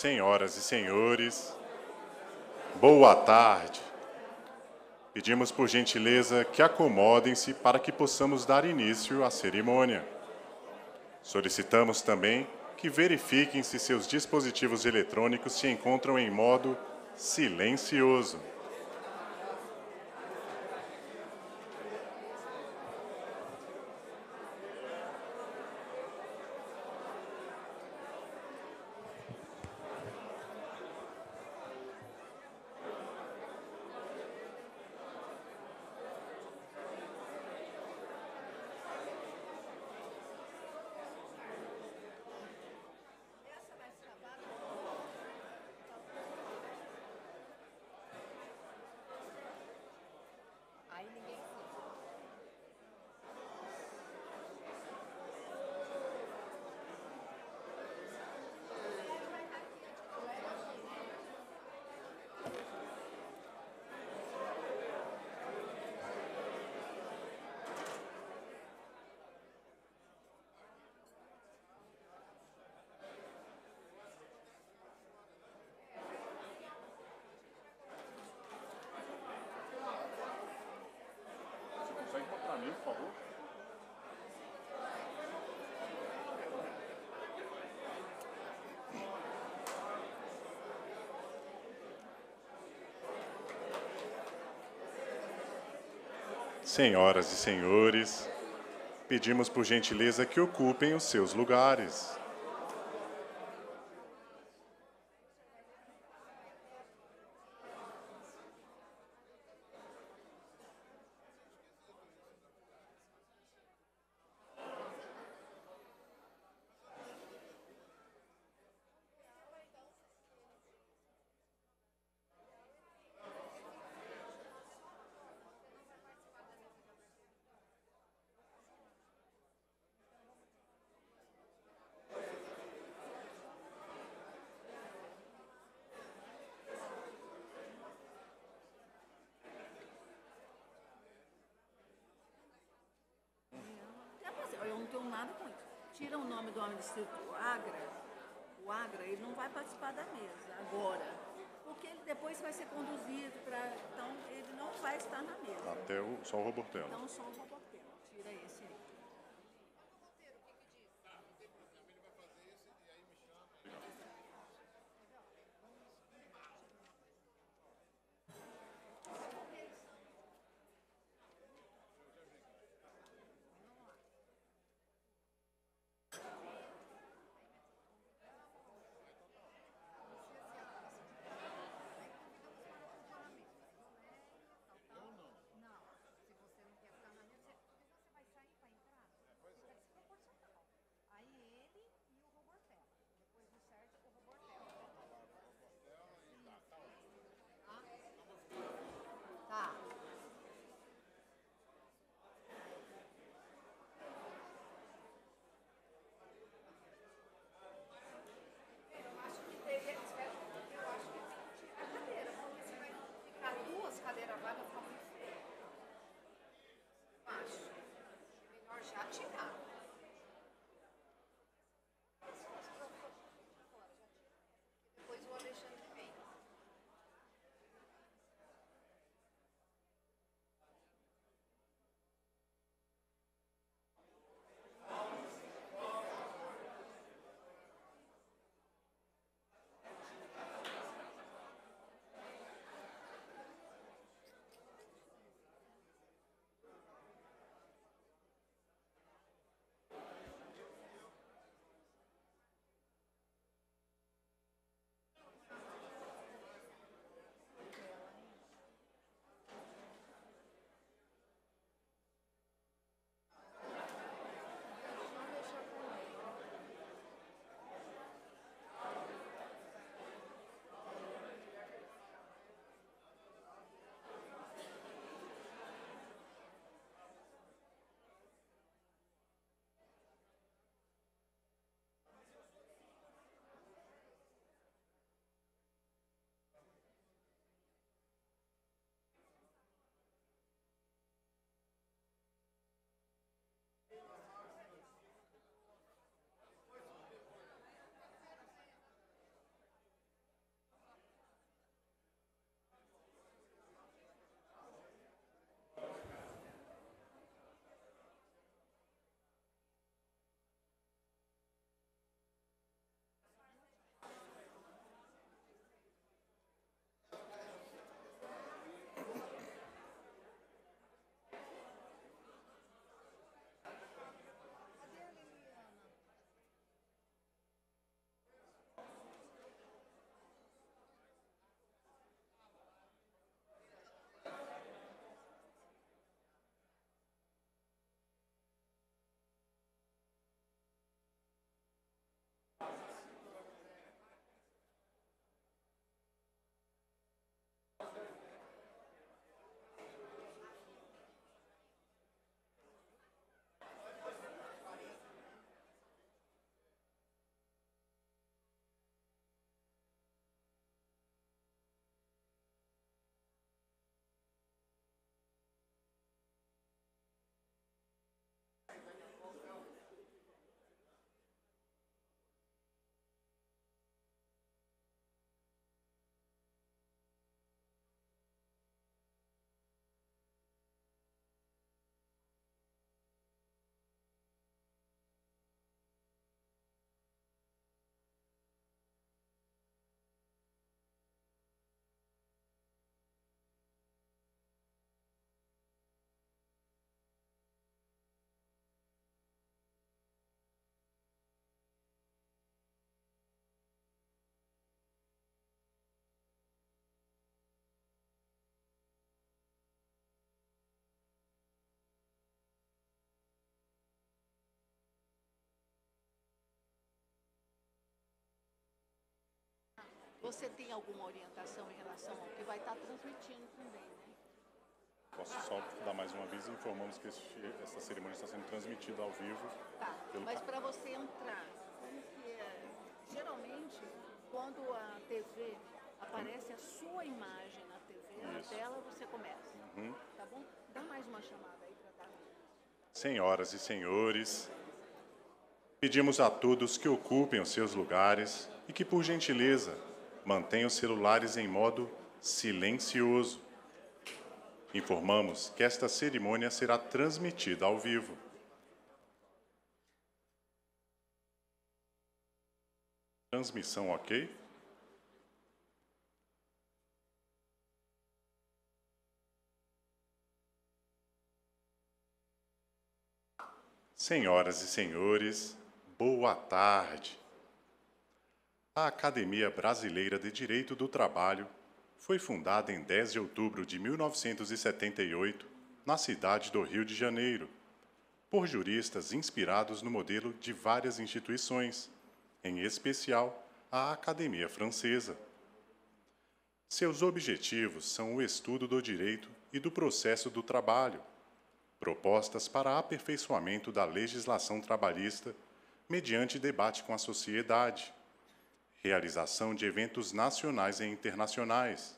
Senhoras e senhores, boa tarde. Pedimos por gentileza que acomodem-se para que possamos dar início à cerimônia. Solicitamos também que verifiquem se seus dispositivos eletrônicos se encontram em modo silencioso. Senhoras e senhores, pedimos por gentileza que ocupem os seus lugares. no distrito Agra, o Agra, ele não vai participar da mesa agora, porque ele depois vai ser conduzido para. Então, ele não vai estar na mesa. Até o São Robertano. Então, Você tem alguma orientação em relação ao que vai estar tá transmitindo também, né? Posso só dar mais um aviso, informamos que este, esta cerimônia está sendo transmitida ao vivo. Tá, pelo... mas para você entrar, como que é? Geralmente, quando a TV aparece a sua imagem na TV, na tela, você começa, uhum. tá bom? Dá mais uma chamada aí para dar. Senhoras e senhores, pedimos a todos que ocupem os seus lugares e que, por gentileza, mantenha os celulares em modo silencioso. Informamos que esta cerimônia será transmitida ao vivo. Transmissão ok? Senhoras e senhores, boa tarde. A Academia Brasileira de Direito do Trabalho foi fundada em 10 de outubro de 1978, na cidade do Rio de Janeiro, por juristas inspirados no modelo de várias instituições, em especial a Academia Francesa. Seus objetivos são o estudo do direito e do processo do trabalho, propostas para aperfeiçoamento da legislação trabalhista mediante debate com a sociedade realização de eventos nacionais e internacionais,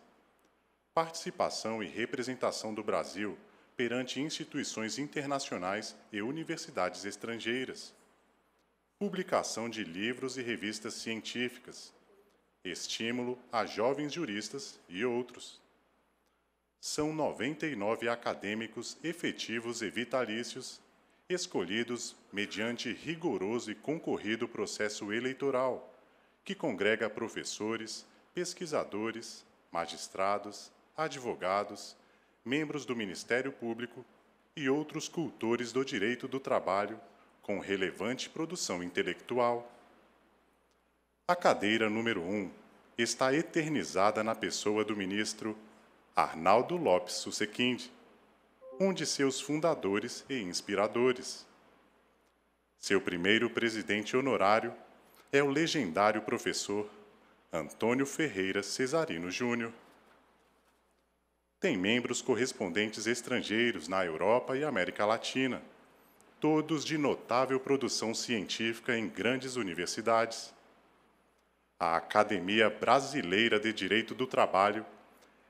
participação e representação do Brasil perante instituições internacionais e universidades estrangeiras, publicação de livros e revistas científicas, estímulo a jovens juristas e outros. São 99 acadêmicos efetivos e vitalícios, escolhidos mediante rigoroso e concorrido processo eleitoral que congrega professores, pesquisadores, magistrados, advogados, membros do Ministério Público e outros cultores do direito do trabalho com relevante produção intelectual. A cadeira número 1 um está eternizada na pessoa do ministro Arnaldo Lopes Susequinde, um de seus fundadores e inspiradores. Seu primeiro presidente honorário é o legendário professor Antônio Ferreira Cesarino Júnior. Tem membros correspondentes estrangeiros na Europa e América Latina, todos de notável produção científica em grandes universidades. A Academia Brasileira de Direito do Trabalho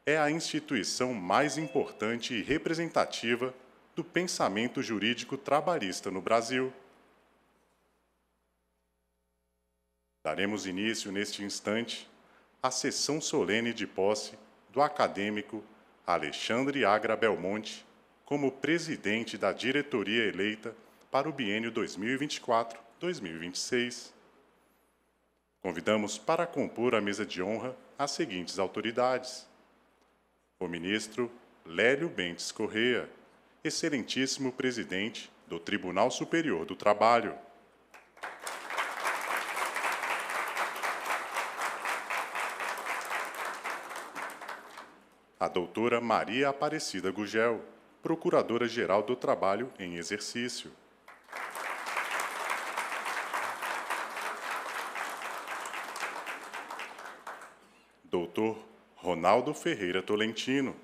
é a instituição mais importante e representativa do pensamento jurídico trabalhista no Brasil. Daremos início neste instante à sessão solene de posse do acadêmico Alexandre Agra Belmonte como presidente da diretoria eleita para o biênio 2024-2026. Convidamos para compor a mesa de honra as seguintes autoridades: o ministro Lélio Bentes Correa, excelentíssimo presidente do Tribunal Superior do Trabalho. a doutora Maria Aparecida Gugel, Procuradora-Geral do Trabalho em exercício. Doutor Ronaldo Ferreira Tolentino,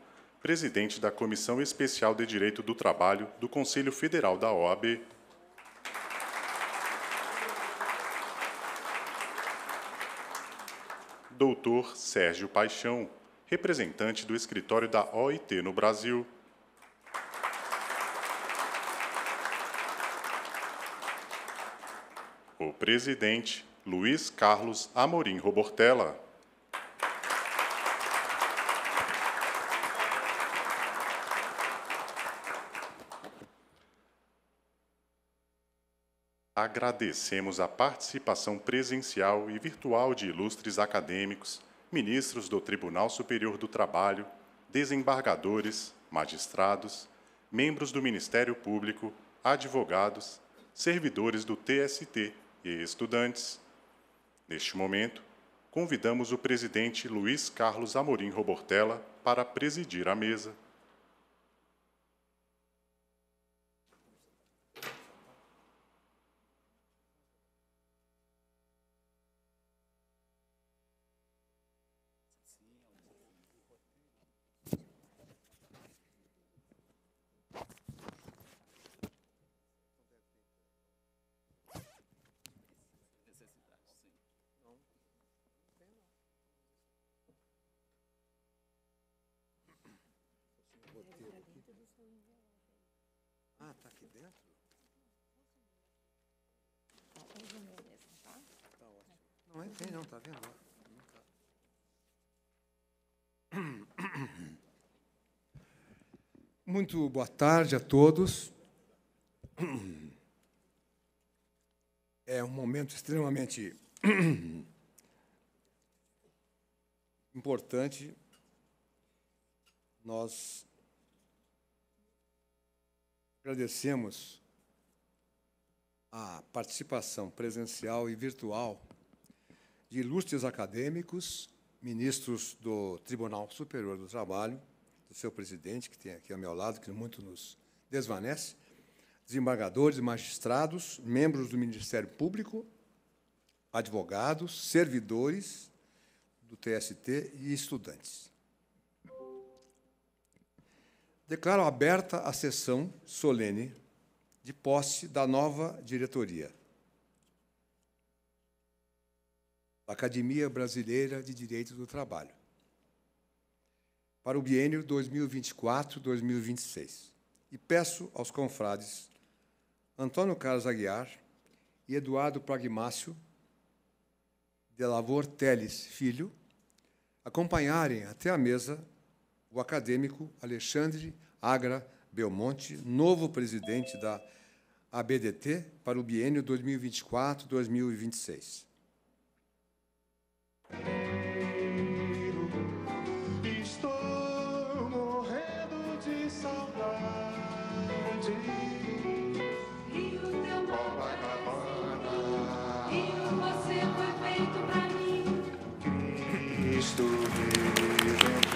presidente da Comissão Especial de Direito do Trabalho do Conselho Federal da OAB. Doutor Sérgio Paixão, representante do escritório da OIT no Brasil. O presidente Luiz Carlos Amorim Robortella. Agradecemos a participação presencial e virtual de ilustres acadêmicos, ministros do Tribunal Superior do Trabalho, desembargadores, magistrados, membros do Ministério Público, advogados, servidores do TST e estudantes. Neste momento, convidamos o presidente Luiz Carlos Amorim Robortella para presidir a mesa. muito boa tarde a todos. É um momento extremamente importante. Nós agradecemos a participação presencial e virtual de ilustres acadêmicos, ministros do Tribunal Superior do Trabalho, do seu presidente, que tem aqui ao meu lado, que muito nos desvanece, desembargadores, magistrados, membros do Ministério Público, advogados, servidores do TST e estudantes. Declaro aberta a sessão solene de posse da nova diretoria Academia Brasileira de Direito do Trabalho para o biênio 2024-2026. E peço aos confrades Antônio Carlos Aguiar e Eduardo Pragmácio de Lavor Teles Filho acompanharem até a mesa o acadêmico Alexandre Agra Belmonte, novo presidente da ABDT para o biênio 2024-2026.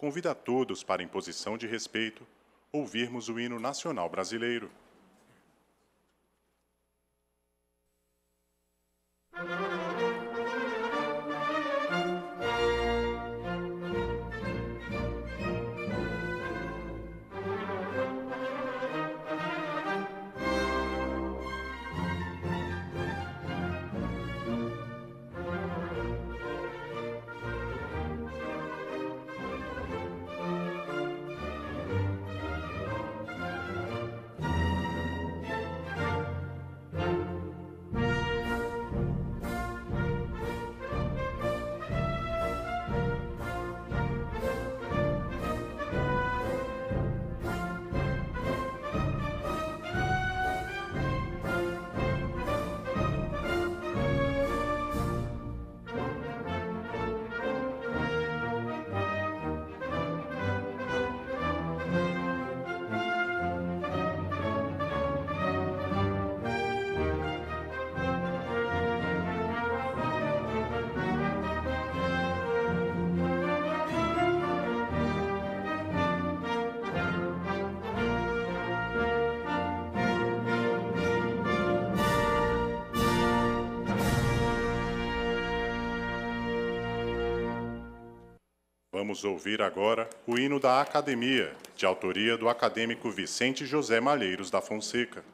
convida a todos para, em posição de respeito, ouvirmos o hino nacional brasileiro. Vamos ouvir agora o hino da Academia, de autoria do acadêmico Vicente José Malheiros da Fonseca.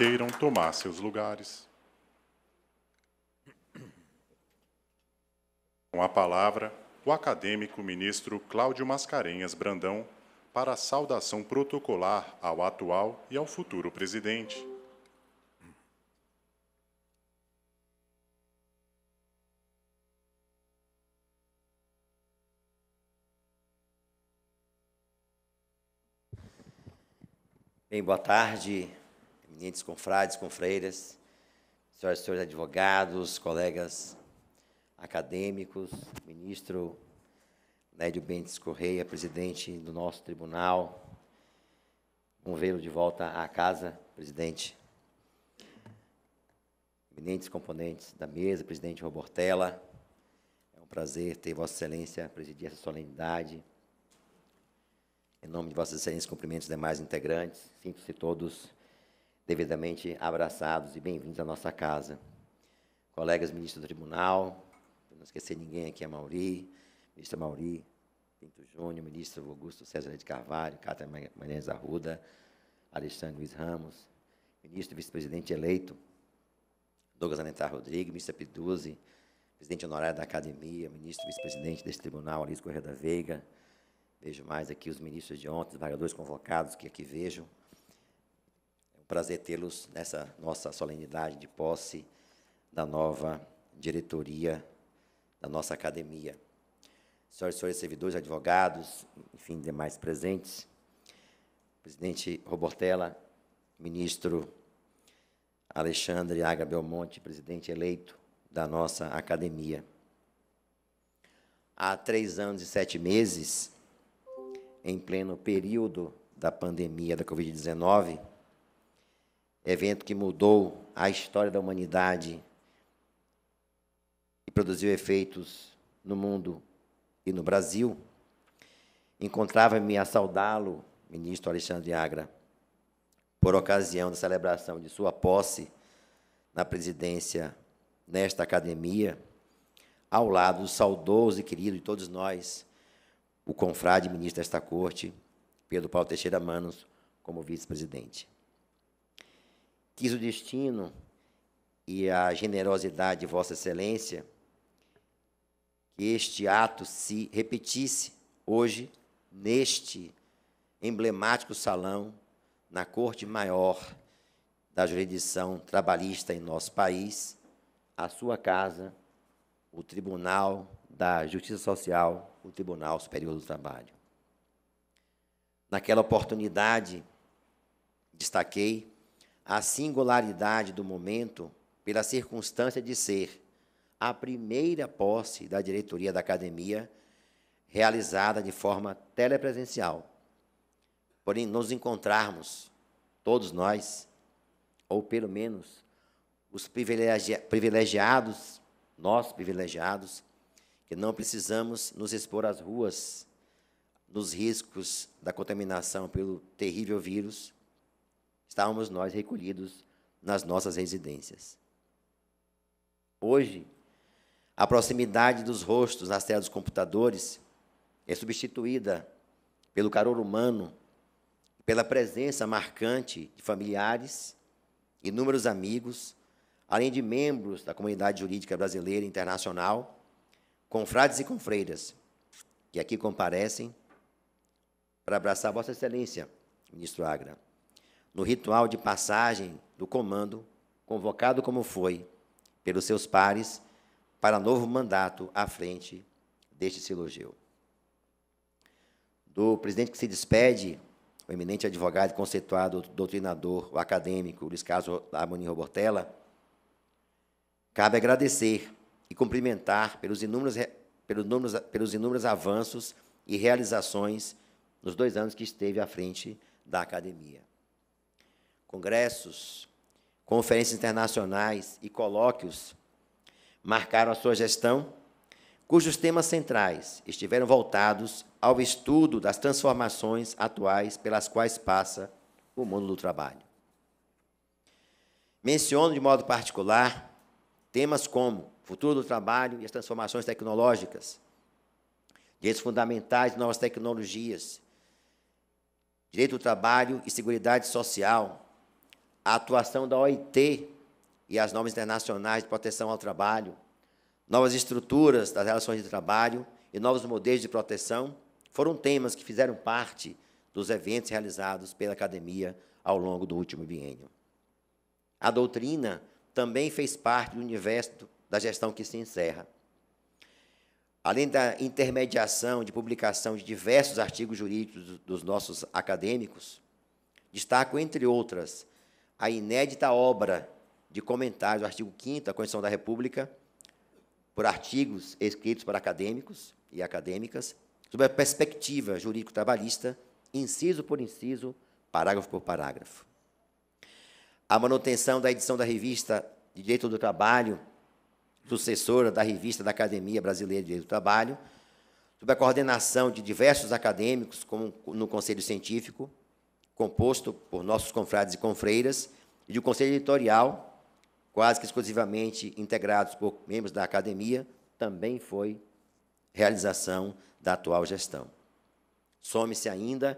queiram tomar seus lugares. Com a palavra, o acadêmico ministro Cláudio Mascarenhas Brandão, para a saudação protocolar ao atual e ao futuro presidente. Bem, boa tarde, entes confrades, confreiras, senhoras e senhores advogados, colegas acadêmicos, ministro Nédio Bentes Correia, presidente do nosso tribunal. um vê-lo de volta à casa, presidente. Eminentes componentes da mesa, presidente Robortella. É um prazer ter Vossa Excelência presidir essa solenidade. Em nome de Vossa Excelência, cumprimento os demais integrantes. Sinto-se todos devidamente abraçados e bem-vindos à nossa casa. Colegas ministros do tribunal, não esquecer ninguém aqui, a Mauri, ministra Mauri, Pinto Júnior, ministro Augusto César de Carvalho, Cátia Manhães Arruda, Alexandre Luiz Ramos, ministro vice-presidente eleito, Douglas Alentar Rodrigues, ministro Piduzzi, presidente honorário da academia, ministro vice-presidente deste tribunal, Alice Correia da Veiga. Vejo mais aqui os ministros de ontem, os vereadores convocados que aqui vejo prazer tê-los nessa nossa solenidade de posse da nova diretoria da nossa academia. Senhoras e senhores servidores, advogados, enfim, demais presentes, presidente Robortella, ministro Alexandre Aga Belmonte, presidente eleito da nossa academia. Há três anos e sete meses, em pleno período da pandemia da Covid-19, evento que mudou a história da humanidade e produziu efeitos no mundo e no Brasil, encontrava-me a saudá-lo, ministro Alexandre Agra, por ocasião da celebração de sua posse na presidência nesta academia, ao lado do saudoso e querido de todos nós, o confrade ministro desta corte, Pedro Paulo Teixeira Manos, como vice-presidente quis o destino e a generosidade de Vossa Excelência que este ato se repetisse hoje neste emblemático salão na Corte Maior da Jurisdição Trabalhista em nosso país, a sua casa, o Tribunal da Justiça Social, o Tribunal Superior do Trabalho. Naquela oportunidade, destaquei a singularidade do momento pela circunstância de ser a primeira posse da diretoria da academia realizada de forma telepresencial. Porém, nos encontrarmos, todos nós, ou pelo menos os privilegi privilegiados, nós privilegiados, que não precisamos nos expor às ruas, dos riscos da contaminação pelo terrível vírus, estávamos nós recolhidos nas nossas residências. Hoje, a proximidade dos rostos nas telas dos computadores é substituída pelo calor humano, pela presença marcante de familiares, inúmeros amigos, além de membros da comunidade jurídica brasileira e internacional, confrades e confreiras, que aqui comparecem para abraçar Vossa Excelência, ministro Agra no ritual de passagem do comando, convocado como foi pelos seus pares para novo mandato à frente deste silogeu. Do presidente que se despede, o eminente advogado conceituado, doutrinador, o acadêmico Luiz Carlos Harmoni Robortella, cabe agradecer e cumprimentar pelos inúmeros, pelos, inúmeros, pelos inúmeros avanços e realizações nos dois anos que esteve à frente da academia congressos, conferências internacionais e colóquios marcaram a sua gestão, cujos temas centrais estiveram voltados ao estudo das transformações atuais pelas quais passa o mundo do trabalho. Menciono de modo particular temas como futuro do trabalho e as transformações tecnológicas, direitos fundamentais de novas tecnologias, direito do trabalho e segurança social, a atuação da OIT e as normas internacionais de proteção ao trabalho, novas estruturas das relações de trabalho e novos modelos de proteção foram temas que fizeram parte dos eventos realizados pela academia ao longo do último biênio. A doutrina também fez parte do universo da gestão que se encerra. Além da intermediação de publicação de diversos artigos jurídicos dos nossos acadêmicos, destaco, entre outras, a inédita obra de comentários do artigo 5 da Constituição da República, por artigos escritos por acadêmicos e acadêmicas, sobre a perspectiva jurídico-trabalhista, inciso por inciso, parágrafo por parágrafo. A manutenção da edição da revista de Direito do Trabalho, sucessora da revista da Academia Brasileira de Direito do Trabalho, sob a coordenação de diversos acadêmicos, como no Conselho Científico, composto por nossos confrades e confreiras, e de um conselho editorial, quase que exclusivamente integrados por membros da academia, também foi realização da atual gestão. Some-se ainda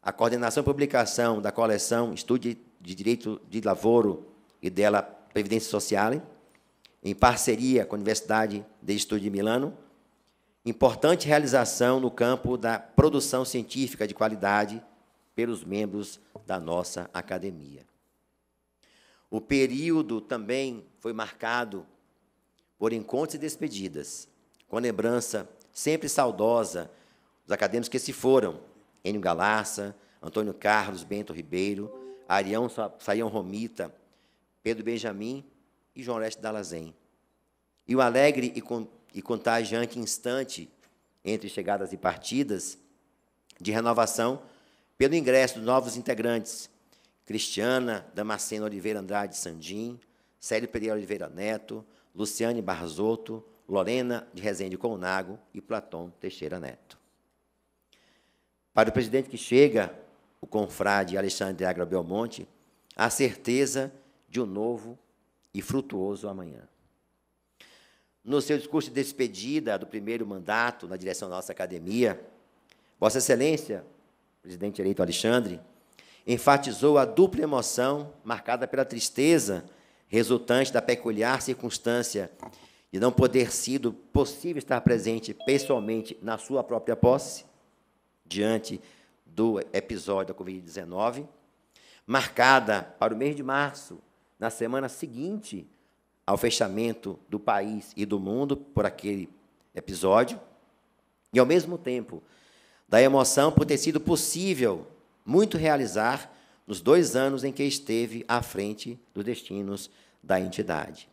a coordenação e publicação da coleção Estúdio de Direito de Lavoro e dela Previdência Social, em parceria com a Universidade de Estúdio de Milano, importante realização no campo da produção científica de qualidade pelos membros da nossa academia. O período também foi marcado por encontros e despedidas, com lembrança sempre saudosa dos acadêmicos que se foram: Enio Galarça, Antônio Carlos, Bento Ribeiro, Arião Saião Romita, Pedro Benjamin e João Leste Dalazen. E o alegre e, con e contagiante instante entre chegadas e partidas de renovação pelo ingresso de novos integrantes, Cristiana Damasceno Oliveira Andrade Sandim, Célio Pereira Oliveira Neto, Luciane Barzotto, Lorena de Rezende Colnago e Platão Teixeira Neto. Para o presidente que chega, o confrade Alexandre Agra Belmonte, a certeza de um novo e frutuoso amanhã. No seu discurso de despedida do primeiro mandato na direção da nossa academia, Vossa Excelência, presidente eleito Alexandre, enfatizou a dupla emoção marcada pela tristeza resultante da peculiar circunstância de não poder sido possível estar presente pessoalmente na sua própria posse, diante do episódio da Covid-19, marcada para o mês de março, na semana seguinte ao fechamento do país e do mundo por aquele episódio, e ao mesmo tempo da emoção por ter sido possível muito realizar nos dois anos em que esteve à frente dos destinos da entidade.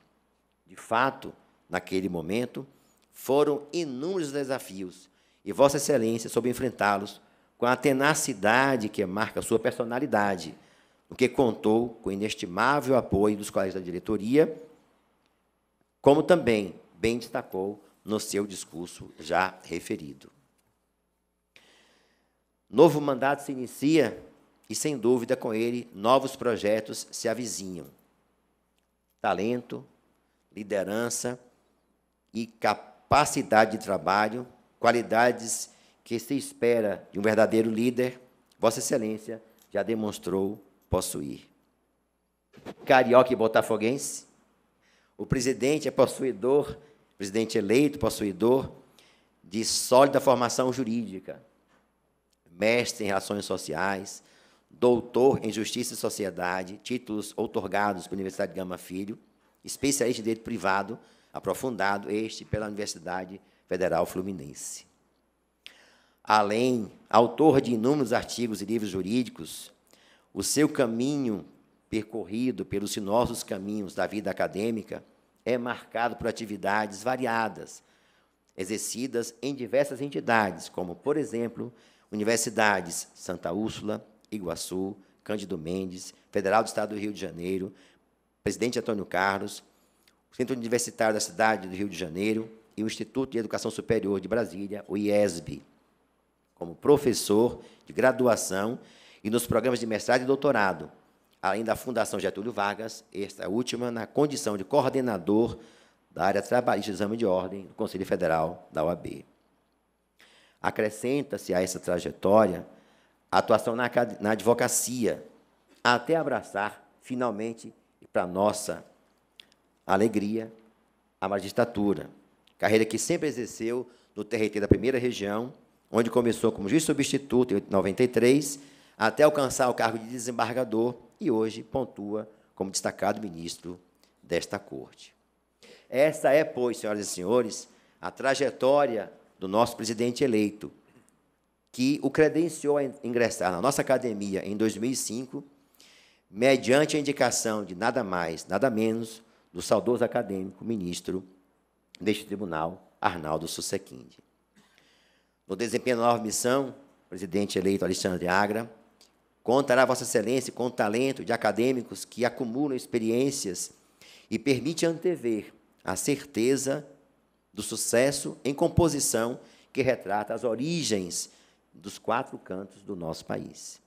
De fato, naquele momento, foram inúmeros desafios e Vossa Excelência soube enfrentá-los com a tenacidade que marca sua personalidade, o que contou com o inestimável apoio dos colegas da diretoria, como também bem destacou no seu discurso já referido. Novo mandato se inicia e, sem dúvida, com ele, novos projetos se avizinham. Talento, liderança e capacidade de trabalho, qualidades que se espera de um verdadeiro líder, Vossa Excelência já demonstrou possuir. Carioca e botafoguense, o presidente é possuidor, presidente eleito, possuidor de sólida formação jurídica, mestre em Relações Sociais, doutor em Justiça e Sociedade, títulos outorgados pela Universidade Gama Filho, especialista em Direito Privado, aprofundado, este pela Universidade Federal Fluminense. Além, autor de inúmeros artigos e livros jurídicos, o seu caminho percorrido pelos sinuosos caminhos da vida acadêmica é marcado por atividades variadas, exercidas em diversas entidades, como, por exemplo, Universidades Santa Úrsula, Iguaçu, Cândido Mendes, Federal do Estado do Rio de Janeiro, Presidente Antônio Carlos, Centro Universitário da Cidade do Rio de Janeiro e o Instituto de Educação Superior de Brasília, o IESB, como professor de graduação e nos programas de mestrado e doutorado, além da Fundação Getúlio Vargas, esta última na condição de coordenador da área trabalhista de exame de ordem do Conselho Federal da OAB. Acrescenta-se a essa trajetória a atuação na, na advocacia, até abraçar, finalmente, para nossa alegria, a magistratura. Carreira que sempre exerceu no TRT da primeira região, onde começou como juiz substituto em 93, até alcançar o cargo de desembargador e hoje pontua como destacado ministro desta corte. Essa é, pois, senhoras e senhores, a trajetória do nosso presidente eleito, que o credenciou a ingressar na nossa academia em 2005, mediante a indicação de nada mais, nada menos, do saudoso acadêmico ministro deste tribunal, Arnaldo Susequinde. No desempenho da nova missão, o presidente eleito Alexandre Agra contará Vossa Excelência com o talento de acadêmicos que acumulam experiências e permite antever a certeza do sucesso em composição que retrata as origens dos quatro cantos do nosso país.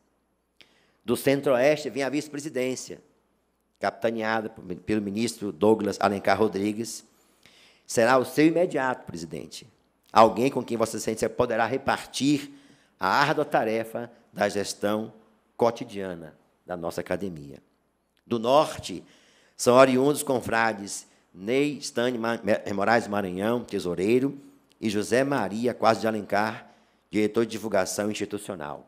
Do centro-oeste vem a vice-presidência, capitaneada pelo ministro Douglas Alencar Rodrigues. Será o seu imediato presidente, alguém com quem Vossa Excelência poderá repartir a árdua tarefa da gestão cotidiana da nossa academia. Do norte, são oriundos confrades Ney Stane eh, Moraes Maranhão, tesoureiro, e José Maria Quase de Alencar, diretor de divulgação institucional.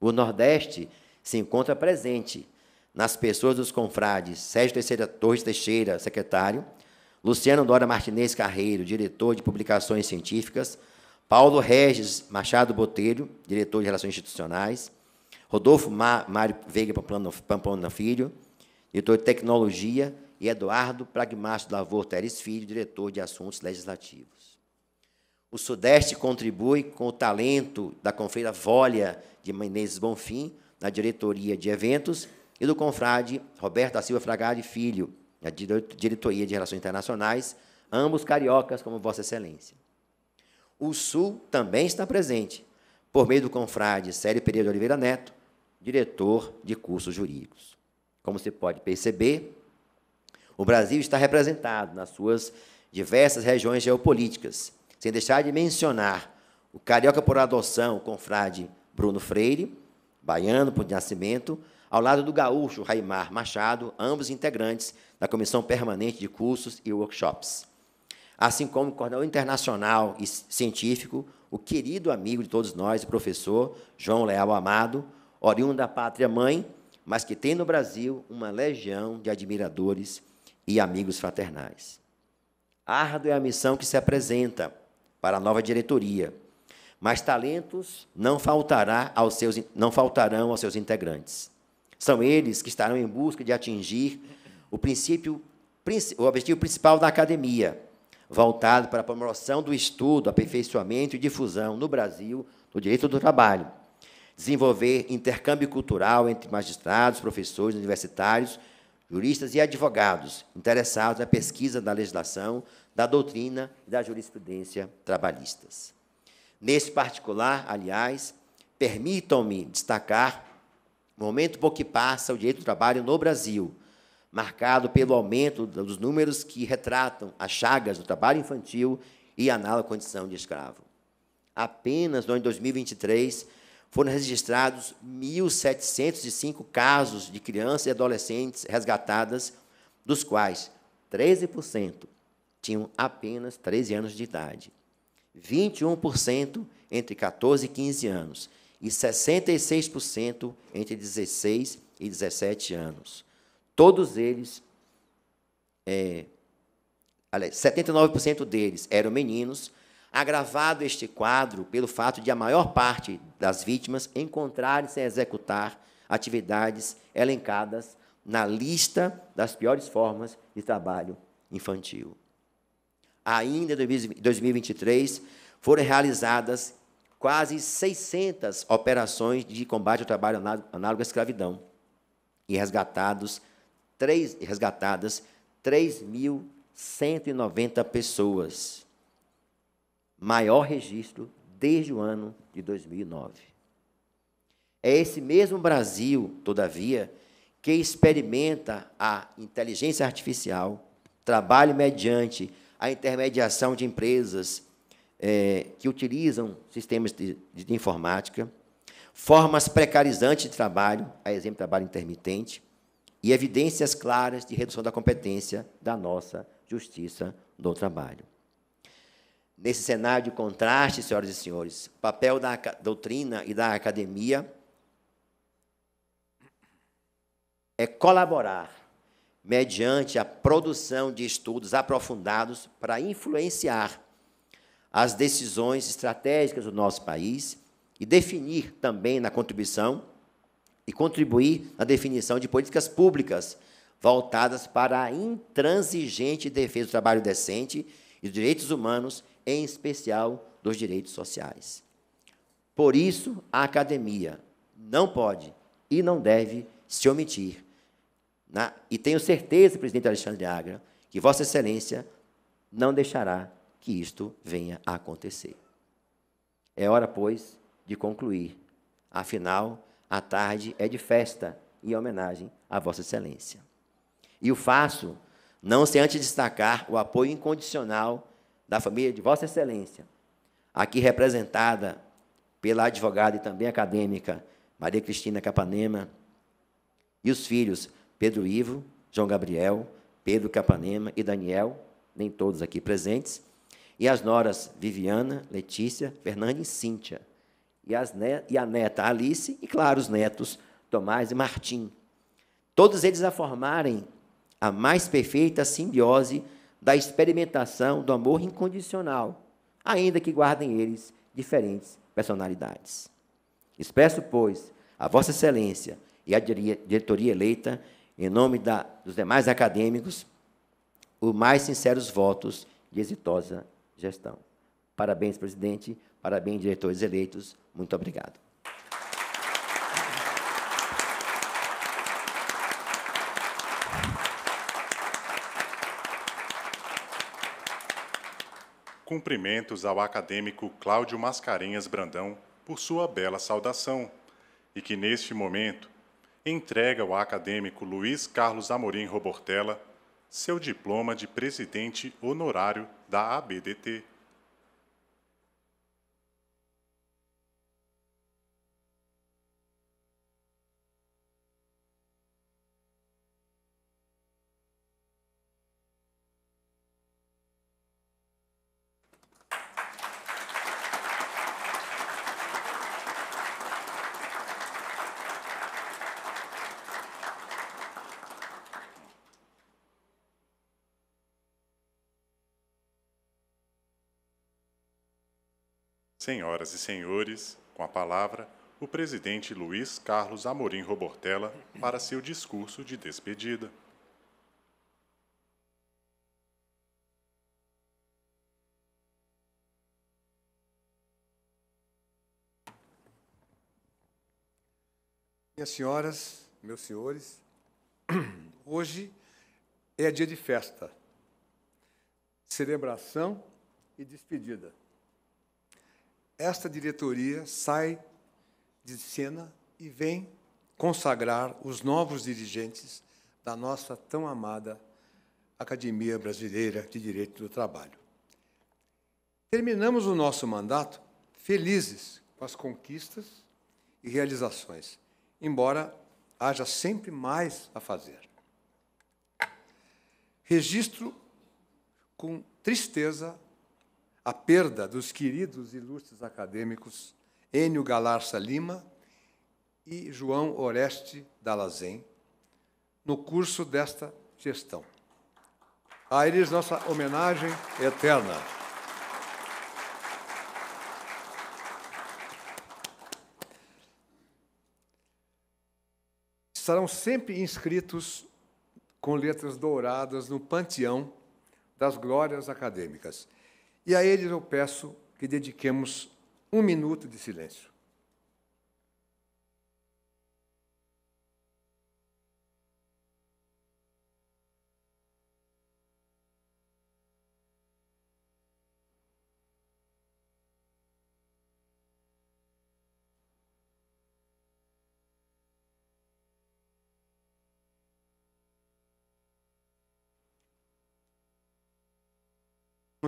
O Nordeste se encontra presente nas pessoas dos confrades Sérgio Teixeira Torres Teixeira, secretário, Luciano Dora Martinez Carreiro, diretor de publicações científicas, Paulo Regis Machado Botelho, diretor de relações institucionais, Rodolfo Mário Veiga Pamplona Filho, diretor de tecnologia, e Eduardo Pragmácio Lavor Teres Filho, diretor de Assuntos Legislativos. O Sudeste contribui com o talento da confeira Vólia de Menezes Bonfim, na diretoria de eventos, e do confrade Roberto da Silva Fragade Filho, na diretoria de Relações Internacionais, ambos cariocas, como Vossa Excelência. O Sul também está presente, por meio do confrade Célio Pereira de Oliveira Neto, diretor de cursos jurídicos. Como se pode perceber, o Brasil está representado nas suas diversas regiões geopolíticas, sem deixar de mencionar o carioca por adoção, o confrade Bruno Freire, baiano por nascimento, ao lado do gaúcho Raimar Machado, ambos integrantes da Comissão Permanente de Cursos e Workshops. Assim como o coordenador internacional e científico, o querido amigo de todos nós, o professor João Leal Amado, oriundo da pátria mãe, mas que tem no Brasil uma legião de admiradores e amigos fraternais. Árdua é a missão que se apresenta para a nova diretoria, mas talentos não, faltará aos seus, não faltarão aos seus integrantes. São eles que estarão em busca de atingir o princípio o objetivo principal da academia, voltado para a promoção do estudo, aperfeiçoamento e difusão no Brasil do direito do trabalho, desenvolver intercâmbio cultural entre magistrados, professores universitários juristas e advogados interessados na pesquisa da legislação, da doutrina e da jurisprudência trabalhistas. Nesse particular, aliás, permitam-me destacar o momento por que passa o direito do trabalho no Brasil, marcado pelo aumento dos números que retratam as chagas do trabalho infantil e a nala condição de escravo. Apenas no ano de 2023, foram registrados 1.705 casos de crianças e adolescentes resgatadas, dos quais 13% tinham apenas 13 anos de idade, 21% entre 14 e 15 anos e 66% entre 16 e 17 anos. Todos eles, é, 79% deles eram meninos, Agravado este quadro pelo fato de a maior parte das vítimas encontrarem-se a executar atividades elencadas na lista das piores formas de trabalho infantil. Ainda em 2023, foram realizadas quase 600 operações de combate ao trabalho análogo à escravidão e resgatados três resgatadas 3.190 pessoas maior registro desde o ano de 2009. É esse mesmo Brasil, todavia, que experimenta a inteligência artificial, trabalho mediante a intermediação de empresas é, que utilizam sistemas de, de informática, formas precarizantes de trabalho, a exemplo, trabalho intermitente, e evidências claras de redução da competência da nossa justiça do trabalho. Nesse cenário de contraste, senhoras e senhores, papel da doutrina e da academia é colaborar mediante a produção de estudos aprofundados para influenciar as decisões estratégicas do nosso país e definir também na contribuição e contribuir na definição de políticas públicas voltadas para a intransigente defesa do trabalho decente e dos direitos humanos em especial dos direitos sociais. Por isso, a academia não pode e não deve se omitir. Na, né? e tenho certeza, presidente Alexandre Agra, que Vossa Excelência não deixará que isto venha a acontecer. É hora, pois, de concluir. Afinal, a tarde é de festa e homenagem a Vossa Excelência. E o faço não sem antes destacar o apoio incondicional da família de Vossa Excelência, aqui representada pela advogada e também acadêmica Maria Cristina Capanema, e os filhos Pedro Ivo, João Gabriel, Pedro Capanema e Daniel, nem todos aqui presentes, e as noras Viviana, Letícia, Fernanda e Cíntia, e, e, a neta Alice, e claro, os netos Tomás e Martim. Todos eles a formarem a mais perfeita simbiose da experimentação do amor incondicional, ainda que guardem eles diferentes personalidades. Expresso, pois, a Vossa Excelência e a diretoria eleita, em nome da, dos demais acadêmicos, os mais sinceros votos de exitosa gestão. Parabéns, presidente, parabéns, diretores eleitos. Muito obrigado. cumprimentos ao acadêmico Cláudio Mascarenhas Brandão por sua bela saudação, e que neste momento entrega ao acadêmico Luiz Carlos Amorim Robortella seu diploma de presidente honorário da ABDT. Senhoras e senhores, com a palavra, o presidente Luiz Carlos Amorim Robortella para seu discurso de despedida. Minhas senhoras, meus senhores, hoje é dia de festa, celebração e despedida esta diretoria sai de cena e vem consagrar os novos dirigentes da nossa tão amada Academia Brasileira de Direito do Trabalho. Terminamos o nosso mandato felizes com as conquistas e realizações, embora haja sempre mais a fazer. Registro com tristeza a perda dos queridos e ilustres acadêmicos Enio Galarça Lima e João Oreste Dalazem no curso desta gestão. A eles nossa homenagem eterna. Estarão sempre inscritos com letras douradas no panteão das glórias acadêmicas. E a eles eu peço que dediquemos um minuto de silêncio.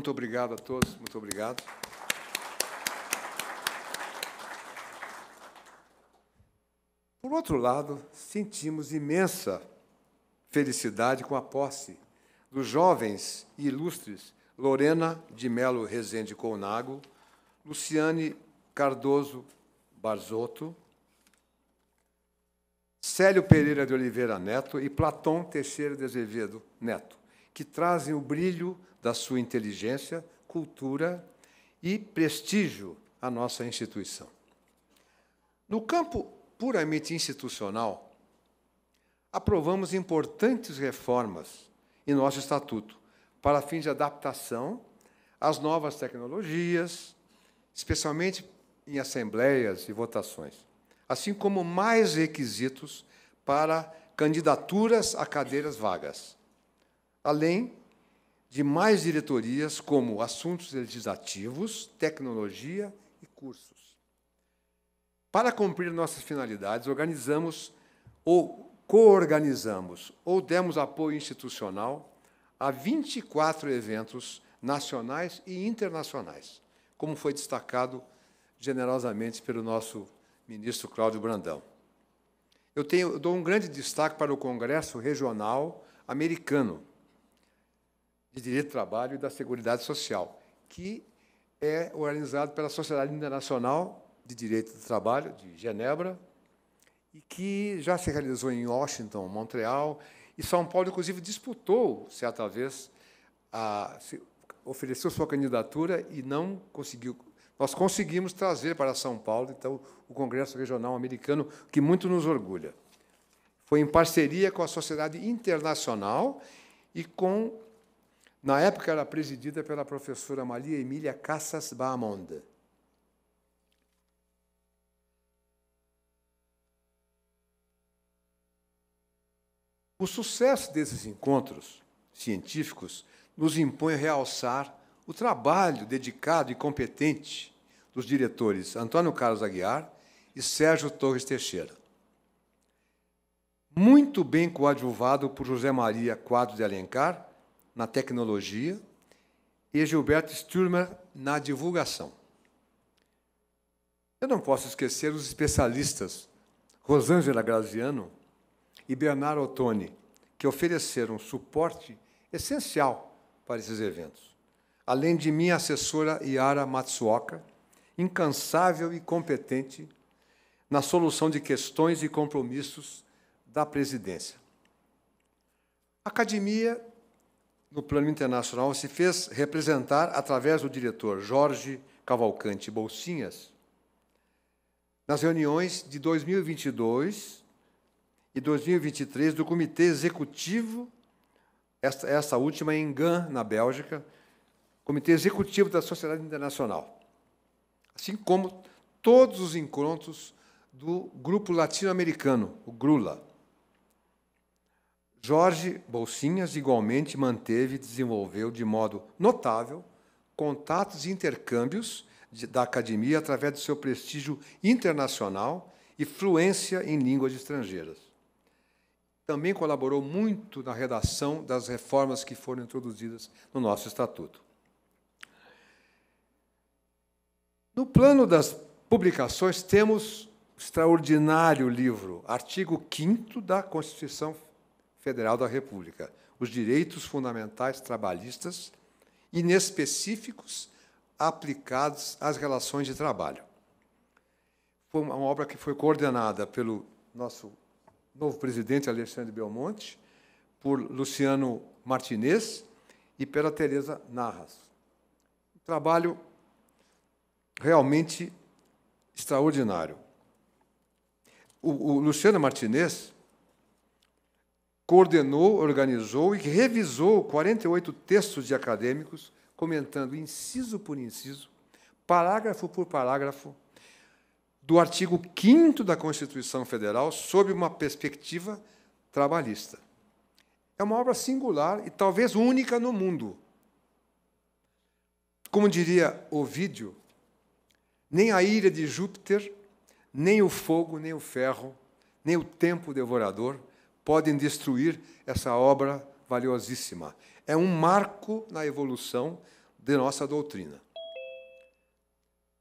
Muito obrigado a todos, muito obrigado. Por outro lado, sentimos imensa felicidade com a posse dos jovens e ilustres Lorena de Melo Rezende Colnago, Luciane Cardoso Barzotto, Célio Pereira de Oliveira Neto e Platão Teixeira de Azevedo Neto que trazem o brilho da sua inteligência, cultura e prestígio à nossa instituição. No campo puramente institucional, aprovamos importantes reformas em nosso estatuto para fins de adaptação às novas tecnologias, especialmente em assembleias e votações, assim como mais requisitos para candidaturas a cadeiras vagas além de mais diretorias como assuntos legislativos, tecnologia e cursos. Para cumprir nossas finalidades, organizamos ou coorganizamos ou demos apoio institucional a 24 eventos nacionais e internacionais, como foi destacado generosamente pelo nosso ministro Cláudio Brandão. Eu, tenho, eu dou um grande destaque para o Congresso Regional Americano, de Direito do Trabalho e da Seguridade Social, que é organizado pela Sociedade Internacional de Direito do Trabalho de Genebra e que já se realizou em Washington, Montreal e São Paulo, inclusive disputou certa vez a, ofereceu sua candidatura e não conseguiu. Nós conseguimos trazer para São Paulo, então, o Congresso Regional Americano, que muito nos orgulha. Foi em parceria com a sociedade internacional e com na época era presidida pela professora Maria Emília Cassas Bahamonde. O sucesso desses encontros científicos nos impõe realçar o trabalho dedicado e competente dos diretores Antônio Carlos Aguiar e Sérgio Torres Teixeira. Muito bem coadjuvado por José Maria Quadro de Alencar na tecnologia e Gilberto Stürmer na divulgação. Eu não posso esquecer os especialistas Rosângela Graziano e Bernardo Ottoni, que ofereceram suporte essencial para esses eventos. Além de minha assessora Yara Matsuoka, incansável e competente na solução de questões e compromissos da presidência. A academia no plano internacional, se fez representar através do diretor Jorge Cavalcante Bolsinhas nas reuniões de 2022 e 2023 do Comitê Executivo, essa última em GAN, na Bélgica, Comitê Executivo da Sociedade Internacional, assim como todos os encontros do Grupo Latino-Americano, o GRULA, Jorge Bolsinhas igualmente manteve e desenvolveu de modo notável contatos e intercâmbios de, da academia através do seu prestígio internacional e fluência em línguas estrangeiras. Também colaborou muito na redação das reformas que foram introduzidas no nosso estatuto. No plano das publicações, temos o extraordinário livro, artigo 5 da Constituição Federal Federal da República, os direitos fundamentais trabalhistas, inespecíficos, aplicados às relações de trabalho. Foi uma obra que foi coordenada pelo nosso novo presidente, Alexandre Belmonte, por Luciano Martinez e pela Tereza Narras. Um trabalho realmente extraordinário. O, o Luciano Martinez coordenou, organizou e revisou 48 textos de acadêmicos, comentando inciso por inciso, parágrafo por parágrafo, do artigo 5 da Constituição Federal, sob uma perspectiva trabalhista. É uma obra singular e talvez única no mundo. Como diria Ovídio, nem a ira de Júpiter, nem o fogo, nem o ferro, nem o tempo devorador podem destruir essa obra valiosíssima. É um marco na evolução de nossa doutrina.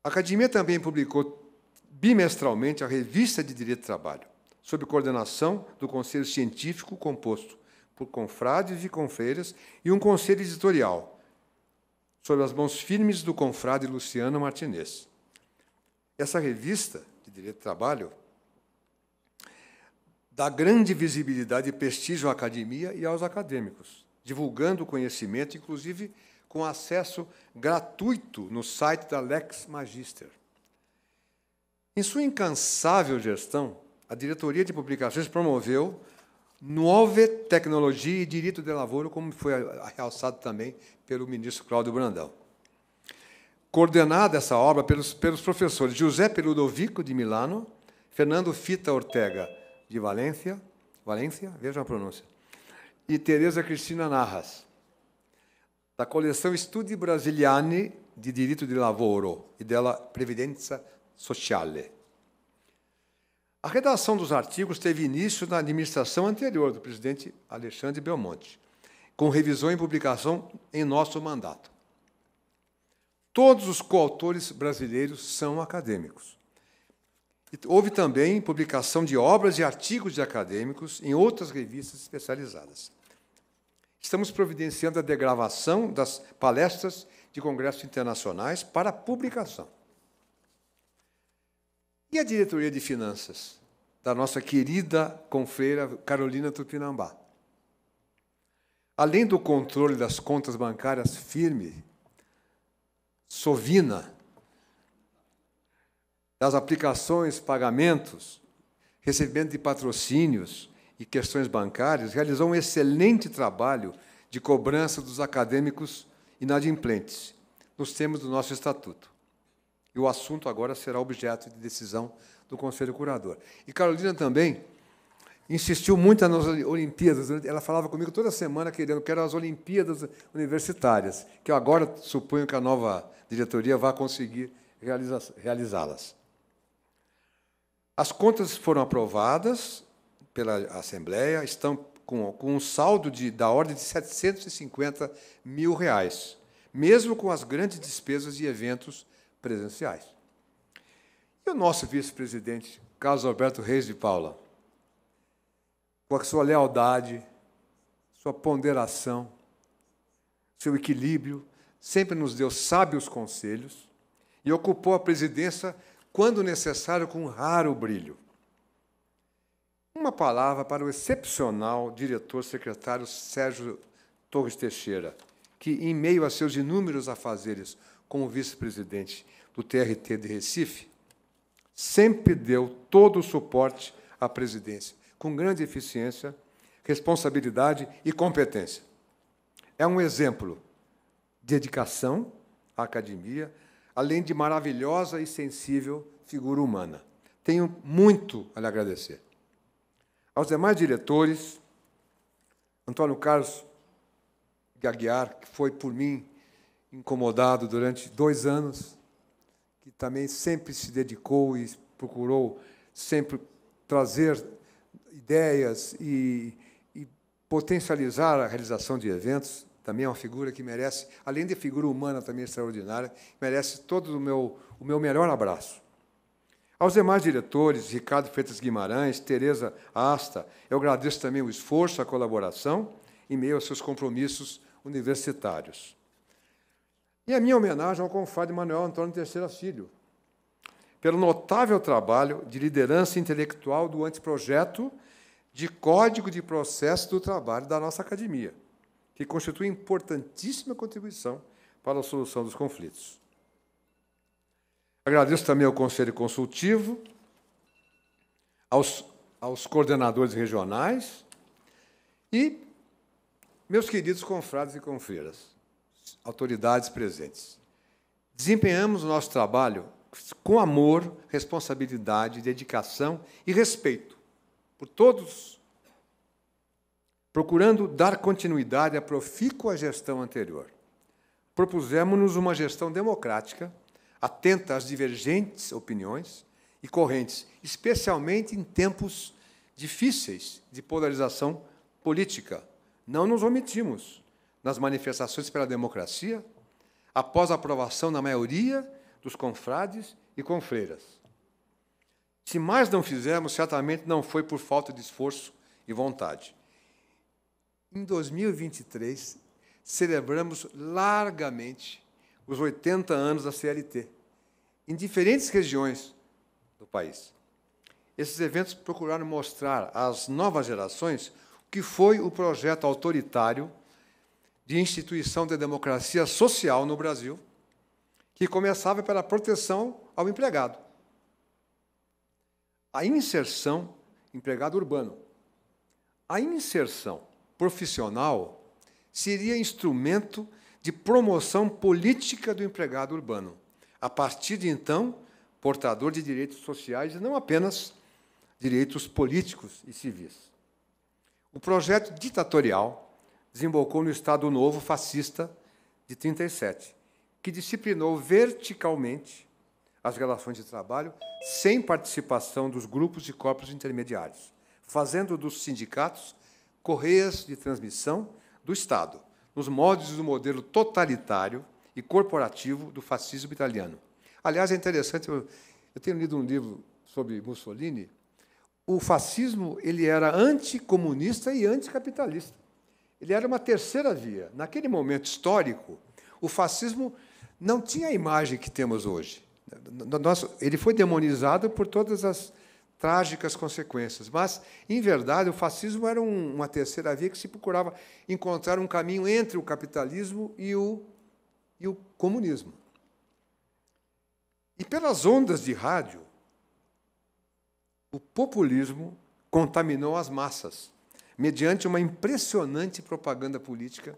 A academia também publicou bimestralmente a Revista de Direito do Trabalho, sob coordenação do Conselho Científico composto por confrades e confreiras e um conselho editorial, sob as mãos firmes do confrade Luciano Martinez. Essa revista de Direito do Trabalho dá grande visibilidade e prestígio à academia e aos acadêmicos, divulgando o conhecimento, inclusive com acesso gratuito no site da Lex Magister. Em sua incansável gestão, a diretoria de publicações promoveu nove tecnologia e direito de Lavoro, como foi realçado também pelo ministro Cláudio Brandão. Coordenada essa obra pelos, pelos professores José Peludovico, de Milano, Fernando Fita Ortega de Valência, Valência, veja a pronúncia, e Tereza Cristina Narras, da coleção Studi Brasiliani di Diritto di Lavoro e della Previdenza Sociale. A redação dos artigos teve início na administração anterior do presidente Alexandre Belmonte, com revisão e publicação em nosso mandato. Todos os coautores brasileiros são acadêmicos. Houve também publicação de obras e artigos de acadêmicos em outras revistas especializadas. Estamos providenciando a degravação das palestras de congressos internacionais para publicação. E a diretoria de finanças da nossa querida confreira Carolina Tupinambá? Além do controle das contas bancárias firme, sovina, das aplicações, pagamentos, recebimento de patrocínios e questões bancárias, realizou um excelente trabalho de cobrança dos acadêmicos inadimplentes, nos termos do nosso estatuto. E o assunto agora será objeto de decisão do Conselho Curador. E Carolina também insistiu muito nas Olimpíadas. Ela falava comigo toda semana querendo que eram as Olimpíadas universitárias, que eu agora suponho que a nova diretoria vá conseguir realizá-las. As contas foram aprovadas pela Assembleia, estão com, com um saldo de, da ordem de 750 mil reais, mesmo com as grandes despesas de eventos presenciais. E o nosso vice-presidente, Carlos Alberto Reis de Paula, com a sua lealdade, sua ponderação, seu equilíbrio, sempre nos deu sábios conselhos e ocupou a presidência quando necessário, com raro brilho. Uma palavra para o excepcional diretor-secretário Sérgio Torres Teixeira, que, em meio a seus inúmeros afazeres como vice-presidente do TRT de Recife, sempre deu todo o suporte à presidência, com grande eficiência, responsabilidade e competência. É um exemplo de dedicação à academia, além de maravilhosa e sensível figura humana. Tenho muito a lhe agradecer. Aos demais diretores, Antônio Carlos Gaguiar, que foi por mim incomodado durante dois anos, que também sempre se dedicou e procurou sempre trazer ideias e, e potencializar a realização de eventos também é uma figura que merece, além de figura humana também extraordinária, merece todo o meu, o meu melhor abraço. Aos demais diretores, Ricardo Freitas Guimarães, Tereza Asta, eu agradeço também o esforço, a colaboração em meio aos seus compromissos universitários. E a minha homenagem ao confrade Manuel Antônio Terceira Filho, pelo notável trabalho de liderança intelectual do anteprojeto de Código de Processo do Trabalho da nossa academia que constitui importantíssima contribuição para a solução dos conflitos. Agradeço também ao Conselho Consultivo, aos, aos coordenadores regionais e meus queridos confrades e confreiras, autoridades presentes. Desempenhamos o nosso trabalho com amor, responsabilidade, dedicação e respeito por todos procurando dar continuidade à profícua gestão anterior. Propusemos-nos uma gestão democrática, atenta às divergentes opiniões e correntes, especialmente em tempos difíceis de polarização política. Não nos omitimos nas manifestações pela democracia, após a aprovação na maioria dos confrades e confreiras. Se mais não fizemos, certamente não foi por falta de esforço e vontade. Em 2023, celebramos largamente os 80 anos da CLT, em diferentes regiões do país. Esses eventos procuraram mostrar às novas gerações o que foi o projeto autoritário de instituição da de democracia social no Brasil, que começava pela proteção ao empregado. A inserção, empregado urbano. A inserção profissional seria instrumento de promoção política do empregado urbano. A partir de então, portador de direitos sociais e não apenas direitos políticos e civis. O projeto ditatorial desembocou no Estado Novo fascista de 37, que disciplinou verticalmente as relações de trabalho sem participação dos grupos e corpos intermediários, fazendo dos sindicatos correias de transmissão do Estado, nos modos do modelo totalitário e corporativo do fascismo italiano. Aliás, é interessante, eu, eu tenho lido um livro sobre Mussolini. O fascismo ele era anticomunista e anticapitalista. Ele era uma terceira via. Naquele momento histórico, o fascismo não tinha a imagem que temos hoje. ele foi demonizado por todas as trágicas consequências. Mas, em verdade, o fascismo era um, uma terceira via que se procurava encontrar um caminho entre o capitalismo e o, e o comunismo. E pelas ondas de rádio, o populismo contaminou as massas, mediante uma impressionante propaganda política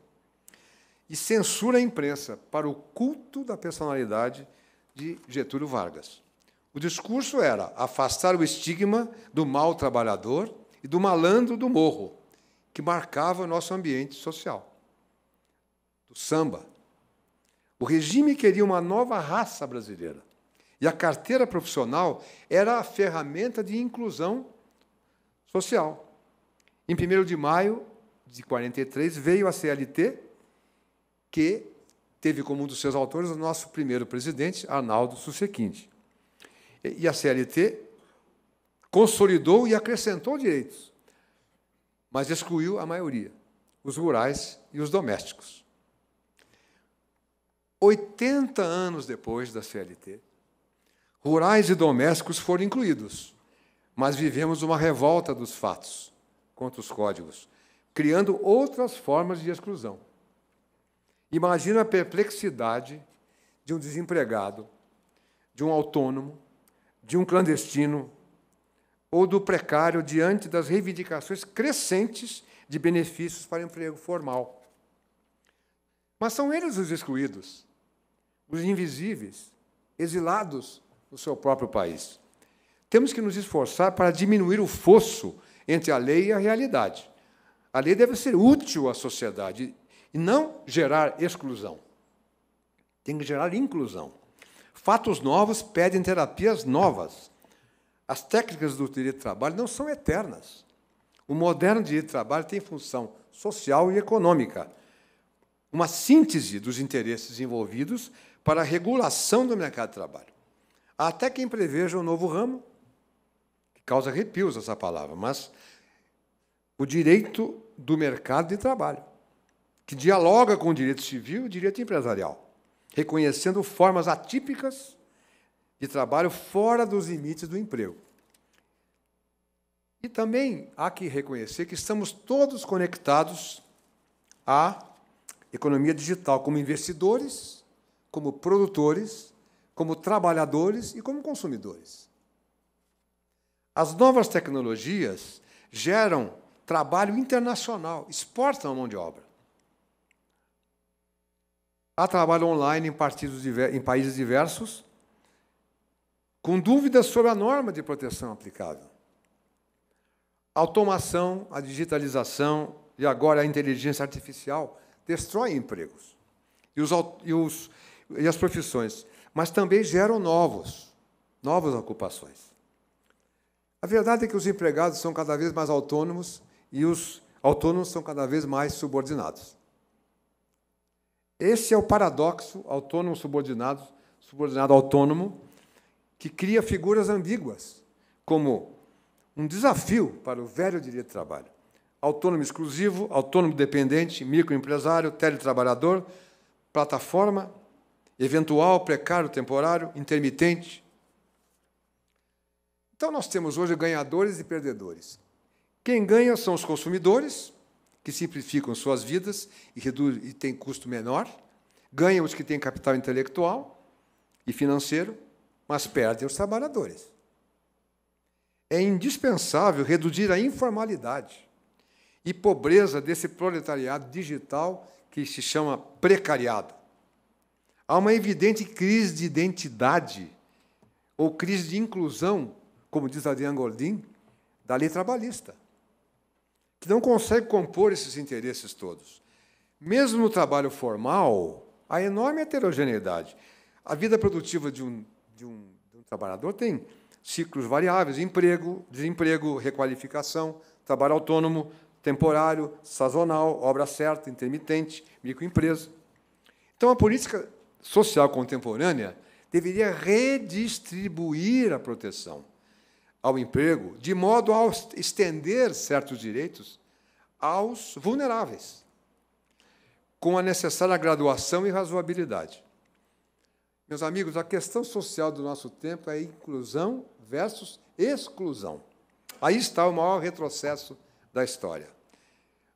e censura à imprensa para o culto da personalidade de Getúlio Vargas. O discurso era afastar o estigma do mau trabalhador e do malandro do morro, que marcava o nosso ambiente social. Do samba. O regime queria uma nova raça brasileira. E a carteira profissional era a ferramenta de inclusão social. Em 1 de maio de 43 veio a CLT, que teve como um dos seus autores o nosso primeiro presidente, Arnaldo Susequinte. E a CLT consolidou e acrescentou direitos, mas excluiu a maioria, os rurais e os domésticos. 80 anos depois da CLT, rurais e domésticos foram incluídos, mas vivemos uma revolta dos fatos contra os códigos, criando outras formas de exclusão. Imagina a perplexidade de um desempregado, de um autônomo, de um clandestino ou do precário diante das reivindicações crescentes de benefícios para emprego formal. Mas são eles os excluídos, os invisíveis, exilados no seu próprio país. Temos que nos esforçar para diminuir o fosso entre a lei e a realidade. A lei deve ser útil à sociedade e não gerar exclusão. Tem que gerar inclusão. Fatos novos pedem terapias novas. As técnicas do direito de trabalho não são eternas. O moderno direito de trabalho tem função social e econômica, uma síntese dos interesses envolvidos para a regulação do mercado de trabalho. Há até quem preveja um novo ramo, que causa arrepios essa palavra, mas o direito do mercado de trabalho, que dialoga com o direito civil e o direito empresarial reconhecendo formas atípicas de trabalho fora dos limites do emprego. E também há que reconhecer que estamos todos conectados à economia digital, como investidores, como produtores, como trabalhadores e como consumidores. As novas tecnologias geram trabalho internacional, exportam a mão de obra. Há trabalho online em, partidos em países diversos, com dúvidas sobre a norma de proteção aplicável. A automação, a digitalização e agora a inteligência artificial destroem empregos e, os, e, os, e as profissões, mas também geram novos, novas ocupações. A verdade é que os empregados são cada vez mais autônomos e os autônomos são cada vez mais subordinados. Esse é o paradoxo autônomo subordinado, subordinado autônomo, que cria figuras ambíguas, como um desafio para o velho direito de trabalho. Autônomo exclusivo, autônomo dependente, microempresário, teletrabalhador, plataforma, eventual, precário, temporário, intermitente. Então nós temos hoje ganhadores e perdedores. Quem ganha são os consumidores, que simplificam suas vidas e, reduz, e têm custo menor, ganham os que têm capital intelectual e financeiro, mas perdem os trabalhadores. É indispensável reduzir a informalidade e pobreza desse proletariado digital que se chama precariado. Há uma evidente crise de identidade ou crise de inclusão, como diz Adriano Goldin, da lei trabalhista que não consegue compor esses interesses todos. Mesmo no trabalho formal, há enorme heterogeneidade. A vida produtiva de um, de um, de um trabalhador tem ciclos variáveis: emprego, desemprego, requalificação, trabalho autônomo, temporário, sazonal, obra certa, intermitente, microempresa. Então, a política social contemporânea deveria redistribuir a proteção ao emprego, de modo a estender certos direitos aos vulneráveis, com a necessária graduação e razoabilidade. Meus amigos, a questão social do nosso tempo é inclusão versus exclusão. Aí está o maior retrocesso da história.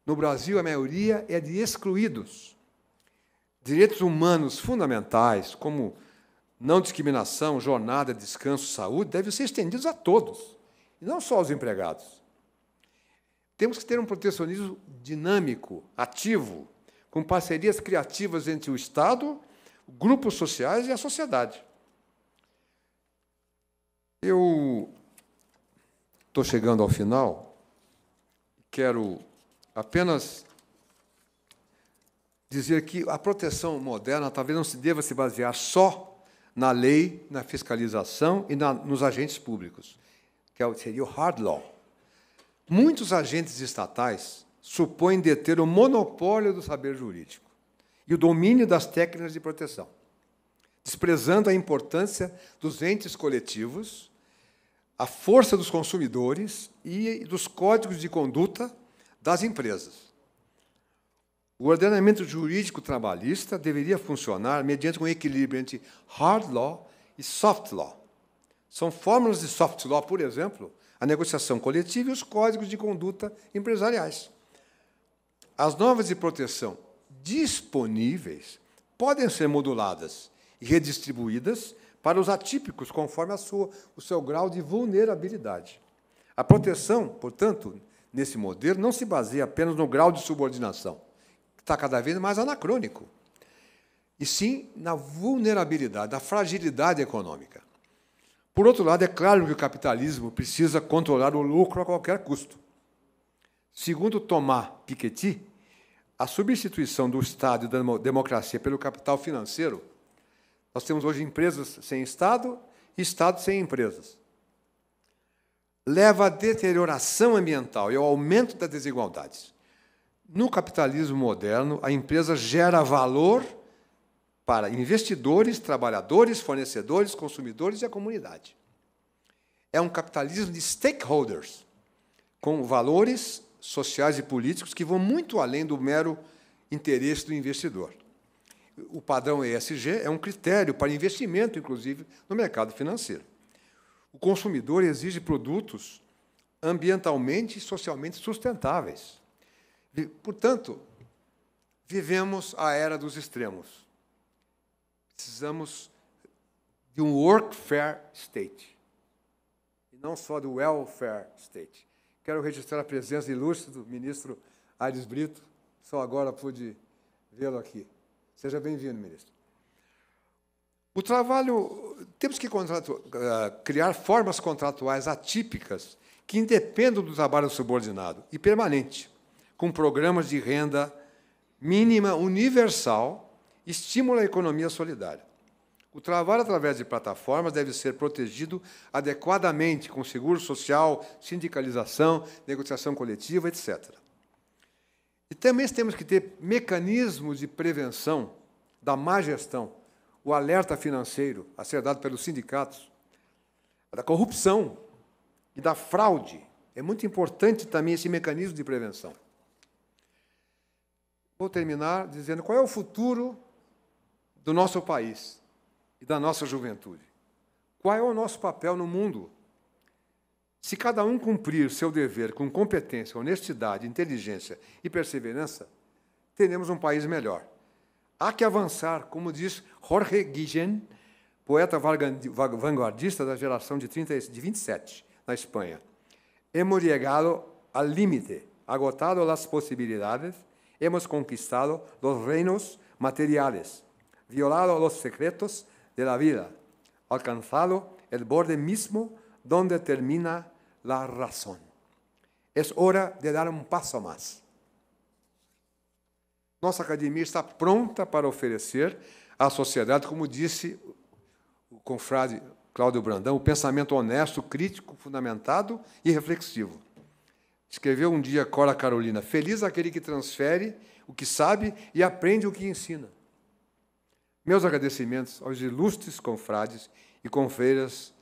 No Brasil, a maioria é de excluídos. Direitos humanos fundamentais, como não discriminação, jornada, descanso, saúde, devem ser estendidos a todos, e não só aos empregados. Temos que ter um protecionismo dinâmico, ativo, com parcerias criativas entre o Estado, grupos sociais e a sociedade. Eu estou chegando ao final, quero apenas dizer que a proteção moderna talvez não se deva se basear só na lei, na fiscalização e na, nos agentes públicos, que é seria o hard law. Muitos agentes estatais supõem deter o monopólio do saber jurídico e o domínio das técnicas de proteção, desprezando a importância dos entes coletivos, a força dos consumidores e dos códigos de conduta das empresas. O ordenamento jurídico trabalhista deveria funcionar mediante um equilíbrio entre hard law e soft law. São fórmulas de soft law, por exemplo, a negociação coletiva e os códigos de conduta empresariais. As normas de proteção disponíveis podem ser moduladas e redistribuídas para os atípicos conforme a sua, o seu grau de vulnerabilidade. A proteção, portanto, nesse modelo, não se baseia apenas no grau de subordinação, está cada vez mais anacrônico. E sim na vulnerabilidade, na fragilidade econômica. Por outro lado, é claro que o capitalismo precisa controlar o lucro a qualquer custo. Segundo Thomas Piketty, a substituição do Estado e da democracia pelo capital financeiro, nós temos hoje empresas sem Estado e Estado sem empresas. Leva à deterioração ambiental e ao aumento das desigualdades. No capitalismo moderno, a empresa gera valor para investidores, trabalhadores, fornecedores, consumidores e a comunidade. É um capitalismo de stakeholders, com valores sociais e políticos que vão muito além do mero interesse do investidor. O padrão ESG é um critério para investimento, inclusive, no mercado financeiro. O consumidor exige produtos ambientalmente e socialmente sustentáveis. Portanto, vivemos a era dos extremos. Precisamos de um workfare state, e não só do welfare state. Quero registrar a presença ilustre do ministro Aires Brito, só agora pude vê-lo aqui. Seja bem-vindo, ministro. O trabalho, temos que contrato, eh, criar formas contratuais atípicas que independam do trabalho subordinado e permanente com programas de renda mínima universal, estimula a economia solidária. O trabalho através de plataformas deve ser protegido adequadamente com seguro social, sindicalização, negociação coletiva, etc. E também temos que ter mecanismos de prevenção da má gestão, o alerta financeiro a ser dado pelos sindicatos, da corrupção e da fraude. É muito importante também esse mecanismo de prevenção vou terminar dizendo qual é o futuro do nosso país e da nossa juventude. Qual é o nosso papel no mundo? Se cada um cumprir seu dever com competência, honestidade, inteligência e perseverança, teremos um país melhor. Há que avançar, como diz Jorge Guillén, poeta vanguardista da geração de, 30, de 27, na Espanha. Hemos llegado al límite, agotado las posibilidades, Hemos conquistado los reinos materiales, violado los secretos de la vida, alcanzado el borde mismo donde termina la razón. Es hora de dar um passo mais. Nossa academia está pronta para oferecer à sociedade, como disse o confrade Cláudio Brandão, o pensamento honesto, crítico, fundamentado e reflexivo. Escreveu um dia Cora Carolina: Feliz aquele que transfere o que sabe e aprende o que ensina. Meus agradecimentos aos ilustres confrades e confreiras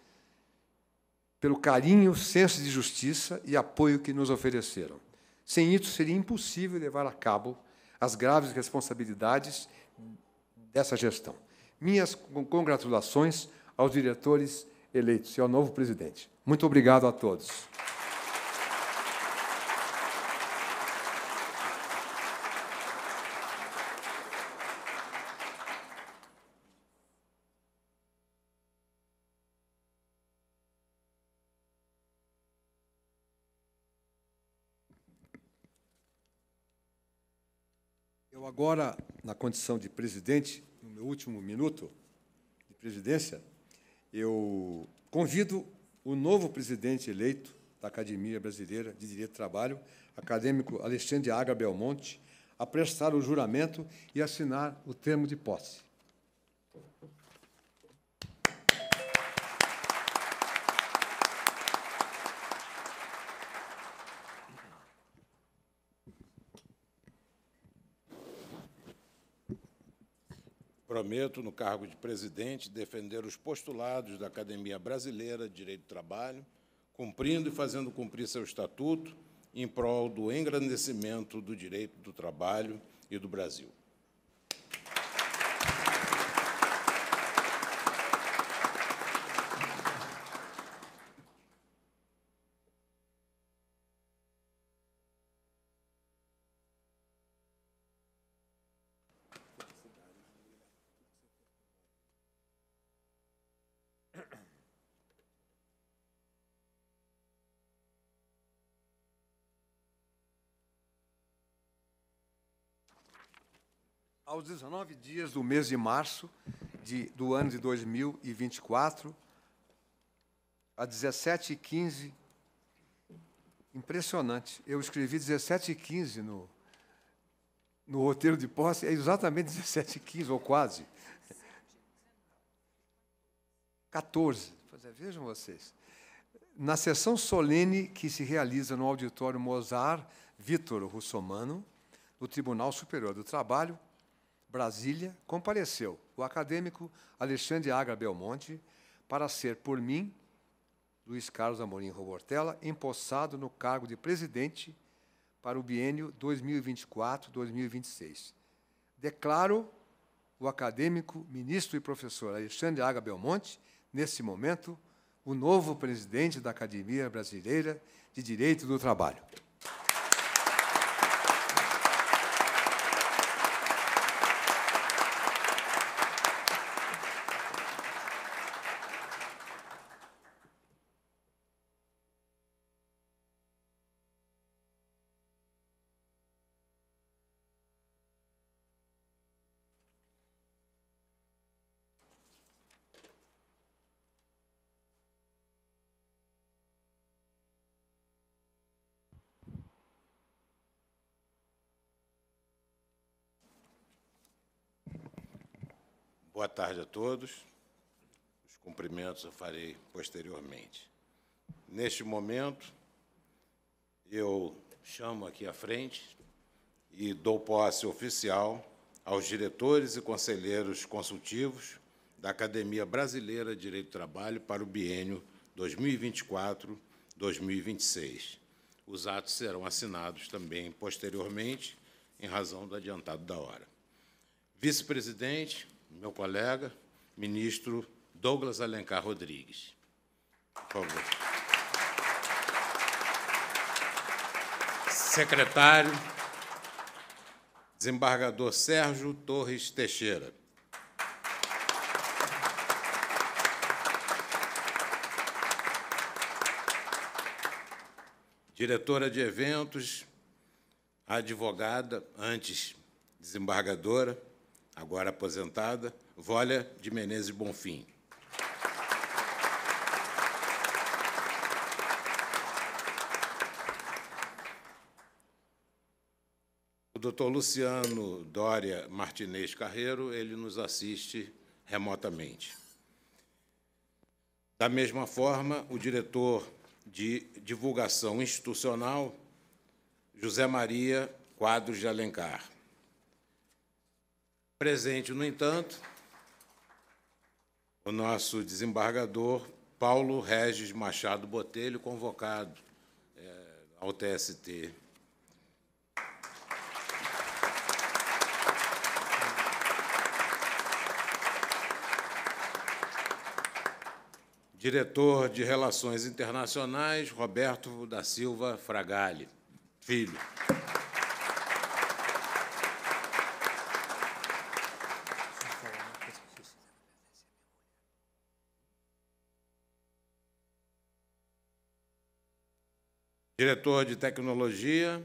pelo carinho, senso de justiça e apoio que nos ofereceram. Sem isso, seria impossível levar a cabo as graves responsabilidades dessa gestão. Minhas congratulações aos diretores eleitos e ao novo presidente. Muito obrigado a todos. agora, na condição de presidente, no meu último minuto de presidência, eu convido o novo presidente eleito da Academia Brasileira de Direito do Trabalho, acadêmico Alexandre Aga Belmonte, a prestar o juramento e assinar o termo de posse. comprometo, no cargo de presidente, defender os postulados da Academia Brasileira de Direito do Trabalho, cumprindo e fazendo cumprir seu estatuto em prol do engrandecimento do direito do trabalho e do Brasil. Aos 19 dias do mês de março de, do ano de 2024, a 17h15, impressionante, eu escrevi 17h15 no, no roteiro de posse, é exatamente 17h15, ou quase. 14. Pois é, vejam vocês. Na sessão solene que se realiza no auditório Mozart Vítor Russomano, do Tribunal Superior do Trabalho, Brasília, compareceu o acadêmico Alexandre Agra Belmonte para ser, por mim, Luiz Carlos Amorim Robortella, empossado no cargo de presidente para o biênio 2024-2026. Declaro o acadêmico, ministro e professor Alexandre Agra Belmonte, nesse momento, o novo presidente da Academia Brasileira de Direito do Trabalho. Boa tarde a todos. Os cumprimentos eu farei posteriormente. Neste momento, eu chamo aqui à frente e dou posse oficial aos diretores e conselheiros consultivos da Academia Brasileira de Direito do Trabalho para o biênio 2024-2026. Os atos serão assinados também posteriormente, em razão do adiantado da hora. Vice-presidente, meu colega, ministro Douglas Alencar Rodrigues. Por favor. Secretário, desembargador Sérgio Torres Teixeira. Diretora de eventos, advogada, antes desembargadora, agora aposentada, Vólia de Menezes Bonfim. O doutor Luciano Dória Martinez Carreiro, ele nos assiste remotamente. Da mesma forma, o diretor de divulgação institucional, José Maria Quadros de Alencar. Presente, no entanto, o nosso desembargador Paulo Regis Machado Botelho, convocado é, ao TST. Diretor de Relações Internacionais, Roberto da Silva Fragale, filho. Diretor de tecnologia,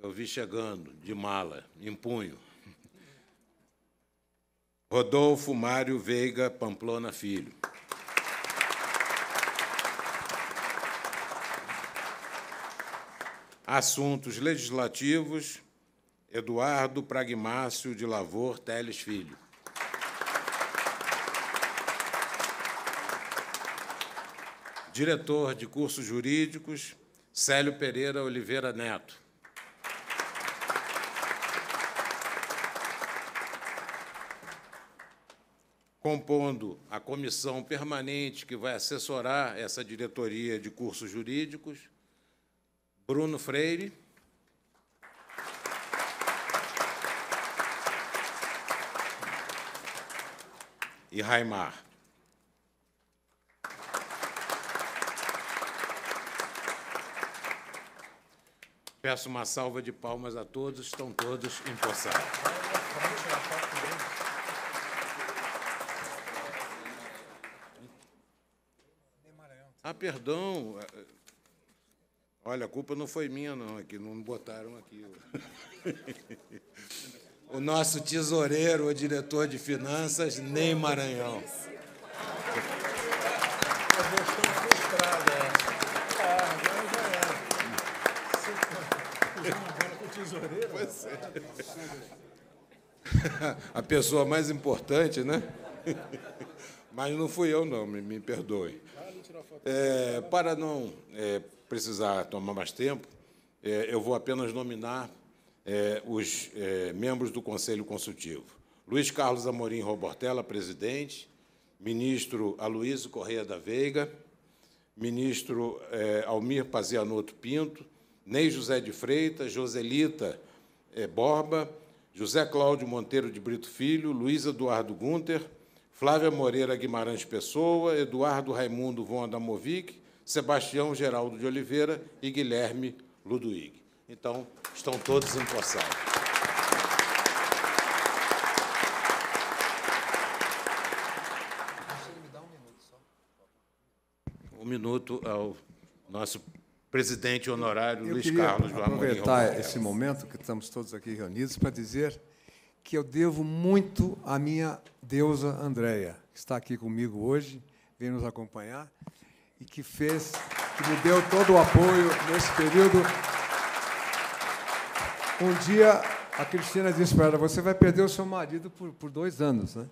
eu vi chegando, de mala, em punho. Rodolfo Mário Veiga Pamplona Filho. Assuntos Legislativos, Eduardo Pragmácio de Lavor Teles Filho. Diretor de Cursos Jurídicos, Célio Pereira Oliveira Neto. Compondo a comissão permanente que vai assessorar essa diretoria de cursos jurídicos, Bruno Freire. E Raimar. Peço uma salva de palmas a todos, estão todos empossados. Ah, perdão. Olha, a culpa não foi minha, não, aqui, é não botaram aqui. o nosso tesoureiro, o diretor de finanças, Ney Maranhão. Pois é. A pessoa mais importante, né? Mas não fui eu, não, me, me perdoe. É, para não é, precisar tomar mais tempo, é, eu vou apenas nominar é, os é, membros do Conselho Consultivo. Luiz Carlos Amorim Robortella, presidente, ministro Aloysio Correia da Veiga, ministro é, Almir Pazianotto Pinto, Ney José de Freitas, Joselita eh, Borba, José Cláudio Monteiro de Brito Filho, Luiz Eduardo Gunter, Flávia Moreira Guimarães Pessoa, Eduardo Raimundo Von Adamovic, Sebastião Geraldo de Oliveira e Guilherme Ludwig. Então, estão todos empossados. Um minuto ao nosso presidente honorário eu, eu Luiz Carlos Ramon aproveitar esse momento que estamos todos aqui reunidos para dizer que eu devo muito à minha deusa Andréia, que está aqui comigo hoje, vem nos acompanhar e que fez, que me deu todo o apoio nesse período. Um dia a Cristina disse para ela: "Você vai perder o seu marido por, por dois anos, né?"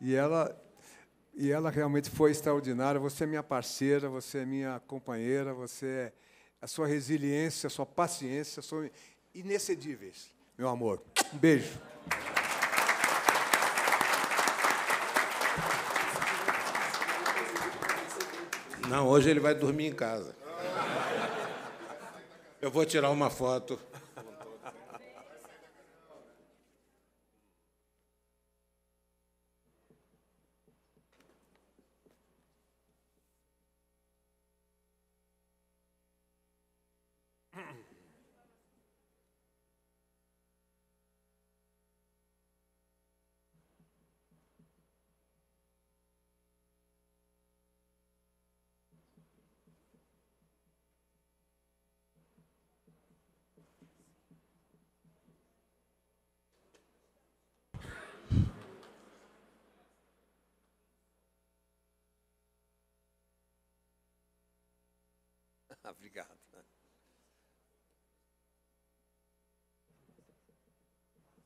E ela e ela realmente foi extraordinária. Você é minha parceira, você é minha companheira, você é a sua resiliência, a sua paciência são inexcedíveis, meu amor. Um beijo. Não, hoje ele vai dormir em casa. Eu vou tirar uma foto.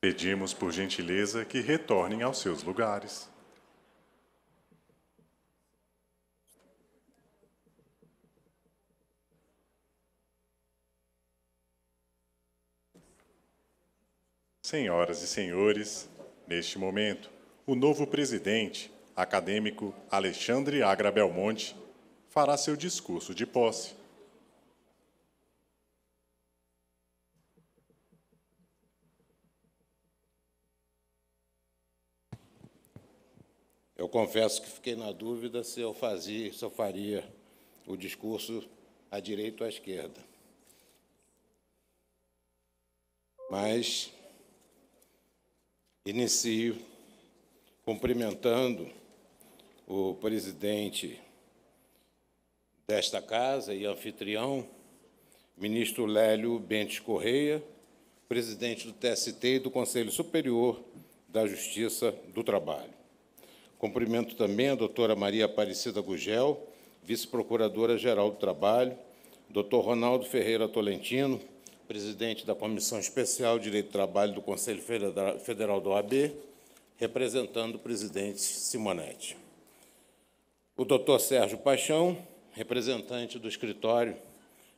Pedimos, por gentileza, que retornem aos seus lugares. Senhoras e senhores, neste momento, o novo presidente, acadêmico Alexandre Agra Belmonte, fará seu discurso de posse. Eu confesso que fiquei na dúvida se eu fazia, se eu faria o discurso à direita ou à esquerda. Mas inicio cumprimentando o presidente desta casa e anfitrião, ministro Lélio Bentes Correia, presidente do TST e do Conselho Superior da Justiça do Trabalho. Cumprimento também a doutora Maria Aparecida Gugel, vice-procuradora-geral do Trabalho, doutor Ronaldo Ferreira Tolentino, presidente da Comissão Especial de Direito do Trabalho do Conselho Federal da OAB, representando o presidente Simonetti. O doutor Sérgio Paixão, representante do escritório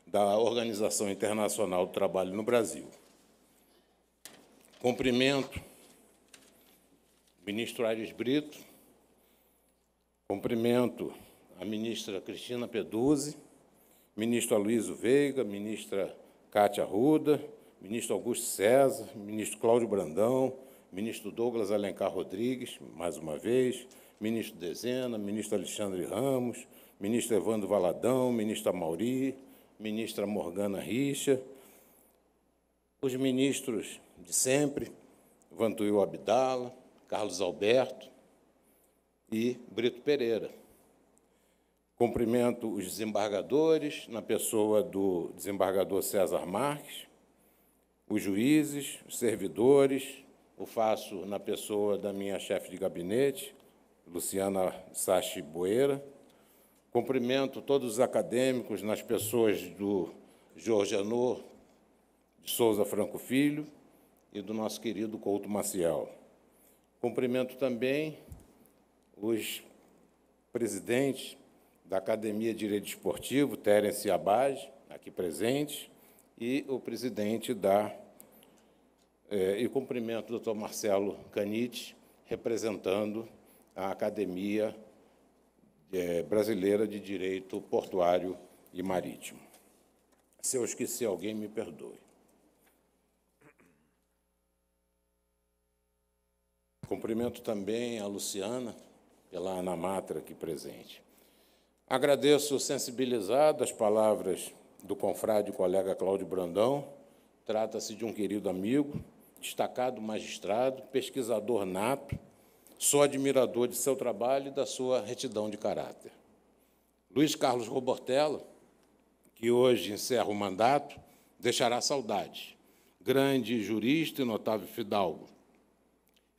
da Organização Internacional do Trabalho no Brasil. Cumprimento o ministro Aires Brito, Cumprimento a ministra Cristina Peduzzi, ministro Aloysio Veiga, ministra Cátia Ruda, ministro Augusto César, ministro Cláudio Brandão, ministro Douglas Alencar Rodrigues, mais uma vez, ministro Dezena, ministro Alexandre Ramos, ministro Evandro Valadão, ministra Mauri, ministra Morgana Richa, os ministros de sempre, Vantuil Abdala, Carlos Alberto, e Brito Pereira. Cumprimento os desembargadores, na pessoa do desembargador César Marques, os juízes, os servidores, o faço na pessoa da minha chefe de gabinete, Luciana Sachi Boeira. Cumprimento todos os acadêmicos nas pessoas do Jorge Anor de Souza Franco Filho e do nosso querido Couto Maciel. Cumprimento também os presidentes da Academia de Direito Esportivo, Terence Abage, aqui presente, e o presidente da. É, e cumprimento o doutor Marcelo Canite, representando a Academia é, Brasileira de Direito Portuário e Marítimo. Se eu esqueci alguém, me perdoe. Cumprimento também a Luciana, pela é Anamatra aqui presente. Agradeço sensibilizado as palavras do confrade e colega Cláudio Brandão. Trata-se de um querido amigo, destacado magistrado, pesquisador nato, sou admirador de seu trabalho e da sua retidão de caráter. Luiz Carlos Robortella, que hoje encerra o mandato, deixará saudade. Grande jurista e notável fidalgo.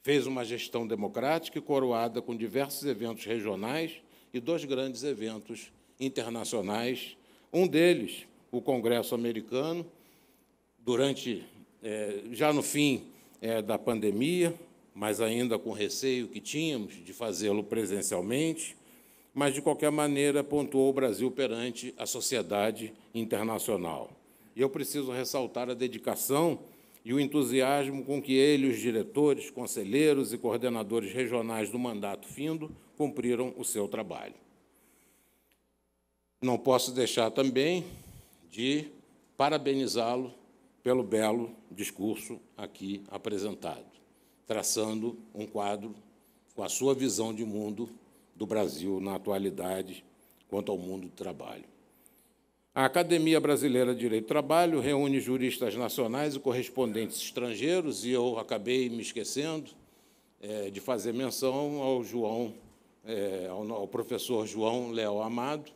Fez uma gestão democrática e coroada com diversos eventos regionais e dois grandes eventos internacionais. Um deles, o Congresso Americano, durante, é, já no fim é, da pandemia, mas ainda com receio que tínhamos de fazê-lo presencialmente, mas de qualquer maneira pontuou o Brasil perante a sociedade internacional. E eu preciso ressaltar a dedicação e o entusiasmo com que ele, os diretores, conselheiros e coordenadores regionais do mandato findo cumpriram o seu trabalho. Não posso deixar também de parabenizá-lo pelo belo discurso aqui apresentado, traçando um quadro com a sua visão de mundo do Brasil na atualidade quanto ao mundo do trabalho. A Academia Brasileira de Direito do Trabalho reúne juristas nacionais e correspondentes estrangeiros, e eu acabei me esquecendo é, de fazer menção ao João, é, ao, ao, professor João Léo Amado,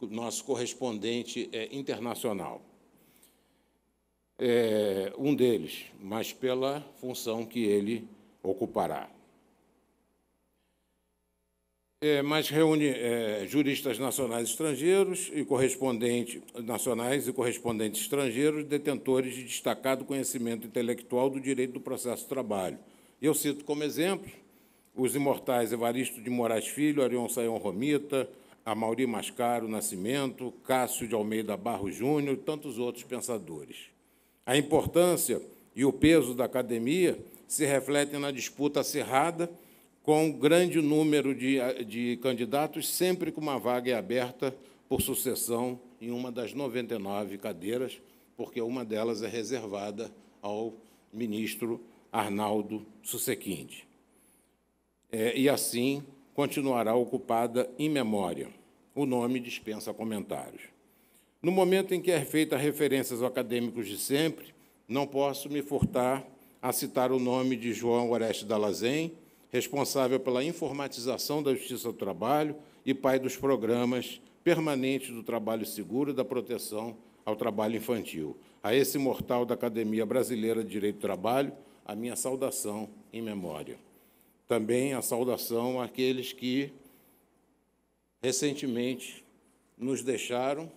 nosso correspondente é, internacional. É, um deles, mas pela função que ele ocupará é, mas reúne é, juristas nacionais estrangeiros e correspondentes nacionais e correspondentes estrangeiros detentores de destacado conhecimento intelectual do direito do processo de trabalho. Eu cito como exemplos os imortais Evaristo de Moraes Filho, Arion Saião Romita, Amauri Mascaro Nascimento, Cássio de Almeida Barro Júnior e tantos outros pensadores. A importância e o peso da academia se refletem na disputa acirrada com um grande número de, de candidatos, sempre com uma vaga é aberta por sucessão em uma das 99 cadeiras, porque uma delas é reservada ao ministro Arnaldo Susequinde. É, e assim continuará ocupada em memória. O nome dispensa comentários. No momento em que é feita referências aos acadêmicos de sempre, não posso me furtar a citar o nome de João Oreste Dalazen, responsável pela informatização da Justiça do Trabalho e pai dos programas permanentes do trabalho seguro e da proteção ao trabalho infantil. A esse mortal da Academia Brasileira de Direito do Trabalho, a minha saudação em memória. Também a saudação àqueles que recentemente nos deixaram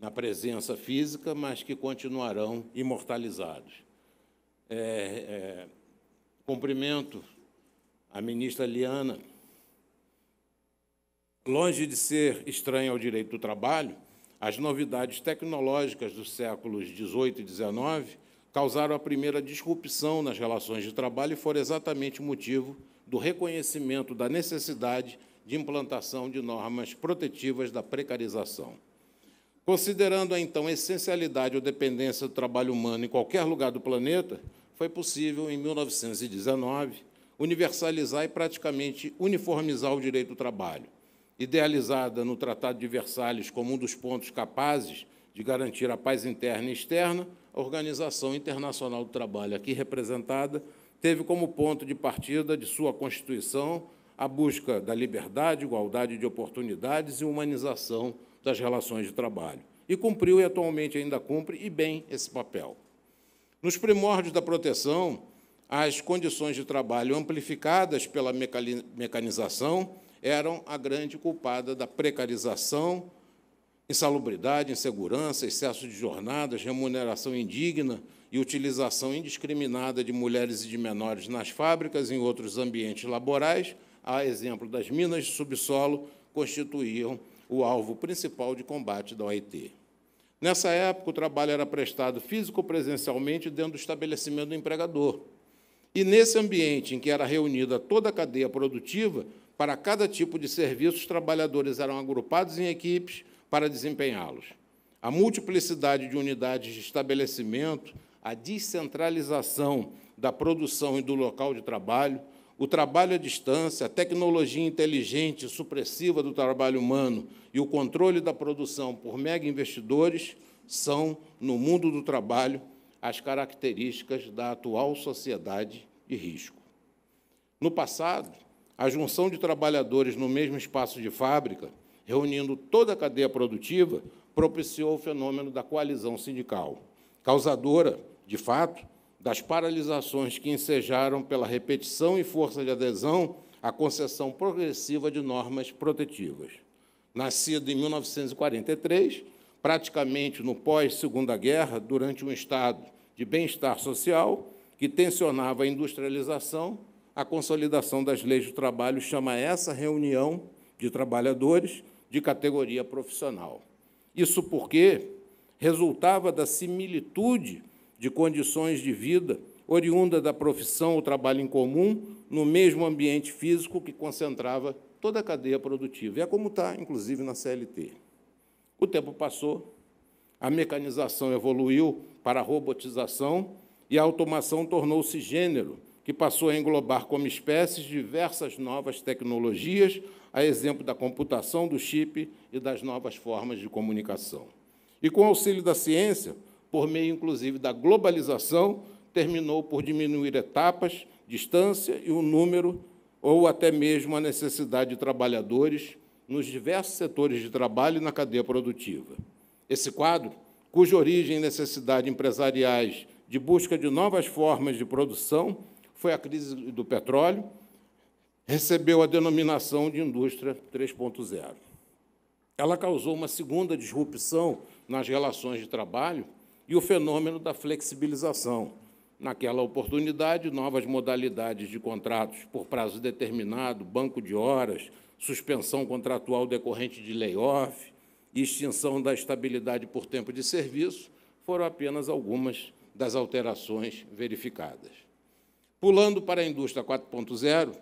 na presença física, mas que continuarão imortalizados. É, é, cumprimento a ministra Liana, longe de ser estranha ao direito do trabalho, as novidades tecnológicas dos séculos XVIII e XIX causaram a primeira disrupção nas relações de trabalho e foram exatamente o motivo do reconhecimento da necessidade de implantação de normas protetivas da precarização. Considerando então, a então essencialidade ou dependência do trabalho humano em qualquer lugar do planeta, foi possível, em 1919, universalizar e praticamente uniformizar o direito do trabalho, idealizada no Tratado de Versalhes como um dos pontos capazes de garantir a paz interna e externa, a Organização Internacional do Trabalho, aqui representada, teve como ponto de partida de sua Constituição a busca da liberdade, igualdade de oportunidades e humanização das relações de trabalho. E cumpriu e atualmente ainda cumpre, e bem, esse papel. Nos primórdios da proteção, as condições de trabalho amplificadas pela mecanização eram a grande culpada da precarização, insalubridade, insegurança, excesso de jornadas, remuneração indigna e utilização indiscriminada de mulheres e de menores nas fábricas e em outros ambientes laborais, a exemplo das minas de subsolo, constituíam o alvo principal de combate da OIT. Nessa época, o trabalho era prestado físico presencialmente dentro do estabelecimento do empregador, e nesse ambiente em que era reunida toda a cadeia produtiva, para cada tipo de serviço, os trabalhadores eram agrupados em equipes para desempenhá-los. A multiplicidade de unidades de estabelecimento, a descentralização da produção e do local de trabalho, o trabalho à distância, a tecnologia inteligente supressiva do trabalho humano e o controle da produção por mega investidores são, no mundo do trabalho, as características da atual sociedade de risco. No passado, a junção de trabalhadores no mesmo espaço de fábrica, reunindo toda a cadeia produtiva, propiciou o fenômeno da coalizão sindical, causadora, de fato, das paralisações que ensejaram pela repetição e força de adesão a concessão progressiva de normas protetivas. Nascido em 1943, praticamente no pós-Segunda Guerra, durante um estado de bem-estar social que tensionava a industrialização, a consolidação das leis do trabalho chama essa reunião de trabalhadores de categoria profissional. Isso porque resultava da similitude de condições de vida oriunda da profissão ou trabalho em comum no mesmo ambiente físico que concentrava toda a cadeia produtiva. E é como está, inclusive, na CLT. O tempo passou, a mecanização evoluiu para a robotização e a automação tornou-se gênero, que passou a englobar como espécies diversas novas tecnologias, a exemplo da computação, do chip e das novas formas de comunicação. E com auxílio da ciência, por meio inclusive da globalização, terminou por diminuir etapas, distância e o número ou até mesmo a necessidade de trabalhadores nos diversos setores de trabalho e na cadeia produtiva. Esse quadro, cuja origem e necessidade empresariais de busca de novas formas de produção foi a crise do petróleo, recebeu a denominação de indústria 3.0. Ela causou uma segunda disrupção nas relações de trabalho e o fenômeno da flexibilização. Naquela oportunidade, novas modalidades de contratos por prazo determinado, banco de horas, suspensão contratual decorrente de layoff e extinção da estabilidade por tempo de serviço foram apenas algumas das alterações verificadas. Pulando para a indústria 4.0,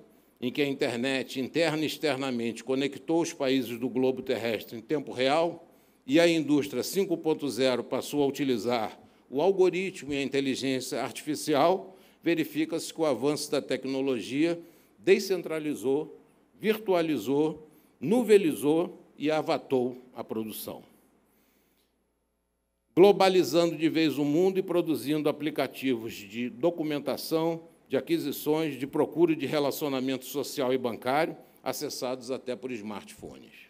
em que a internet interna e externamente conectou os países do globo terrestre em tempo real, e a indústria 5.0 passou a utilizar o algoritmo e a inteligência artificial, verifica-se que o avanço da tecnologia descentralizou virtualizou, nuvelizou e avatou a produção. Globalizando de vez o mundo e produzindo aplicativos de documentação, de aquisições, de procura de relacionamento social e bancário, acessados até por smartphones.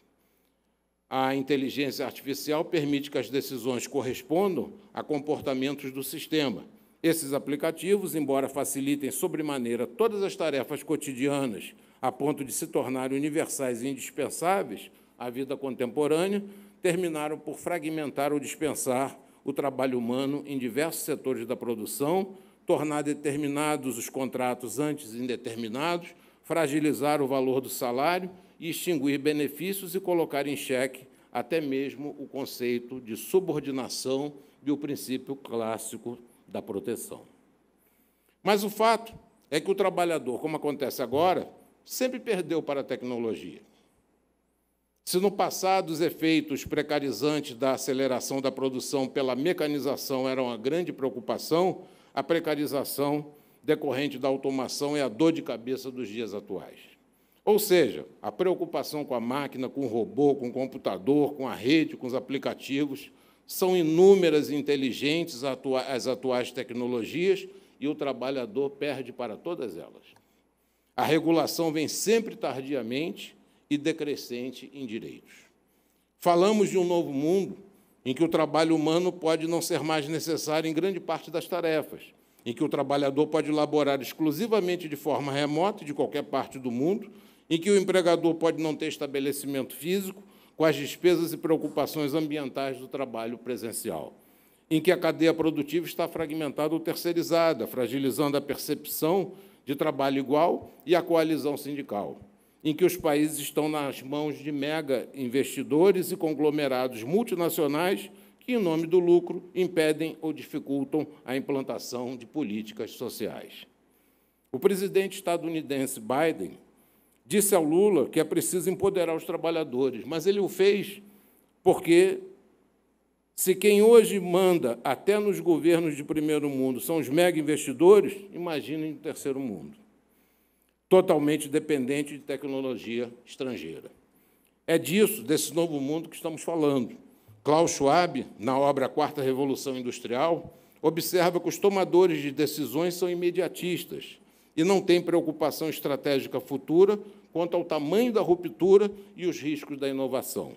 A inteligência artificial permite que as decisões correspondam a comportamentos do sistema. Esses aplicativos, embora facilitem sobremaneira todas as tarefas cotidianas a ponto de se tornarem universais e indispensáveis à vida contemporânea, terminaram por fragmentar ou dispensar o trabalho humano em diversos setores da produção, tornar determinados os contratos antes indeterminados, fragilizar o valor do salário e extinguir benefícios e colocar em xeque até mesmo o conceito de subordinação e o princípio clássico da proteção. Mas o fato é que o trabalhador, como acontece agora, sempre perdeu para a tecnologia. Se no passado os efeitos precarizantes da aceleração da produção pela mecanização eram uma grande preocupação, a precarização decorrente da automação é a dor de cabeça dos dias atuais. Ou seja, a preocupação com a máquina, com o robô, com o computador, com a rede, com os aplicativos, são inúmeras e inteligentes as atuais tecnologias e o trabalhador perde para todas elas. A regulação vem sempre tardiamente e decrescente em direitos. Falamos de um novo mundo em que o trabalho humano pode não ser mais necessário em grande parte das tarefas, em que o trabalhador pode laborar exclusivamente de forma remota de qualquer parte do mundo, em que o empregador pode não ter estabelecimento físico, com as despesas e preocupações ambientais do trabalho presencial, em que a cadeia produtiva está fragmentada ou terceirizada, fragilizando a percepção de trabalho igual e a coalizão sindical, em que os países estão nas mãos de mega investidores e conglomerados multinacionais que, em nome do lucro, impedem ou dificultam a implantação de políticas sociais. O presidente estadunidense Biden disse ao Lula que é preciso empoderar os trabalhadores, mas ele o fez porque se quem hoje manda até nos governos de primeiro mundo são os mega investidores, imaginem o terceiro mundo, totalmente dependente de tecnologia estrangeira. É disso, desse novo mundo que estamos falando. Klaus Schwab, na obra A Quarta Revolução Industrial, observa que os tomadores de decisões são imediatistas e não têm preocupação estratégica futura quanto ao tamanho da ruptura e os riscos da inovação.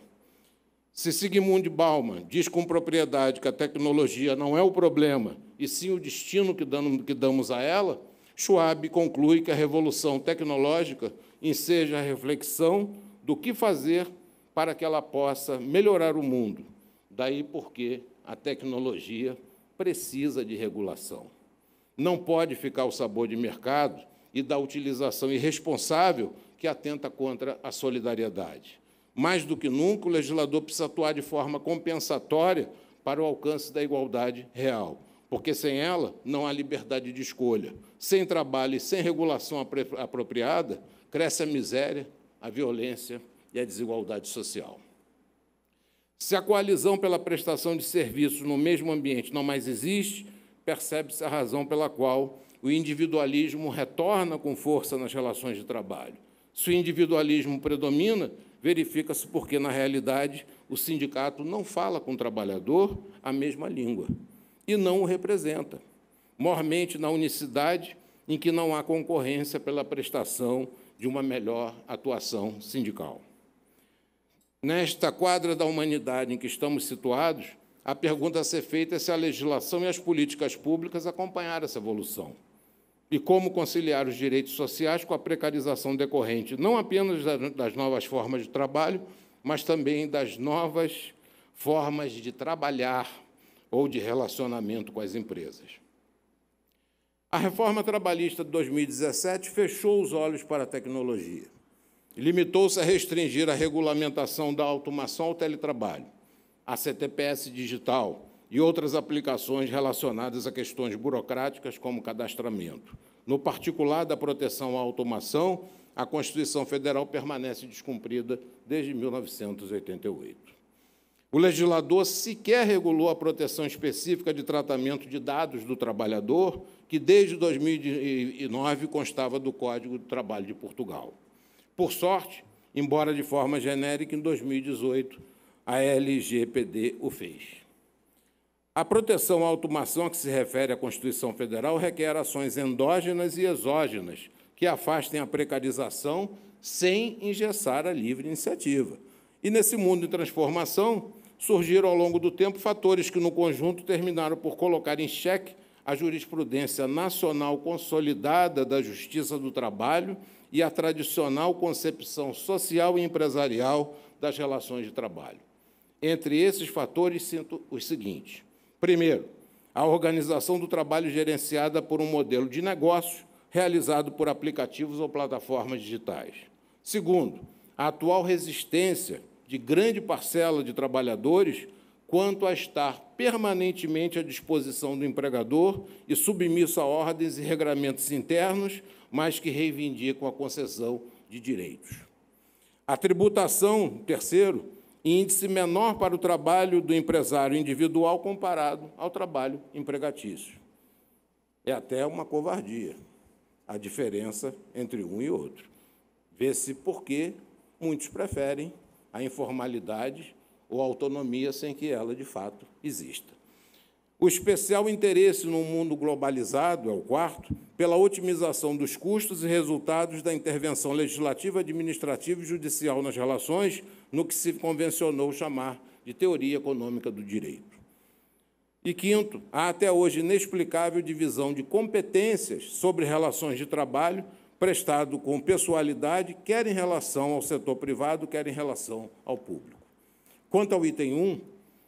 Se Sigmund Bauman diz com propriedade que a tecnologia não é o problema, e sim o destino que damos a ela, Schwab conclui que a revolução tecnológica enseja a reflexão do que fazer para que ela possa melhorar o mundo. Daí porque a tecnologia precisa de regulação. Não pode ficar ao sabor de mercado e da utilização irresponsável que atenta contra a solidariedade. Mais do que nunca, o legislador precisa atuar de forma compensatória para o alcance da igualdade real, porque sem ela não há liberdade de escolha. Sem trabalho e sem regulação apropriada, cresce a miséria, a violência e a desigualdade social. Se a coalizão pela prestação de serviços no mesmo ambiente não mais existe, percebe-se a razão pela qual o individualismo retorna com força nas relações de trabalho. Se o individualismo predomina, verifica-se porque, na realidade, o sindicato não fala com o trabalhador a mesma língua e não o representa, mormente na unicidade em que não há concorrência pela prestação de uma melhor atuação sindical. Nesta quadra da humanidade em que estamos situados, a pergunta a ser feita é se a legislação e as políticas públicas acompanharam essa evolução e como conciliar os direitos sociais com a precarização decorrente, não apenas das novas formas de trabalho, mas também das novas formas de trabalhar ou de relacionamento com as empresas. A reforma trabalhista de 2017 fechou os olhos para a tecnologia. Limitou-se a restringir a regulamentação da automação ao teletrabalho, a CTPS digital, e outras aplicações relacionadas a questões burocráticas, como cadastramento. No particular da proteção à automação, a Constituição Federal permanece descumprida desde 1988. O legislador sequer regulou a proteção específica de tratamento de dados do trabalhador, que desde 2009 constava do Código do Trabalho de Portugal. Por sorte, embora de forma genérica, em 2018 a LGPD o fez. A proteção à automação a que se refere a Constituição Federal requer ações endógenas e exógenas que afastem a precarização sem engessar a livre iniciativa. E nesse mundo em transformação, surgiram ao longo do tempo fatores que, no conjunto, terminaram por colocar em xeque a jurisprudência nacional consolidada da justiça do trabalho e a tradicional concepção social e empresarial das relações de trabalho. Entre esses fatores, sinto os seguintes: Primeiro, a organização do trabalho gerenciada por um modelo de negócio realizado por aplicativos ou plataformas digitais. Segundo, a atual resistência de grande parcela de trabalhadores quanto a estar permanentemente à disposição do empregador e submisso a ordens e regramentos internos, mas que reivindicam a concessão de direitos. A tributação, terceiro, índice menor para o trabalho do empresário individual comparado ao trabalho empregatício. É até uma covardia a diferença entre um e outro. Vê-se por que muitos preferem a informalidade ou a autonomia sem que ela, de fato, exista. O especial interesse no mundo globalizado, é o quarto, pela otimização dos custos e resultados da intervenção legislativa, administrativa e judicial nas relações no que se convencionou chamar de teoria econômica do direito. E quinto, há até hoje inexplicável divisão de competências sobre relações de trabalho prestado com pessoalidade, quer em relação ao setor privado, quer em relação ao público. Quanto ao item 1,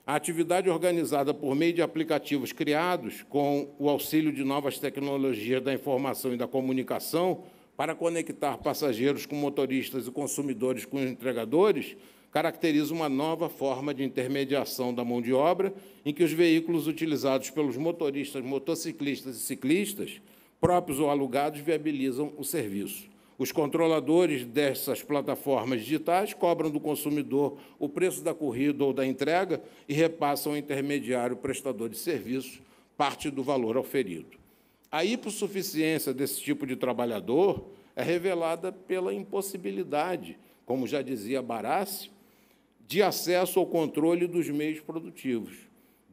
a atividade organizada por meio de aplicativos criados com o auxílio de novas tecnologias da informação e da comunicação para conectar passageiros com motoristas e consumidores com entregadores, caracteriza uma nova forma de intermediação da mão de obra, em que os veículos utilizados pelos motoristas, motociclistas e ciclistas, próprios ou alugados, viabilizam o serviço. Os controladores dessas plataformas digitais cobram do consumidor o preço da corrida ou da entrega e repassam ao intermediário prestador de serviço parte do valor oferido. A hipossuficiência desse tipo de trabalhador é revelada pela impossibilidade, como já dizia Barassi, de acesso ao controle dos meios produtivos,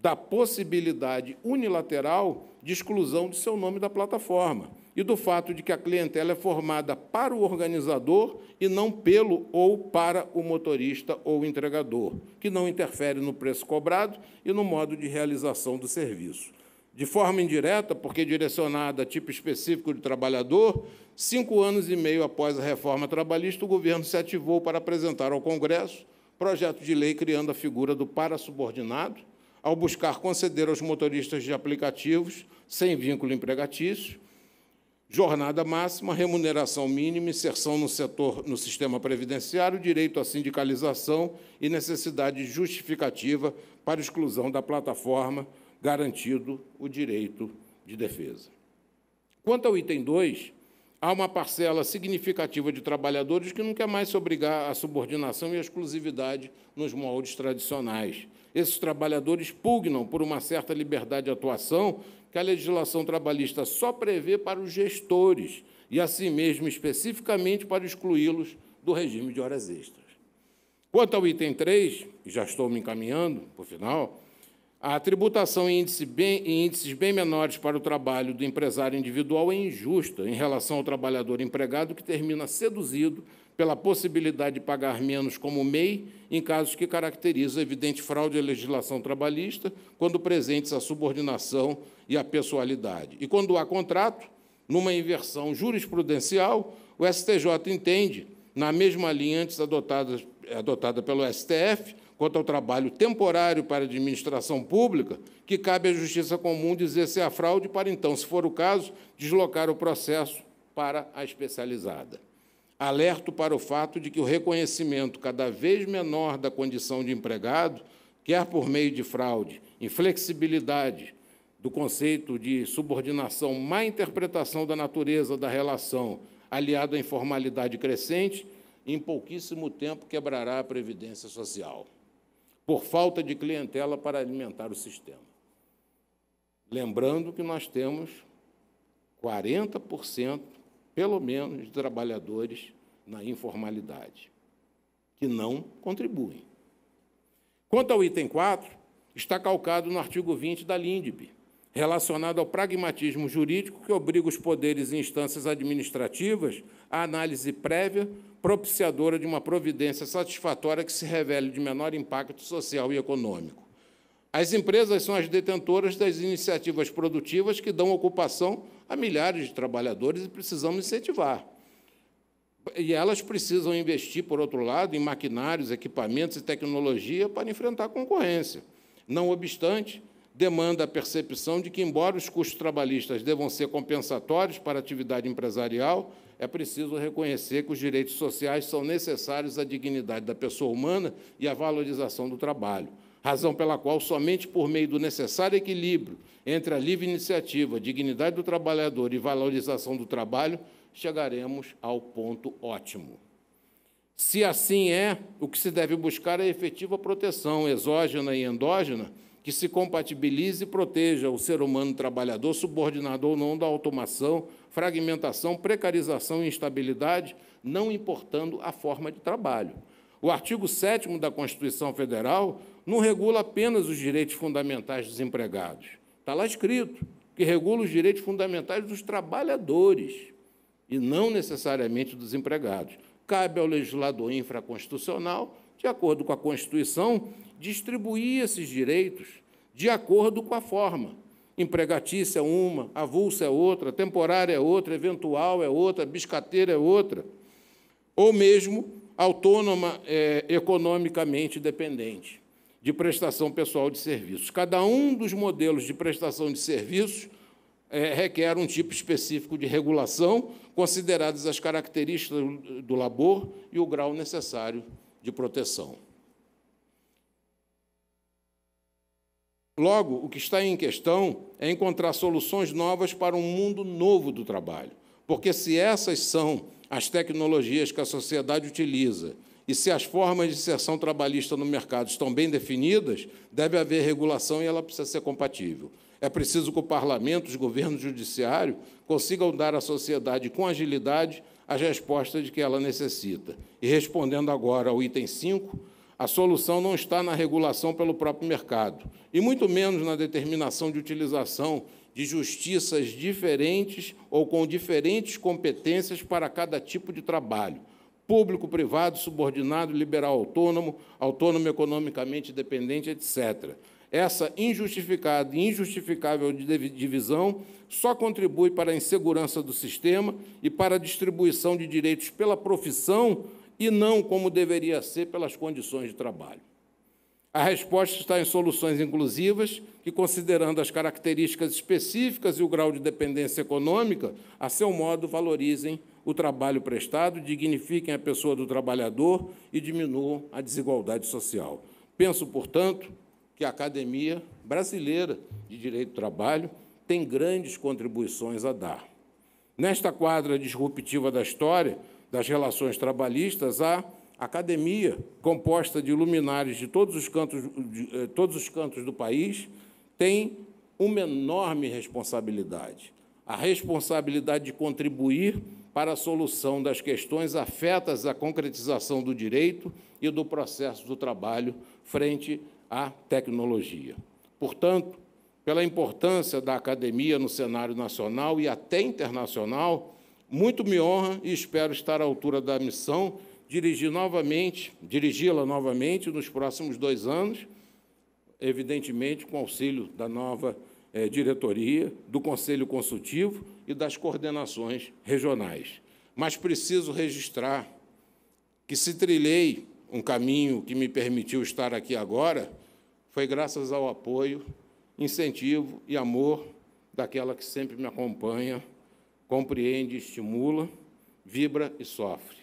da possibilidade unilateral de exclusão de seu nome da plataforma e do fato de que a clientela é formada para o organizador e não pelo ou para o motorista ou entregador, que não interfere no preço cobrado e no modo de realização do serviço de forma indireta, porque direcionada a tipo específico de trabalhador, cinco anos e meio após a reforma trabalhista, o governo se ativou para apresentar ao Congresso projeto de lei criando a figura do parasubordinado, ao buscar conceder aos motoristas de aplicativos, sem vínculo empregatício, jornada máxima, remuneração mínima, inserção no setor no sistema previdenciário, direito à sindicalização e necessidade justificativa para exclusão da plataforma garantido o direito de defesa. Quanto ao item 2, há uma parcela significativa de trabalhadores que não quer mais se obrigar à subordinação e à exclusividade nos moldes tradicionais. Esses trabalhadores pugnam por uma certa liberdade de atuação que a legislação trabalhista só prevê para os gestores e, assim mesmo, especificamente para excluí-los do regime de horas extras. Quanto ao item 3, já estou me encaminhando para o final, a tributação em, índice bem, em índices bem menores para o trabalho do empresário individual é injusta em relação ao trabalhador empregado, que termina seduzido pela possibilidade de pagar menos como MEI em casos que caracterizam evidente fraude à legislação trabalhista, quando presentes a subordinação e a pessoalidade. E quando há contrato, numa inversão jurisprudencial, o STJ entende, na mesma linha antes adotada, adotada pelo STF, quanto ao trabalho temporário para a administração pública, que cabe à Justiça Comum dizer se há é fraude para, então, se for o caso, deslocar o processo para a especializada. Alerto para o fato de que o reconhecimento cada vez menor da condição de empregado, quer por meio de fraude, inflexibilidade do conceito de subordinação, má interpretação da natureza da relação, aliado à informalidade crescente, em pouquíssimo tempo quebrará a previdência social por falta de clientela para alimentar o sistema. Lembrando que nós temos 40%, pelo menos, de trabalhadores na informalidade, que não contribuem. Quanto ao item 4, está calcado no artigo 20 da LINDB, relacionado ao pragmatismo jurídico que obriga os poderes e instâncias administrativas à análise prévia propiciadora de uma providência satisfatória que se revele de menor impacto social e econômico. As empresas são as detentoras das iniciativas produtivas que dão ocupação a milhares de trabalhadores e precisamos incentivar. E elas precisam investir, por outro lado, em maquinários, equipamentos e tecnologia para enfrentar a concorrência. Não obstante, demanda a percepção de que, embora os custos trabalhistas devam ser compensatórios para a atividade empresarial, é preciso reconhecer que os direitos sociais são necessários à dignidade da pessoa humana e à valorização do trabalho. Razão pela qual, somente por meio do necessário equilíbrio entre a livre iniciativa, dignidade do trabalhador e valorização do trabalho, chegaremos ao ponto ótimo. Se assim é, o que se deve buscar é efetiva proteção exógena e endógena que se compatibilize e proteja o ser humano trabalhador, subordinado ou não, da automação, fragmentação, precarização e instabilidade, não importando a forma de trabalho. O artigo 7 da Constituição Federal não regula apenas os direitos fundamentais dos empregados. Está lá escrito que regula os direitos fundamentais dos trabalhadores e não necessariamente dos empregados. Cabe ao legislador infraconstitucional, de acordo com a Constituição, distribuir esses direitos de acordo com a forma empregatícia é uma, avulsa é outra, temporária é outra, eventual é outra, biscateira é outra, ou mesmo autônoma é, economicamente dependente de prestação pessoal de serviços. Cada um dos modelos de prestação de serviços é, requer um tipo específico de regulação, consideradas as características do labor e o grau necessário de proteção. Logo, o que está em questão é encontrar soluções novas para um mundo novo do trabalho, porque se essas são as tecnologias que a sociedade utiliza e se as formas de inserção trabalhista no mercado estão bem definidas, deve haver regulação e ela precisa ser compatível. É preciso que o parlamento, os governos, o judiciário consigam dar à sociedade com agilidade as respostas de que ela necessita. E respondendo agora ao item 5, a solução não está na regulação pelo próprio mercado, e muito menos na determinação de utilização de justiças diferentes ou com diferentes competências para cada tipo de trabalho, público, privado, subordinado, liberal autônomo, autônomo economicamente dependente, etc. Essa injustificada e injustificável divisão só contribui para a insegurança do sistema e para a distribuição de direitos pela profissão e não como deveria ser pelas condições de trabalho. A resposta está em soluções inclusivas que, considerando as características específicas e o grau de dependência econômica, a seu modo valorizem o trabalho prestado, dignifiquem a pessoa do trabalhador e diminuam a desigualdade social. Penso, portanto, que a Academia Brasileira de Direito do Trabalho tem grandes contribuições a dar. Nesta quadra disruptiva da história, das relações trabalhistas, a academia, composta de luminares de todos os cantos, de, eh, todos os cantos do país, tem uma enorme responsabilidade. A responsabilidade de contribuir para a solução das questões afetas à concretização do direito e do processo do trabalho frente à tecnologia. Portanto, pela importância da academia no cenário nacional e até internacional, muito me honra e espero estar à altura da missão, dirigir novamente, dirigi-la novamente nos próximos dois anos, evidentemente com auxílio da nova eh, diretoria, do Conselho Consultivo e das coordenações regionais. Mas preciso registrar que se trilhei um caminho que me permitiu estar aqui agora, foi graças ao apoio, incentivo e amor daquela que sempre me acompanha, compreende, estimula, vibra e sofre.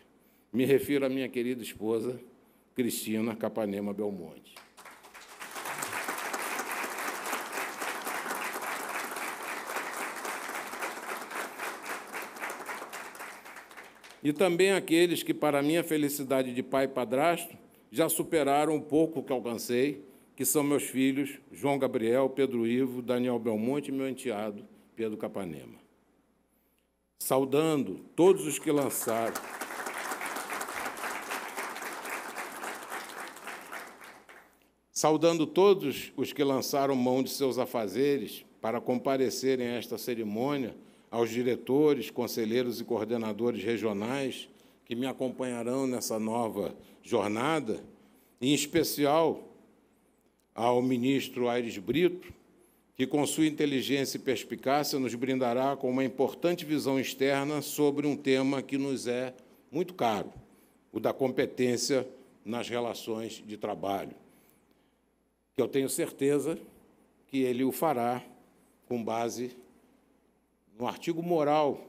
Me refiro à minha querida esposa, Cristina Capanema Belmonte. E também aqueles que, para minha felicidade de pai e padrasto, já superaram um pouco o que alcancei, que são meus filhos João Gabriel, Pedro Ivo, Daniel Belmonte e meu enteado Pedro Capanema saudando todos os que lançaram. Saudando todos os que lançaram mão de seus afazeres para comparecerem a esta cerimônia, aos diretores, conselheiros e coordenadores regionais que me acompanharão nessa nova jornada, em especial ao ministro Aires Brito, que, com sua inteligência e perspicácia, nos brindará com uma importante visão externa sobre um tema que nos é muito caro, o da competência nas relações de trabalho. Eu tenho certeza que ele o fará com base no artigo moral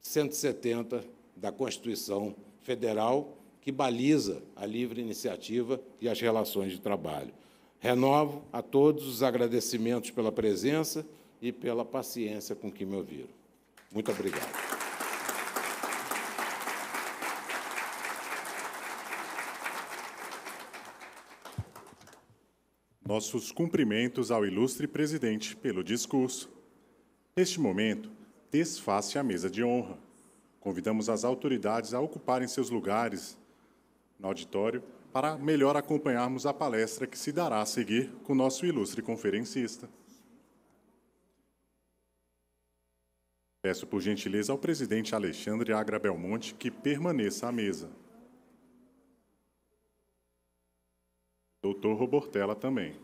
170 da Constituição Federal, que baliza a livre iniciativa e as relações de trabalho. Renovo a todos os agradecimentos pela presença e pela paciência com que me ouviram. Muito obrigado. Nossos cumprimentos ao ilustre presidente pelo discurso. Neste momento, desface a mesa de honra. Convidamos as autoridades a ocuparem seus lugares no auditório para melhor acompanharmos a palestra que se dará a seguir com nosso ilustre conferencista. Peço por gentileza ao presidente Alexandre Agra Belmonte que permaneça à mesa. Doutor Robortella também.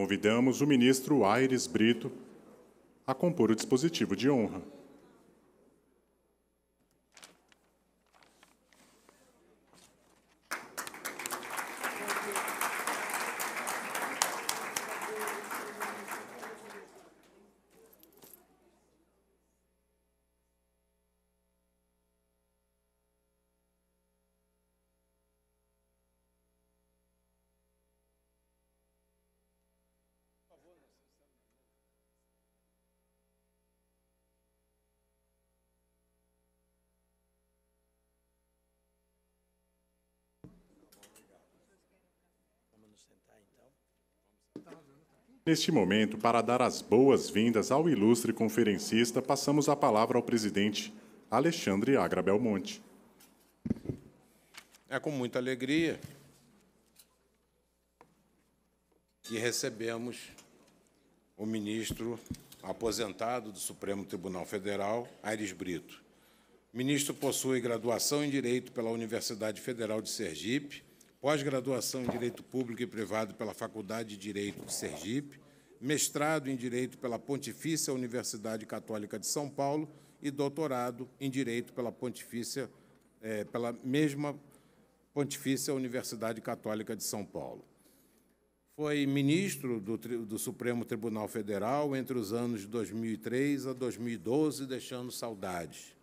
Convidamos o ministro Aires Brito a compor o dispositivo de honra. Neste momento, para dar as boas-vindas ao ilustre conferencista, passamos a palavra ao presidente Alexandre Agra Belmonte. É com muita alegria que recebemos o ministro aposentado do Supremo Tribunal Federal, Aires Brito. O ministro possui graduação em Direito pela Universidade Federal de Sergipe, pós-graduação em Direito Público e Privado pela Faculdade de Direito de Sergipe, mestrado em Direito pela Pontifícia Universidade Católica de São Paulo e doutorado em Direito pela Pontifícia, é, pela mesma Pontifícia Universidade Católica de São Paulo. Foi ministro do, do Supremo Tribunal Federal entre os anos de 2003 a 2012, deixando saudades.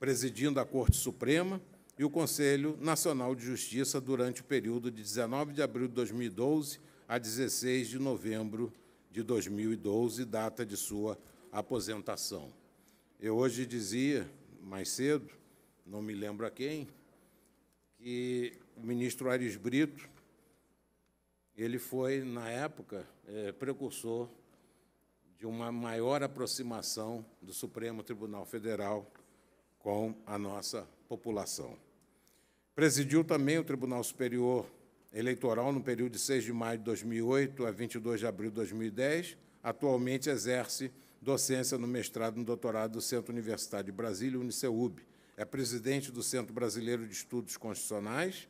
Presidindo a Corte Suprema, e o Conselho Nacional de Justiça durante o período de 19 de abril de 2012 a 16 de novembro de 2012, data de sua aposentação. Eu hoje dizia, mais cedo, não me lembro a quem, que o ministro Aires Brito, ele foi, na época, é, precursor de uma maior aproximação do Supremo Tribunal Federal com a nossa população. Presidiu também o Tribunal Superior Eleitoral no período de 6 de maio de 2008 a 22 de abril de 2010. Atualmente exerce docência no mestrado e no doutorado do Centro Universitário de Brasília, Uniceub. É presidente do Centro Brasileiro de Estudos Constitucionais,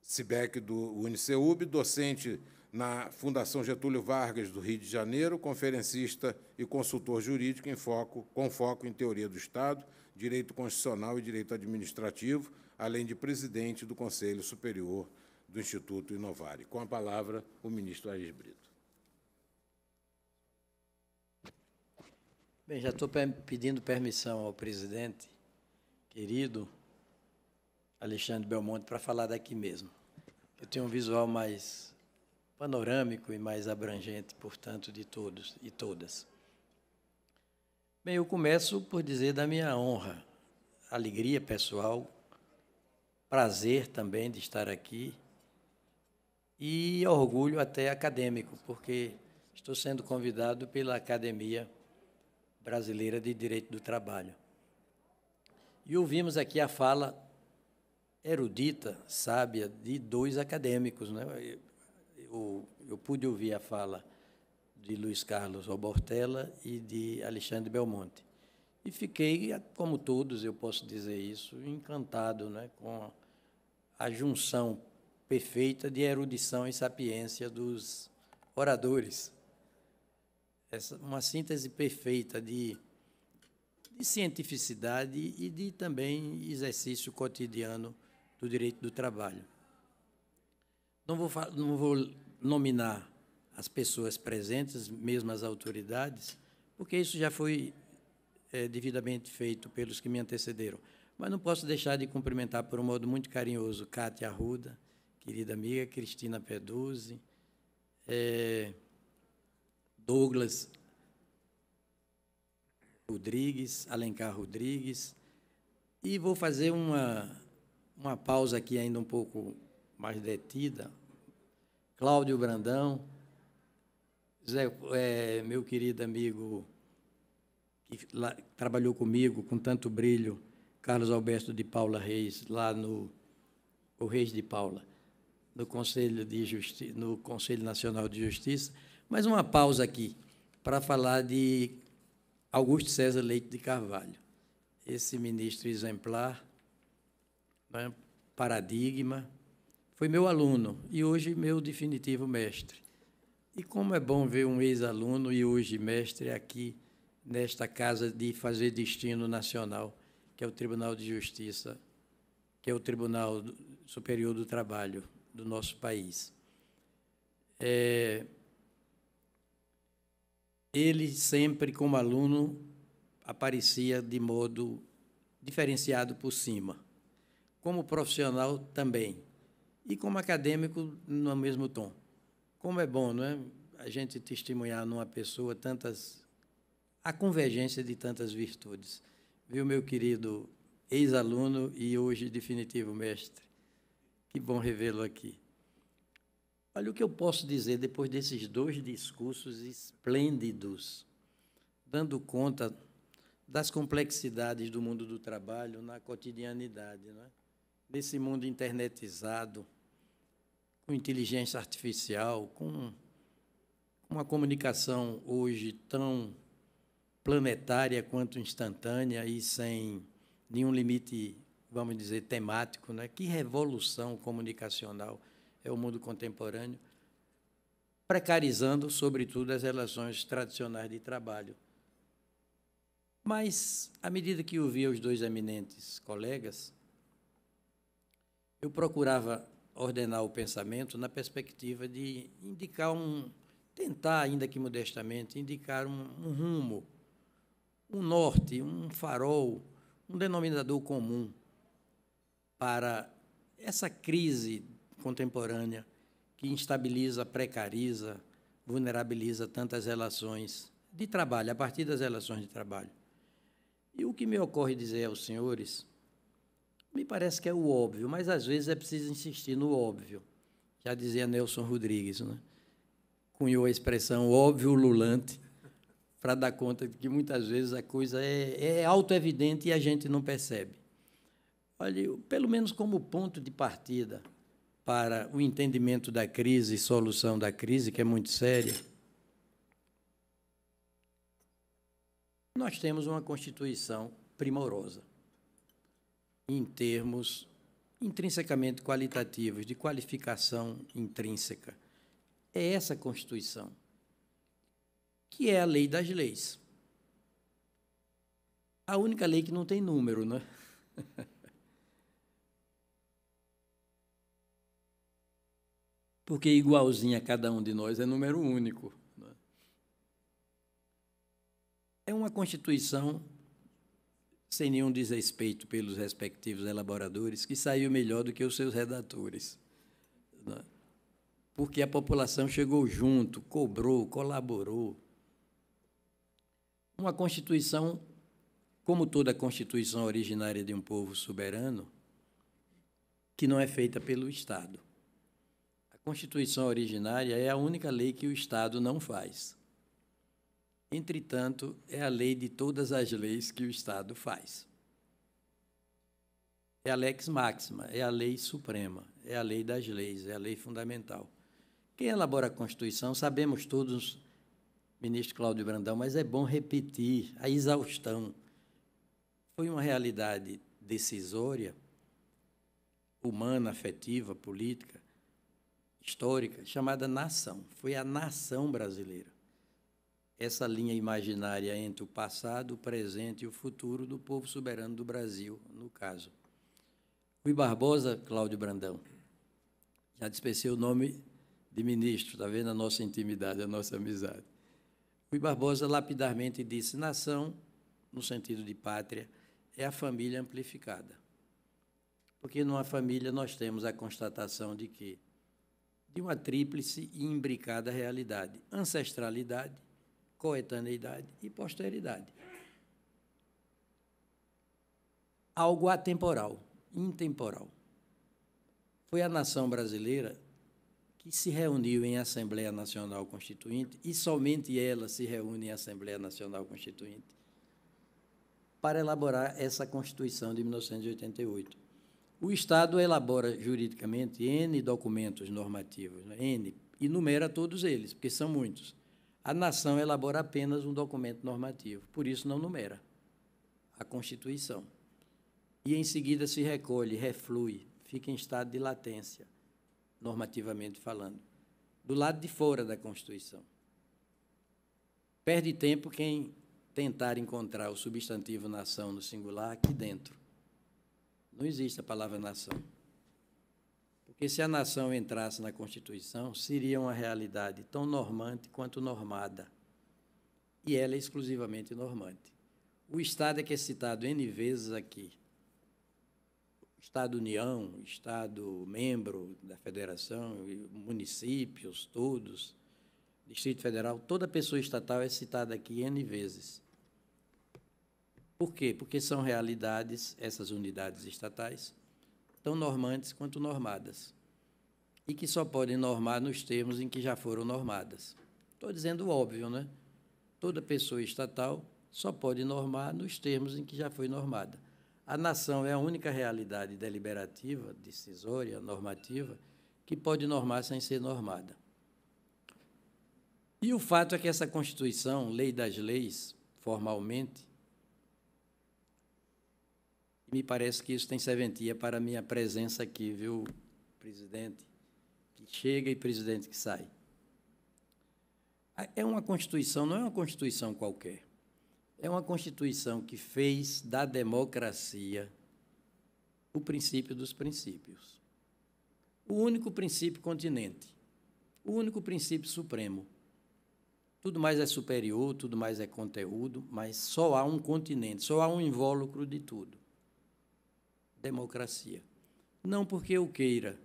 CIBEC do Uniceub, docente na Fundação Getúlio Vargas do Rio de Janeiro, conferencista e consultor jurídico em foco, com foco em teoria do Estado, direito constitucional e direito administrativo, além de presidente do Conselho Superior do Instituto Inovare. Com a palavra, o ministro Aires Brito. Bem, já estou pedindo permissão ao presidente, querido Alexandre Belmonte, para falar daqui mesmo. Eu tenho um visual mais panorâmico e mais abrangente, portanto, de todos e todas. Bem, eu começo por dizer da minha honra, alegria pessoal prazer também de estar aqui e orgulho até acadêmico, porque estou sendo convidado pela Academia Brasileira de Direito do Trabalho. E ouvimos aqui a fala erudita, sábia, de dois acadêmicos. Né? Eu, eu pude ouvir a fala de Luiz Carlos Obortella e de Alexandre Belmonte. E fiquei, como todos, eu posso dizer isso, encantado né, com a junção perfeita de erudição e sapiência dos oradores. Essa, uma síntese perfeita de, de cientificidade e de também exercício cotidiano do direito do trabalho. Não vou, não vou nominar as pessoas presentes, mesmo as autoridades, porque isso já foi é, devidamente feito pelos que me antecederam. Mas não posso deixar de cumprimentar por um modo muito carinhoso Cátia Arruda, querida amiga, Cristina Peduzzi, é, Douglas Rodrigues, Alencar Rodrigues. E vou fazer uma, uma pausa aqui ainda um pouco mais detida. Cláudio Brandão, Zé, é, meu querido amigo que lá, trabalhou comigo com tanto brilho Carlos Alberto de Paula Reis, lá no o Reis de Paula, no Conselho, de Justi no Conselho Nacional de Justiça. Mais uma pausa aqui para falar de Augusto César Leite de Carvalho, esse ministro exemplar, né, paradigma, foi meu aluno e hoje meu definitivo mestre. E como é bom ver um ex-aluno e hoje mestre aqui nesta casa de fazer destino nacional que é o Tribunal de Justiça, que é o Tribunal Superior do Trabalho do nosso país. É, ele sempre, como aluno, aparecia de modo diferenciado por cima. Como profissional, também. E como acadêmico, no mesmo tom. Como é bom, não é? A gente testemunhar numa pessoa tantas. a convergência de tantas virtudes viu, meu querido ex-aluno e hoje definitivo mestre? Que bom revê-lo aqui. Olha o que eu posso dizer depois desses dois discursos esplêndidos, dando conta das complexidades do mundo do trabalho na cotidianidade, não é? mundo internetizado, com inteligência artificial, com uma comunicação hoje tão planetária quanto instantânea e sem nenhum limite, vamos dizer, temático. Né? Que revolução comunicacional é o mundo contemporâneo, precarizando, sobretudo, as relações tradicionais de trabalho. Mas, à medida que eu via os dois eminentes colegas, eu procurava ordenar o pensamento na perspectiva de indicar um, tentar, ainda que modestamente, indicar um, um rumo um norte, um farol, um denominador comum para essa crise contemporânea que instabiliza, precariza, vulnerabiliza tantas relações de trabalho, a partir das relações de trabalho. E o que me ocorre dizer aos senhores, me parece que é o óbvio, mas às vezes é preciso insistir no óbvio. Já dizia Nelson Rodrigues, né? cunhou a expressão óbvio lulante, para dar conta de que muitas vezes a coisa é, é auto-evidente e a gente não percebe. Olha, pelo menos como ponto de partida para o entendimento da crise e solução da crise, que é muito séria, nós temos uma Constituição primorosa em termos intrinsecamente qualitativos, de qualificação intrínseca. É essa Constituição que é a lei das leis. A única lei que não tem número, né? Porque é igualzinha a cada um de nós é número único. Né? É uma Constituição, sem nenhum desrespeito pelos respectivos elaboradores, que saiu melhor do que os seus redatores. Né? Porque a população chegou junto, cobrou, colaborou. Uma Constituição, como toda Constituição originária de um povo soberano, que não é feita pelo Estado. A Constituição originária é a única lei que o Estado não faz. Entretanto, é a lei de todas as leis que o Estado faz. É a lex máxima, é a lei suprema, é a lei das leis, é a lei fundamental. Quem elabora a Constituição, sabemos todos ministro Cláudio Brandão, mas é bom repetir a exaustão. Foi uma realidade decisória, humana, afetiva, política, histórica, chamada nação. Foi a nação brasileira. Essa linha imaginária entre o passado, o presente e o futuro do povo soberano do Brasil, no caso. Rui Barbosa, Cláudio Brandão, já despecei o nome de ministro, está vendo a nossa intimidade, a nossa amizade. Rui Barbosa lapidarmente disse: nação, no sentido de pátria, é a família amplificada. Porque numa família nós temos a constatação de que de uma tríplice e imbricada realidade: ancestralidade, coetaneidade e posteridade. Algo atemporal, intemporal. Foi a nação brasileira que se reuniu em Assembleia Nacional Constituinte, e somente ela se reúne em Assembleia Nacional Constituinte, para elaborar essa Constituição de 1988. O Estado elabora juridicamente N documentos normativos, né? N, e numera todos eles, porque são muitos. A nação elabora apenas um documento normativo, por isso não numera a Constituição. E em seguida se recolhe, reflui, fica em estado de latência normativamente falando, do lado de fora da Constituição. Perde tempo quem tentar encontrar o substantivo nação no singular aqui dentro. Não existe a palavra nação. Porque se a nação entrasse na Constituição, seria uma realidade tão normante quanto normada. E ela é exclusivamente normante. O Estado é que é citado N vezes aqui. Estado-União, Estado-membro da Federação, municípios, todos, Distrito Federal, toda pessoa estatal é citada aqui N vezes. Por quê? Porque são realidades, essas unidades estatais, tão normantes quanto normadas, e que só podem normar nos termos em que já foram normadas. Estou dizendo óbvio, né? Toda pessoa estatal só pode normar nos termos em que já foi normada. A nação é a única realidade deliberativa, decisória, normativa, que pode normar sem ser normada. E o fato é que essa Constituição, lei das leis, formalmente, me parece que isso tem serventia para a minha presença aqui, viu, presidente? Que chega e presidente que sai. É uma Constituição, não é uma Constituição qualquer. É uma Constituição que fez da democracia o princípio dos princípios. O único princípio continente, o único princípio supremo. Tudo mais é superior, tudo mais é conteúdo, mas só há um continente, só há um invólucro de tudo. Democracia. Não porque eu queira,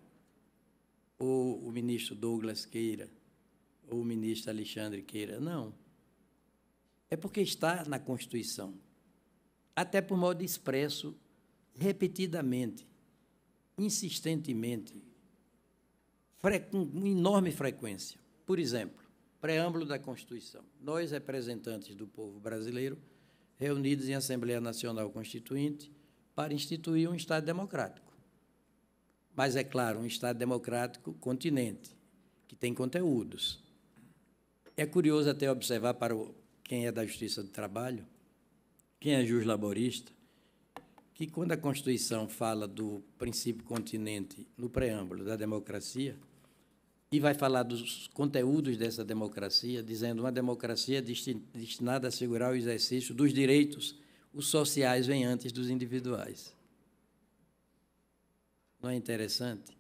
ou o ministro Douglas queira, ou o ministro Alexandre queira, não é porque está na Constituição, até por modo expresso, repetidamente, insistentemente, com enorme frequência. Por exemplo, preâmbulo da Constituição. Nós, representantes do povo brasileiro, reunidos em Assembleia Nacional Constituinte, para instituir um Estado democrático. Mas, é claro, um Estado democrático continente, que tem conteúdos. É curioso até observar para o, quem é da Justiça do Trabalho, quem é juiz laborista, que quando a Constituição fala do princípio continente no preâmbulo da democracia, e vai falar dos conteúdos dessa democracia, dizendo uma democracia destinada a assegurar o exercício dos direitos, os sociais vêm antes dos individuais. Não é interessante?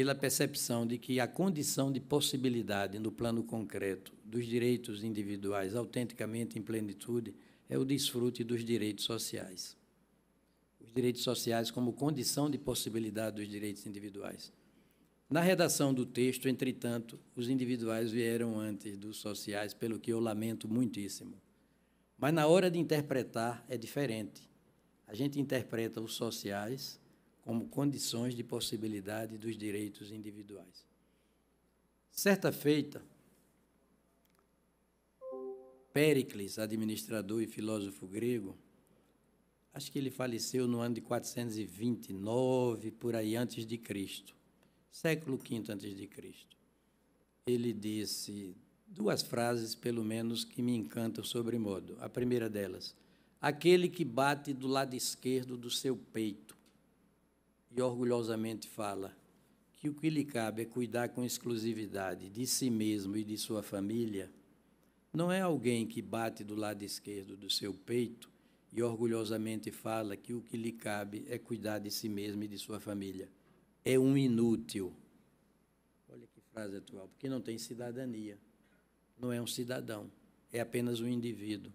pela percepção de que a condição de possibilidade no plano concreto dos direitos individuais autenticamente em plenitude é o desfrute dos direitos sociais. Os direitos sociais como condição de possibilidade dos direitos individuais. Na redação do texto, entretanto, os individuais vieram antes dos sociais, pelo que eu lamento muitíssimo. Mas na hora de interpretar é diferente. A gente interpreta os sociais como condições de possibilidade dos direitos individuais. Certa feita, Péricles, administrador e filósofo grego, acho que ele faleceu no ano de 429 por aí antes de Cristo, século V antes de Cristo. Ele disse duas frases, pelo menos, que me encantam sobremodo. A primeira delas: aquele que bate do lado esquerdo do seu peito e orgulhosamente fala que o que lhe cabe é cuidar com exclusividade de si mesmo e de sua família, não é alguém que bate do lado esquerdo do seu peito e orgulhosamente fala que o que lhe cabe é cuidar de si mesmo e de sua família. É um inútil. Olha que frase atual, porque não tem cidadania. Não é um cidadão, é apenas um indivíduo.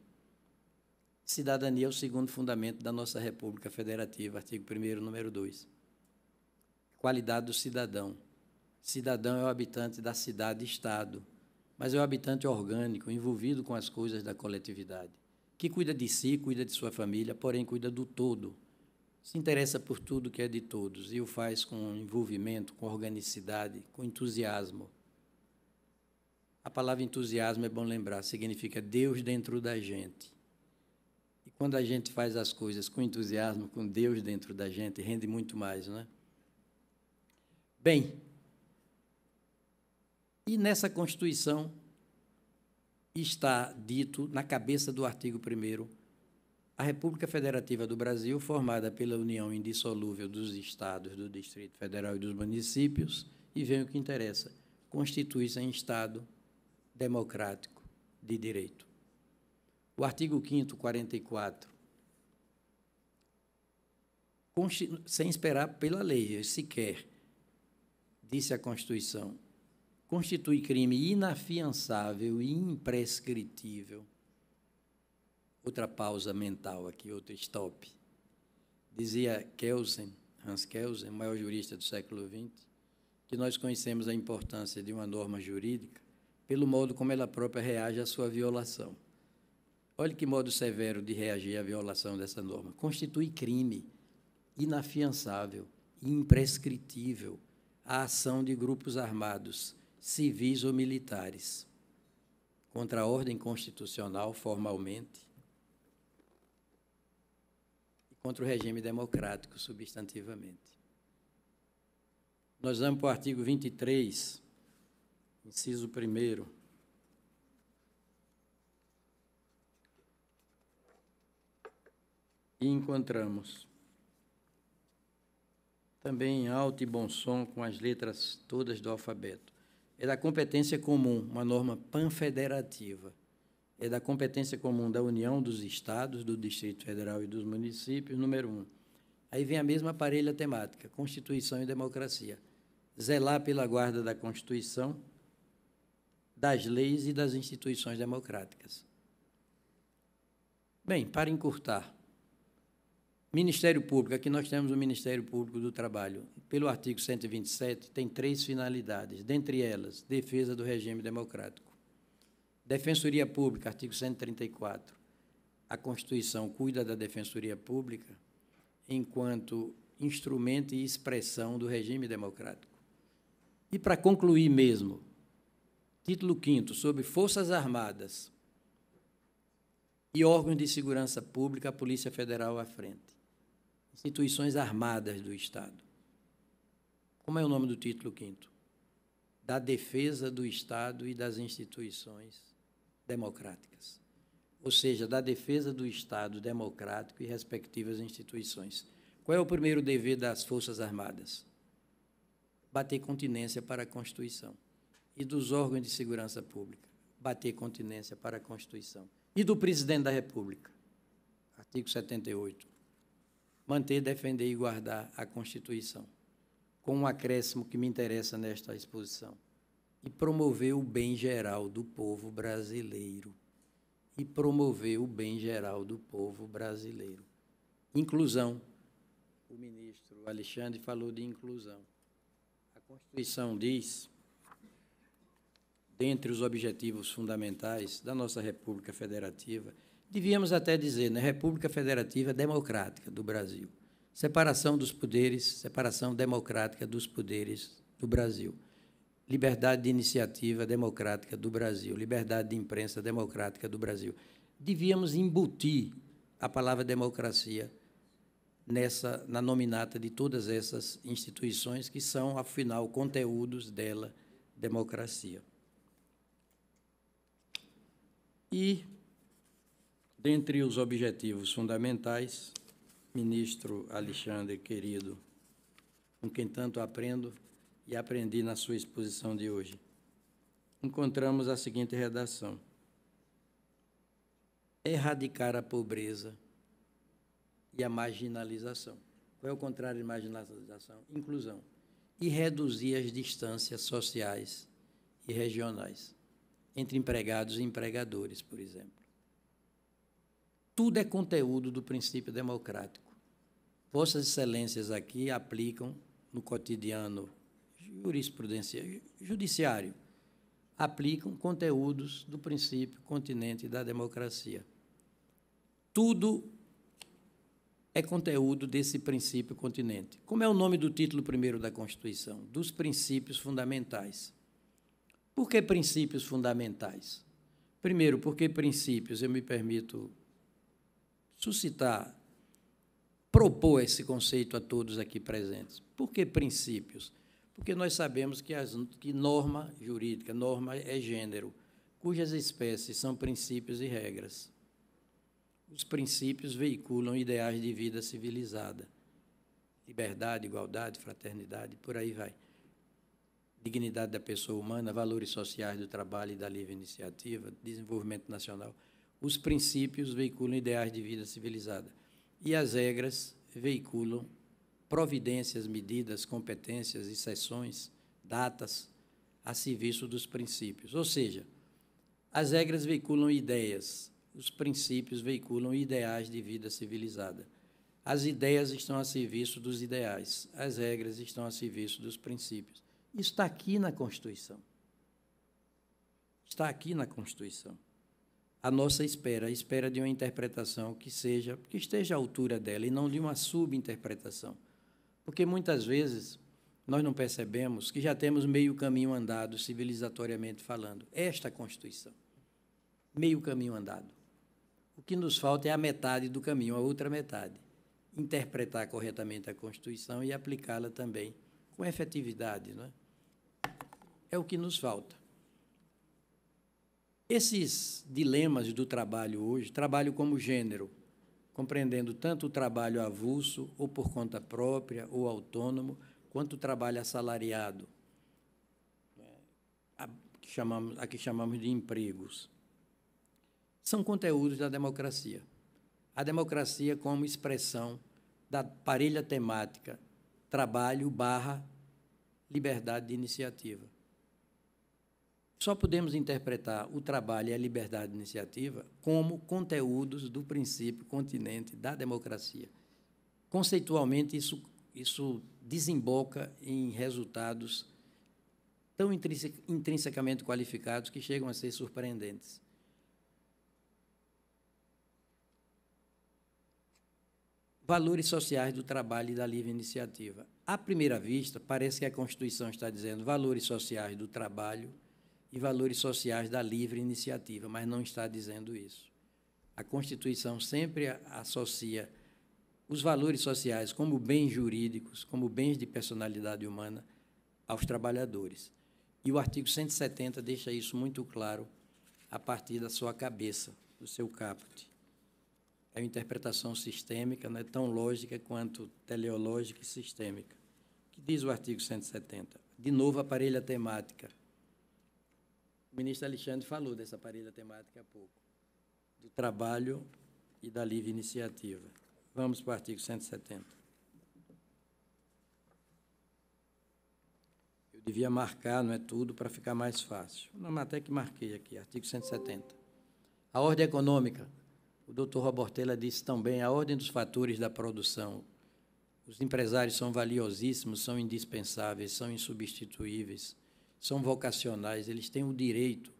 Cidadania é o segundo fundamento da nossa República Federativa, artigo 1, número 2 qualidade do cidadão. Cidadão é o habitante da cidade-estado, mas é o habitante orgânico, envolvido com as coisas da coletividade, que cuida de si, cuida de sua família, porém cuida do todo. Se interessa por tudo que é de todos e o faz com envolvimento, com organicidade, com entusiasmo. A palavra entusiasmo é bom lembrar, significa Deus dentro da gente. E quando a gente faz as coisas com entusiasmo, com Deus dentro da gente, rende muito mais, não é? Bem, e nessa Constituição está dito, na cabeça do artigo 1, a República Federativa do Brasil, formada pela união indissolúvel dos Estados, do Distrito Federal e dos municípios, e vem o que interessa, constitui-se em Estado democrático de direito. O artigo 5 44, sem esperar pela lei sequer, disse a Constituição, constitui crime inafiançável e imprescritível. Outra pausa mental aqui, outro stop. Dizia Kelsen, Hans Kelsen, maior jurista do século XX, que nós conhecemos a importância de uma norma jurídica pelo modo como ela própria reage à sua violação. Olhe que modo severo de reagir à violação dessa norma. Constitui crime inafiançável, imprescritível, a ação de grupos armados, civis ou militares, contra a ordem constitucional formalmente e contra o regime democrático substantivamente. Nós vamos para o artigo 23, inciso 1. E encontramos também em alto e bom som, com as letras todas do alfabeto. É da competência comum, uma norma panfederativa. É da competência comum da União dos Estados, do Distrito Federal e dos municípios, número um. Aí vem a mesma parelha temática, Constituição e Democracia. Zelar pela guarda da Constituição, das leis e das instituições democráticas. Bem, para encurtar, Ministério Público, aqui nós temos o Ministério Público do Trabalho. Pelo artigo 127, tem três finalidades, dentre elas, defesa do regime democrático. Defensoria Pública, artigo 134. A Constituição cuida da Defensoria Pública enquanto instrumento e expressão do regime democrático. E, para concluir mesmo, título quinto, sobre Forças Armadas e órgãos de segurança pública, a Polícia Federal à frente instituições armadas do Estado. Como é o nome do título quinto? Da defesa do Estado e das instituições democráticas. Ou seja, da defesa do Estado democrático e respectivas instituições. Qual é o primeiro dever das Forças Armadas? Bater continência para a Constituição. E dos órgãos de segurança pública? Bater continência para a Constituição. E do presidente da República? Artigo 78 manter, defender e guardar a Constituição, com um acréscimo que me interessa nesta exposição, e promover o bem geral do povo brasileiro. E promover o bem geral do povo brasileiro. Inclusão. O ministro Alexandre falou de inclusão. A Constituição diz, dentre os objetivos fundamentais da nossa República Federativa, Devíamos até dizer, né, República Federativa Democrática do Brasil. Separação dos poderes, separação democrática dos poderes do Brasil. Liberdade de iniciativa democrática do Brasil, liberdade de imprensa democrática do Brasil. Devíamos embutir a palavra democracia nessa na nominata de todas essas instituições que são afinal conteúdos dela democracia. E Dentre os objetivos fundamentais, ministro Alexandre querido, com quem tanto aprendo e aprendi na sua exposição de hoje, encontramos a seguinte redação: Erradicar a pobreza e a marginalização. Qual é o contrário de marginalização? Inclusão. E reduzir as distâncias sociais e regionais entre empregados e empregadores, por exemplo. Tudo é conteúdo do princípio democrático. Vossas Excelências aqui aplicam no cotidiano jurisprudência, judiciário, aplicam conteúdos do princípio continente da democracia. Tudo é conteúdo desse princípio continente. Como é o nome do título primeiro da Constituição? Dos princípios fundamentais. Por que princípios fundamentais? Primeiro, porque princípios, eu me permito suscitar, propor esse conceito a todos aqui presentes. Por que princípios? Porque nós sabemos que, as, que norma jurídica, norma é gênero, cujas espécies são princípios e regras. Os princípios veiculam ideais de vida civilizada. Liberdade, igualdade, fraternidade, por aí vai. Dignidade da pessoa humana, valores sociais do trabalho e da livre iniciativa, desenvolvimento nacional. Os princípios veiculam ideais de vida civilizada e as regras veiculam providências, medidas, competências e sessões, datas a serviço dos princípios. Ou seja, as regras veiculam ideias, os princípios veiculam ideais de vida civilizada. As ideias estão a serviço dos ideais, as regras estão a serviço dos princípios. Isso está aqui na Constituição. Está aqui na Constituição a nossa espera, a espera de uma interpretação que seja, que esteja à altura dela e não de uma subinterpretação. Porque muitas vezes nós não percebemos que já temos meio caminho andado civilizatoriamente falando. Esta Constituição, meio caminho andado. O que nos falta é a metade do caminho, a outra metade. Interpretar corretamente a Constituição e aplicá-la também com efetividade, não é? É o que nos falta. Esses dilemas do trabalho hoje, trabalho como gênero, compreendendo tanto o trabalho avulso, ou por conta própria, ou autônomo, quanto o trabalho assalariado, né, a que chamamos, a que chamamos de empregos, são conteúdos da democracia. A democracia como expressão da parelha temática trabalho barra liberdade de iniciativa. Só podemos interpretar o trabalho e a liberdade de iniciativa como conteúdos do princípio continente da democracia. Conceitualmente, isso, isso desemboca em resultados tão intrinsecamente qualificados que chegam a ser surpreendentes. valores sociais do trabalho e da livre iniciativa. À primeira vista, parece que a Constituição está dizendo valores sociais do trabalho e valores sociais da livre iniciativa, mas não está dizendo isso. A Constituição sempre associa os valores sociais como bens jurídicos, como bens de personalidade humana aos trabalhadores. E o artigo 170 deixa isso muito claro a partir da sua cabeça, do seu caput. É uma interpretação sistêmica, não é tão lógica quanto teleológica e sistêmica. O que diz o artigo 170? De novo, aparelha temática o ministro Alexandre falou dessa parelha temática há pouco, do trabalho e da livre iniciativa. Vamos para o artigo 170. Eu devia marcar, não é tudo, para ficar mais fácil. Não, até que marquei aqui, artigo 170. A ordem econômica, o doutor Robortella disse também, a ordem dos fatores da produção. Os empresários são valiosíssimos, são indispensáveis, são insubstituíveis são vocacionais, eles têm o direito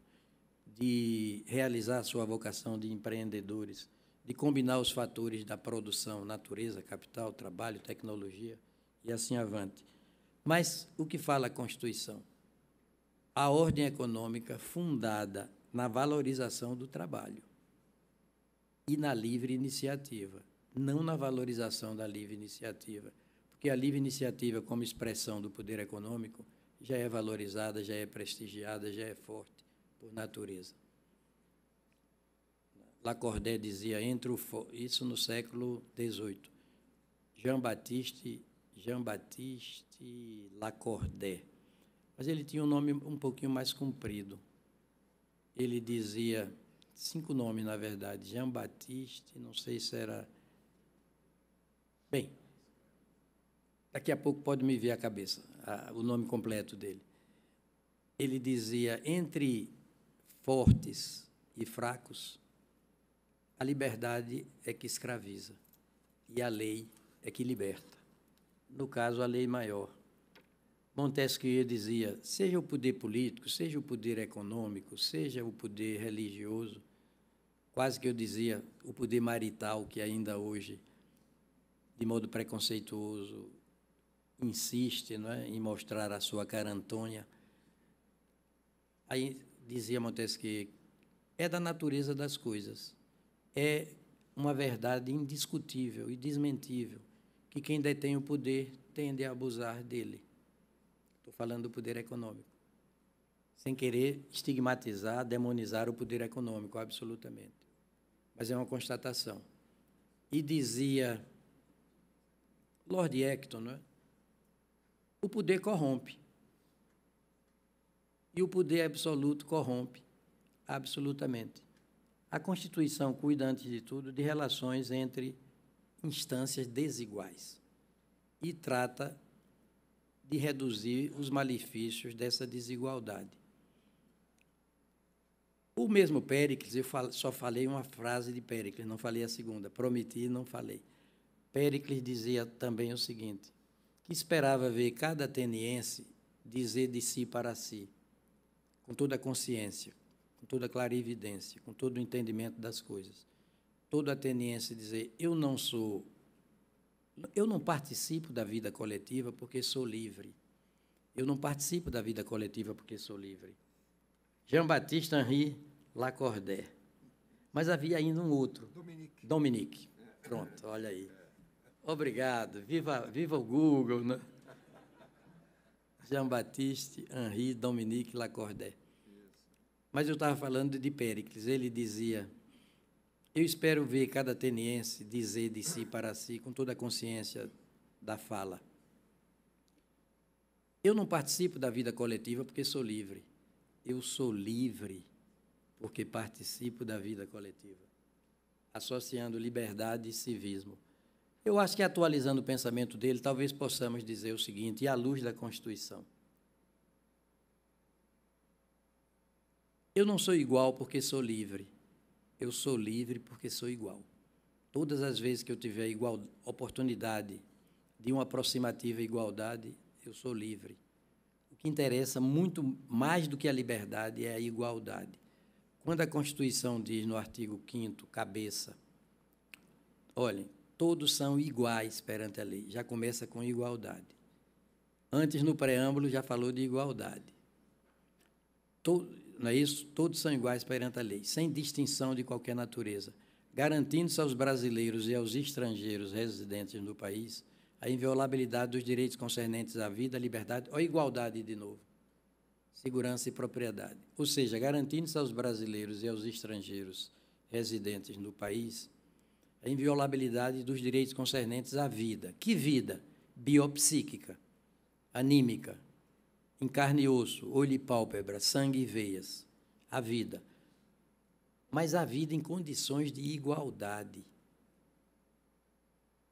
de realizar sua vocação de empreendedores, de combinar os fatores da produção, natureza, capital, trabalho, tecnologia e assim avante. Mas o que fala a Constituição? A ordem econômica fundada na valorização do trabalho e na livre iniciativa, não na valorização da livre iniciativa. Porque a livre iniciativa, como expressão do poder econômico, já é valorizada, já é prestigiada, já é forte por natureza. Lacordaire dizia entre o isso no século XVIII. Jean Baptiste Jean Baptiste Lacordaire, mas ele tinha um nome um pouquinho mais comprido. Ele dizia cinco nomes na verdade. Jean Baptiste, não sei se era bem, Daqui a pouco pode me ver a cabeça, a, o nome completo dele. Ele dizia: entre fortes e fracos, a liberdade é que escraviza e a lei é que liberta. No caso, a lei maior. Montesquieu dizia: seja o poder político, seja o poder econômico, seja o poder religioso, quase que eu dizia o poder marital, que ainda hoje, de modo preconceituoso, insiste não é, em mostrar a sua cara Antônia. Aí dizia Montesquieu, é da natureza das coisas. É uma verdade indiscutível e desmentível que quem detém o poder tende a abusar dele. Estou falando do poder econômico. Sem querer estigmatizar, demonizar o poder econômico, absolutamente. Mas é uma constatação. E dizia Lord Acton, não é? o poder corrompe. E o poder absoluto corrompe absolutamente. A Constituição cuida, antes de tudo, de relações entre instâncias desiguais e trata de reduzir os malefícios dessa desigualdade. O mesmo Péricles, eu só falei uma frase de Péricles, não falei a segunda, prometi e não falei. Péricles dizia também o seguinte: que esperava ver cada ateniense dizer de si para si, com toda a consciência, com toda a clarividência, com todo o entendimento das coisas. Todo ateniense dizer: Eu não sou, eu não participo da vida coletiva porque sou livre. Eu não participo da vida coletiva porque sou livre. Jean-Baptiste Henri Lacordaire. Mas havia ainda um outro. Dominique. Dominique. Pronto, olha aí. Obrigado. Viva, viva o Google, né? Jean-Baptiste Henri Dominique Lacordaire. Mas eu estava falando de Péricles. Ele dizia: Eu espero ver cada ateniense dizer de si para si, com toda a consciência da fala. Eu não participo da vida coletiva porque sou livre. Eu sou livre porque participo da vida coletiva, associando liberdade e civismo. Eu acho que atualizando o pensamento dele, talvez possamos dizer o seguinte, e à luz da Constituição. Eu não sou igual porque sou livre. Eu sou livre porque sou igual. Todas as vezes que eu tiver igual, oportunidade de uma aproximativa igualdade, eu sou livre. O que interessa muito mais do que a liberdade é a igualdade. Quando a Constituição diz no artigo 5 cabeça, olhem, todos são iguais perante a lei. Já começa com igualdade. Antes, no preâmbulo, já falou de igualdade. Todo, não é isso? Todos são iguais perante a lei, sem distinção de qualquer natureza, garantindo-se aos brasileiros e aos estrangeiros residentes no país a inviolabilidade dos direitos concernentes à vida, à liberdade ou igualdade de novo, segurança e propriedade. Ou seja, garantindo-se aos brasileiros e aos estrangeiros residentes no país a inviolabilidade dos direitos concernentes à vida. Que vida? Biopsíquica, anímica, em carne e osso, olho e pálpebra, sangue e veias. A vida. Mas a vida em condições de igualdade.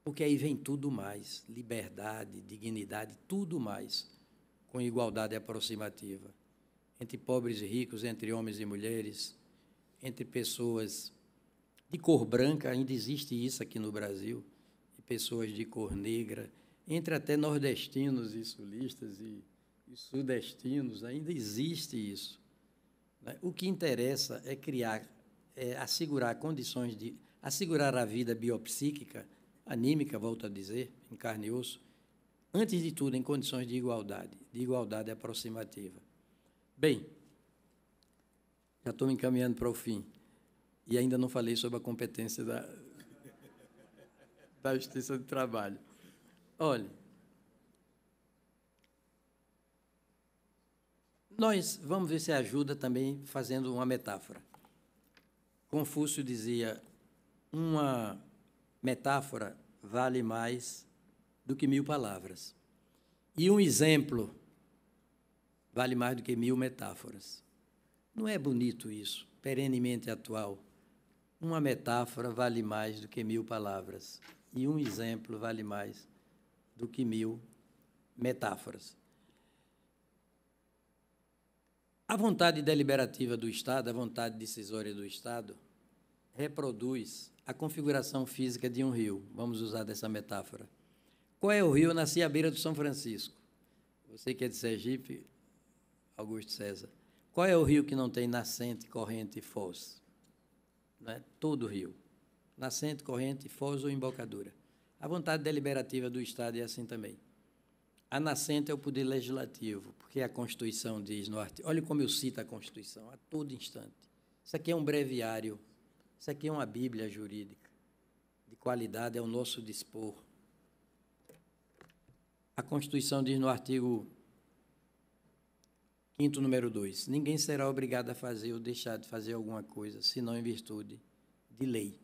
Porque aí vem tudo mais: liberdade, dignidade, tudo mais, com igualdade aproximativa. Entre pobres e ricos, entre homens e mulheres, entre pessoas de cor branca, ainda existe isso aqui no Brasil, e pessoas de cor negra, entre até nordestinos e sulistas e, e sudestinos, ainda existe isso. Né? O que interessa é criar, é assegurar condições de assegurar a vida biopsíquica, anímica, volto a dizer, em carne e osso, antes de tudo em condições de igualdade, de igualdade aproximativa. Bem, já estou me encaminhando para o fim. E ainda não falei sobre a competência da, da Justiça do Trabalho. Olhe, nós vamos ver se ajuda também fazendo uma metáfora. Confúcio dizia: uma metáfora vale mais do que mil palavras. E um exemplo vale mais do que mil metáforas. Não é bonito isso, perenemente atual? Uma metáfora vale mais do que mil palavras, e um exemplo vale mais do que mil metáforas. A vontade deliberativa do Estado, a vontade decisória do Estado, reproduz a configuração física de um rio. Vamos usar dessa metáfora. Qual é o rio? Eu nasci à beira do São Francisco. Você que é de Sergipe, Augusto César. Qual é o rio que não tem nascente, corrente e foz? né, todo o rio, nascente, corrente, foz ou embocadura. A vontade deliberativa do Estado é assim também. A nascente é o poder legislativo, porque a Constituição diz no artigo. Olha como eu cito a Constituição a todo instante. Isso aqui é um breviário, isso aqui é uma Bíblia jurídica. De qualidade é o nosso dispor. A Constituição diz no artigo Quinto número dois, ninguém será obrigado a fazer ou deixar de fazer alguma coisa, senão em virtude de lei.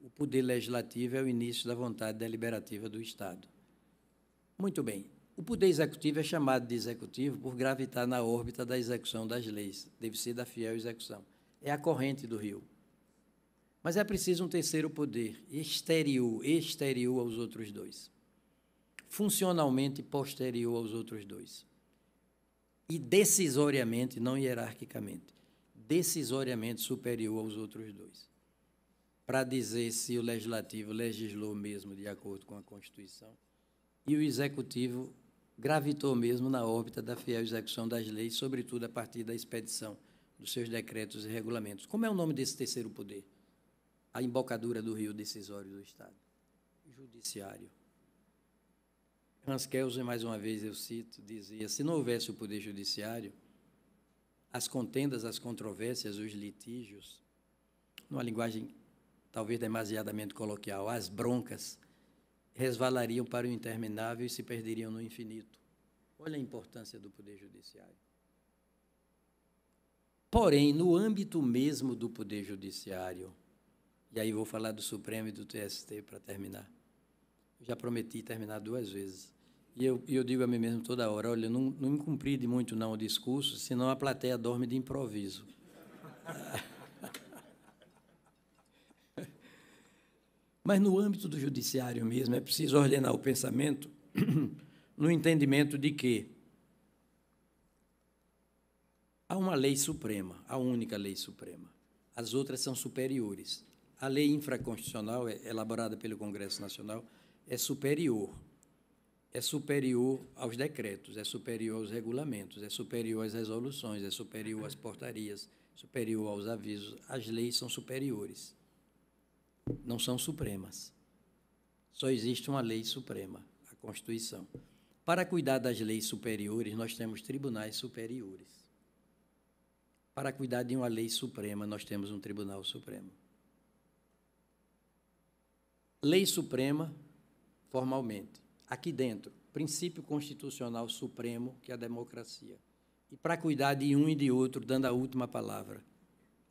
O poder legislativo é o início da vontade deliberativa do Estado. Muito bem. O poder executivo é chamado de executivo por gravitar na órbita da execução das leis, deve ser da fiel execução. É a corrente do rio. Mas é preciso um terceiro poder, exterior, exterior aos outros dois. Funcionalmente posterior aos outros dois e decisoriamente, não hierarquicamente, decisoriamente superior aos outros dois. Para dizer se o legislativo legislou mesmo de acordo com a Constituição e o executivo gravitou mesmo na órbita da fiel execução das leis, sobretudo a partir da expedição dos seus decretos e regulamentos. Como é o nome desse terceiro poder? A embocadura do rio decisório do Estado. Judiciário. Hans Kelsen, mais uma vez eu cito, dizia: se não houvesse o poder judiciário, as contendas, as controvérsias, os litígios, numa linguagem talvez demasiadamente coloquial, as broncas, resvalariam para o interminável e se perderiam no infinito. Olha a importância do poder judiciário. Porém, no âmbito mesmo do poder judiciário, e aí vou falar do Supremo e do TST para terminar. já prometi terminar duas vezes. E eu, eu digo a mim mesmo toda hora: olha, não, não incumpri de muito não o discurso, senão a plateia dorme de improviso. Mas no âmbito do judiciário mesmo, é preciso ordenar o pensamento no entendimento de que há uma lei suprema, a única lei suprema. As outras são superiores. A lei infraconstitucional, é, elaborada pelo Congresso Nacional, é superior é superior aos decretos, é superior aos regulamentos, é superior às resoluções, é superior às portarias, superior aos avisos. As leis são superiores, não são supremas. Só existe uma lei suprema, a Constituição. Para cuidar das leis superiores, nós temos tribunais superiores. Para cuidar de uma lei suprema, nós temos um Tribunal Supremo. Lei Suprema, formalmente aqui dentro, princípio constitucional supremo, que é a democracia. E para cuidar de um e de outro, dando a última palavra,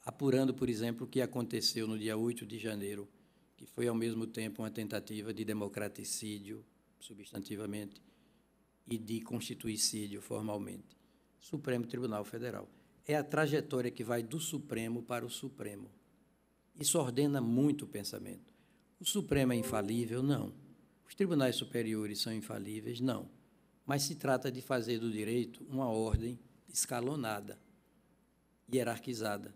apurando, por exemplo, o que aconteceu no dia 8 de janeiro, que foi ao mesmo tempo uma tentativa de democraticídio, substantivamente, e de constituicídio formalmente. Supremo Tribunal Federal. É a trajetória que vai do Supremo para o Supremo. Isso ordena muito o pensamento. O Supremo é infalível? Não. Os tribunais superiores são infalíveis? Não. Mas se trata de fazer do direito uma ordem escalonada, hierarquizada.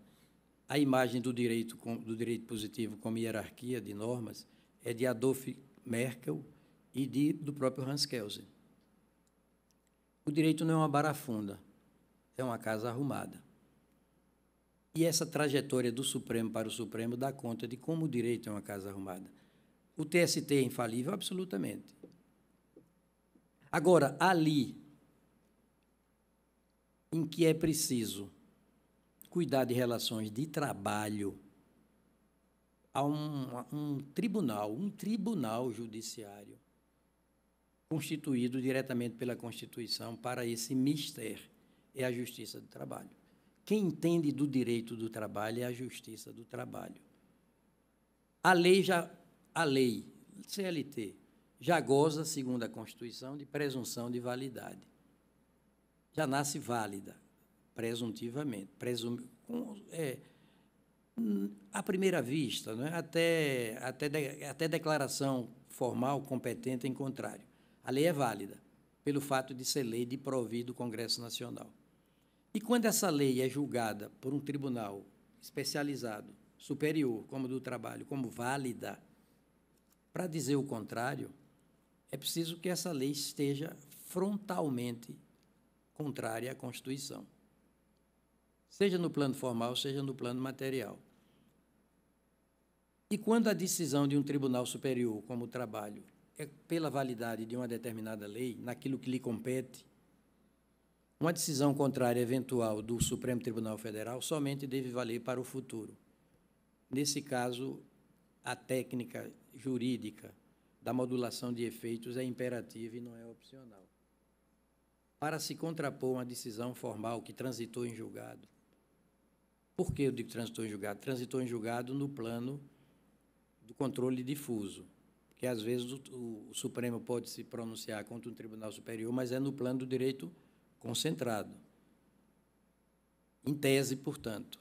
A imagem do direito, do direito positivo como hierarquia de normas é de Adolf Merkel e de, do próprio Hans Kelsen. O direito não é uma barafunda, é uma casa arrumada. E essa trajetória do Supremo para o Supremo dá conta de como o direito é uma casa arrumada. O TST é infalível? Absolutamente. Agora, ali em que é preciso cuidar de relações de trabalho, há um, um, tribunal, um tribunal judiciário constituído diretamente pela Constituição para esse mister é a justiça do trabalho. Quem entende do direito do trabalho é a justiça do trabalho. A lei já a lei CLT já goza, segundo a Constituição, de presunção de validade. Já nasce válida, presuntivamente. Presum, é, à primeira vista, é? até, até, de, até declaração formal competente em contrário. A lei é válida, pelo fato de ser lei de provir do Congresso Nacional. E quando essa lei é julgada por um tribunal especializado, superior, como do trabalho, como válida, para dizer o contrário, é preciso que essa lei esteja frontalmente contrária à Constituição, seja no plano formal, seja no plano material. E quando a decisão de um tribunal superior, como o trabalho, é pela validade de uma determinada lei, naquilo que lhe compete, uma decisão contrária eventual do Supremo Tribunal Federal somente deve valer para o futuro. Nesse caso, a técnica jurídica da modulação de efeitos é imperativa e não é opcional. Para se contrapor uma decisão formal que transitou em julgado, por que eu digo transitou em julgado? Transitou em julgado no plano do controle difuso, que às vezes o, o Supremo pode se pronunciar contra um tribunal superior, mas é no plano do direito concentrado. Em tese, portanto,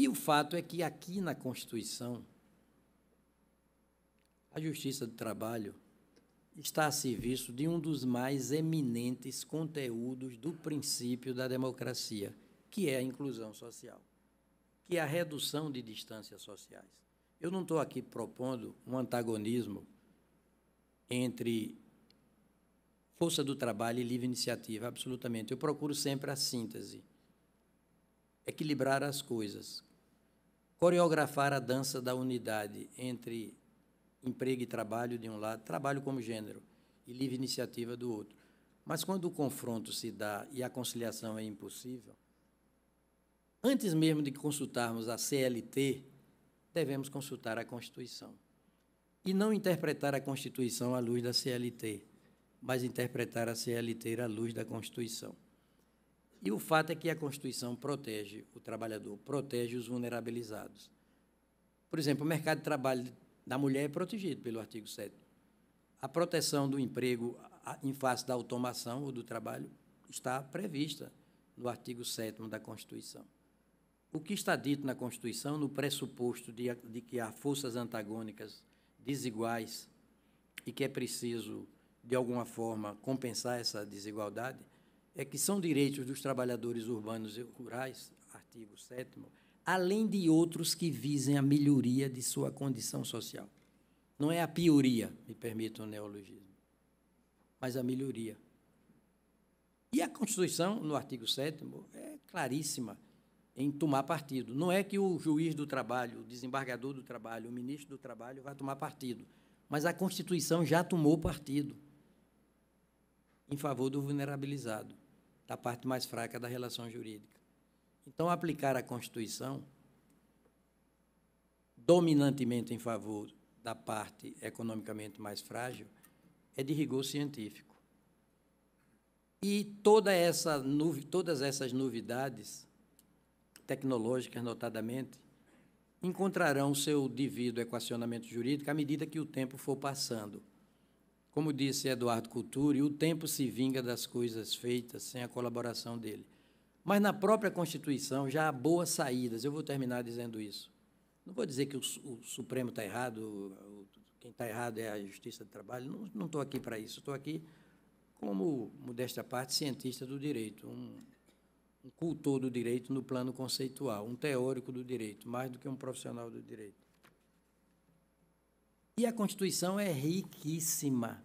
e o fato é que aqui na Constituição, a Justiça do Trabalho está a serviço de um dos mais eminentes conteúdos do princípio da democracia, que é a inclusão social, que é a redução de distâncias sociais. Eu não estou aqui propondo um antagonismo entre força do trabalho e livre iniciativa, absolutamente. Eu procuro sempre a síntese, equilibrar as coisas coreografar a dança da unidade entre emprego e trabalho de um lado, trabalho como gênero, e livre iniciativa do outro. Mas quando o confronto se dá e a conciliação é impossível, antes mesmo de consultarmos a CLT, devemos consultar a Constituição. E não interpretar a Constituição à luz da CLT, mas interpretar a CLT à luz da Constituição. E o fato é que a Constituição protege o trabalhador, protege os vulnerabilizados. Por exemplo, o mercado de trabalho da mulher é protegido pelo artigo 7. A proteção do emprego em face da automação ou do trabalho está prevista no artigo 7 da Constituição. O que está dito na Constituição, no pressuposto de, de que há forças antagônicas desiguais e que é preciso, de alguma forma, compensar essa desigualdade, é que são direitos dos trabalhadores urbanos e rurais, artigo 7 além de outros que visem a melhoria de sua condição social. Não é a pioria, me permita o neologismo, mas a melhoria. E a Constituição, no artigo 7 é claríssima em tomar partido. Não é que o juiz do trabalho, o desembargador do trabalho, o ministro do trabalho vá tomar partido, mas a Constituição já tomou partido em favor do vulnerabilizado da parte mais fraca da relação jurídica. Então, aplicar a Constituição dominantemente em favor da parte economicamente mais frágil é de rigor científico. E toda essa, todas essas novidades tecnológicas, notadamente, encontrarão seu devido equacionamento jurídico à medida que o tempo for passando. Como disse Eduardo Couture, o tempo se vinga das coisas feitas sem a colaboração dele. Mas na própria Constituição já há boas saídas. Eu vou terminar dizendo isso. Não vou dizer que o, o Supremo está errado, quem está errado é a Justiça do Trabalho. Não estou aqui para isso. Estou aqui como, modesta parte, cientista do direito, um, um cultor do direito no plano conceitual, um teórico do direito, mais do que um profissional do direito. E a Constituição é riquíssima